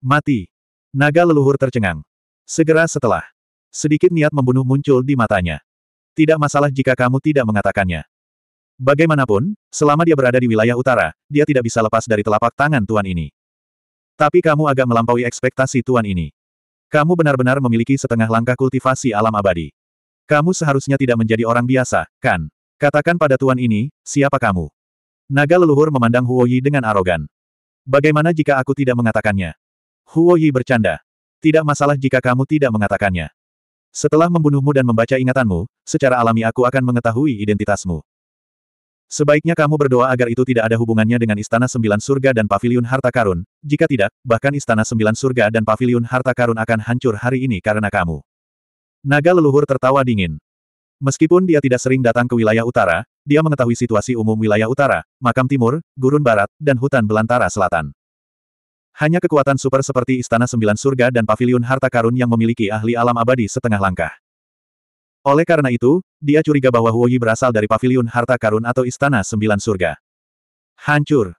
Mati. Naga leluhur tercengang. Segera setelah. Sedikit niat membunuh muncul di matanya. Tidak masalah jika kamu tidak mengatakannya. Bagaimanapun, selama dia berada di wilayah utara, dia tidak bisa lepas dari telapak tangan tuan ini. Tapi kamu agak melampaui ekspektasi tuan ini. Kamu benar-benar memiliki setengah langkah kultivasi alam abadi. Kamu seharusnya tidak menjadi orang biasa, kan? Katakan pada tuan ini, siapa kamu? Naga leluhur memandang Huo Yi dengan arogan. Bagaimana jika aku tidak mengatakannya? Huo Yi bercanda. Tidak masalah jika kamu tidak mengatakannya. Setelah membunuhmu dan membaca ingatanmu, secara alami aku akan mengetahui identitasmu. Sebaiknya kamu berdoa agar itu tidak ada hubungannya dengan Istana Sembilan Surga dan Paviliun Harta Karun, jika tidak, bahkan Istana Sembilan Surga dan Paviliun Harta Karun akan hancur hari ini karena kamu. Naga leluhur tertawa dingin. Meskipun dia tidak sering datang ke wilayah utara, dia mengetahui situasi umum wilayah utara, makam timur, gurun barat, dan hutan belantara selatan. Hanya kekuatan super seperti Istana Sembilan Surga dan Paviliun Harta Karun yang memiliki ahli alam abadi setengah langkah. Oleh karena itu, dia curiga bahwa Huoyi berasal dari Paviliun Harta Karun atau Istana Sembilan Surga. Hancur.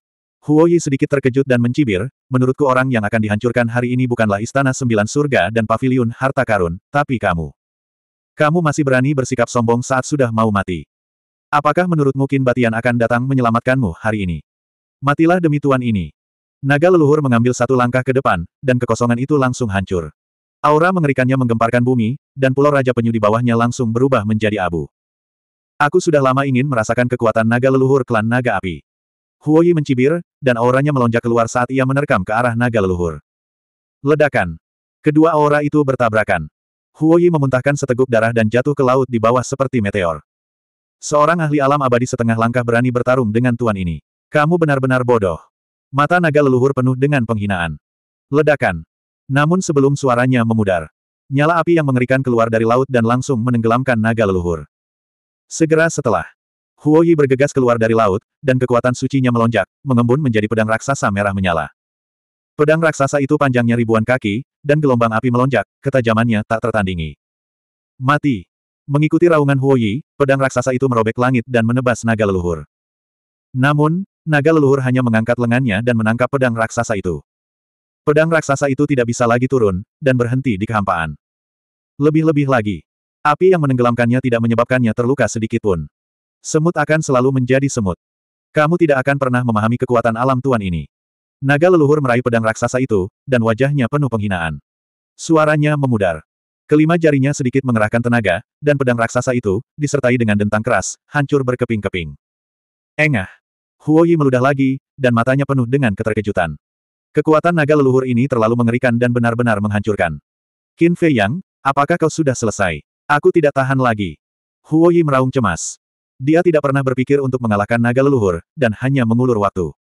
Huoyi sedikit terkejut dan mencibir, menurutku orang yang akan dihancurkan hari ini bukanlah Istana Sembilan Surga dan Paviliun Harta Karun, tapi kamu. Kamu masih berani bersikap sombong saat sudah mau mati. Apakah menurutmu Kin Batian akan datang menyelamatkanmu hari ini? Matilah demi tuan ini. Naga leluhur mengambil satu langkah ke depan, dan kekosongan itu langsung hancur. Aura mengerikannya menggemparkan bumi, dan pulau Raja Penyu di bawahnya langsung berubah menjadi abu. Aku sudah lama ingin merasakan kekuatan naga leluhur klan naga api. Huoyi mencibir, dan auranya melonjak keluar saat ia menerkam ke arah naga leluhur. Ledakan. Kedua aura itu bertabrakan. Huoyi memuntahkan seteguk darah dan jatuh ke laut di bawah seperti meteor. Seorang ahli alam abadi setengah langkah berani bertarung dengan tuan ini. Kamu benar-benar bodoh. Mata naga leluhur penuh dengan penghinaan. Ledakan. Namun sebelum suaranya memudar, nyala api yang mengerikan keluar dari laut dan langsung menenggelamkan naga leluhur. Segera setelah, Huoyi bergegas keluar dari laut, dan kekuatan sucinya melonjak, mengembun menjadi pedang raksasa merah menyala. Pedang raksasa itu panjangnya ribuan kaki, dan gelombang api melonjak, ketajamannya tak tertandingi. Mati! Mengikuti raungan Huoyi, pedang raksasa itu merobek langit dan menebas naga leluhur. Namun, naga leluhur hanya mengangkat lengannya dan menangkap pedang raksasa itu. Pedang raksasa itu tidak bisa lagi turun, dan berhenti di kehampaan. Lebih-lebih lagi, api yang menenggelamkannya tidak menyebabkannya terluka sedikit pun. Semut akan selalu menjadi semut. Kamu tidak akan pernah memahami kekuatan alam tuan ini. Naga leluhur meraih pedang raksasa itu, dan wajahnya penuh penghinaan. Suaranya memudar. Kelima jarinya sedikit mengerahkan tenaga, dan pedang raksasa itu, disertai dengan dentang keras, hancur berkeping-keping. Engah! Huoyi meludah lagi, dan matanya penuh dengan keterkejutan. Kekuatan naga leluhur ini terlalu mengerikan dan benar-benar menghancurkan. Qin Fei Yang, apakah kau sudah selesai? Aku tidak tahan lagi. Huoyi meraung cemas. Dia tidak pernah berpikir untuk mengalahkan naga leluhur, dan hanya mengulur waktu.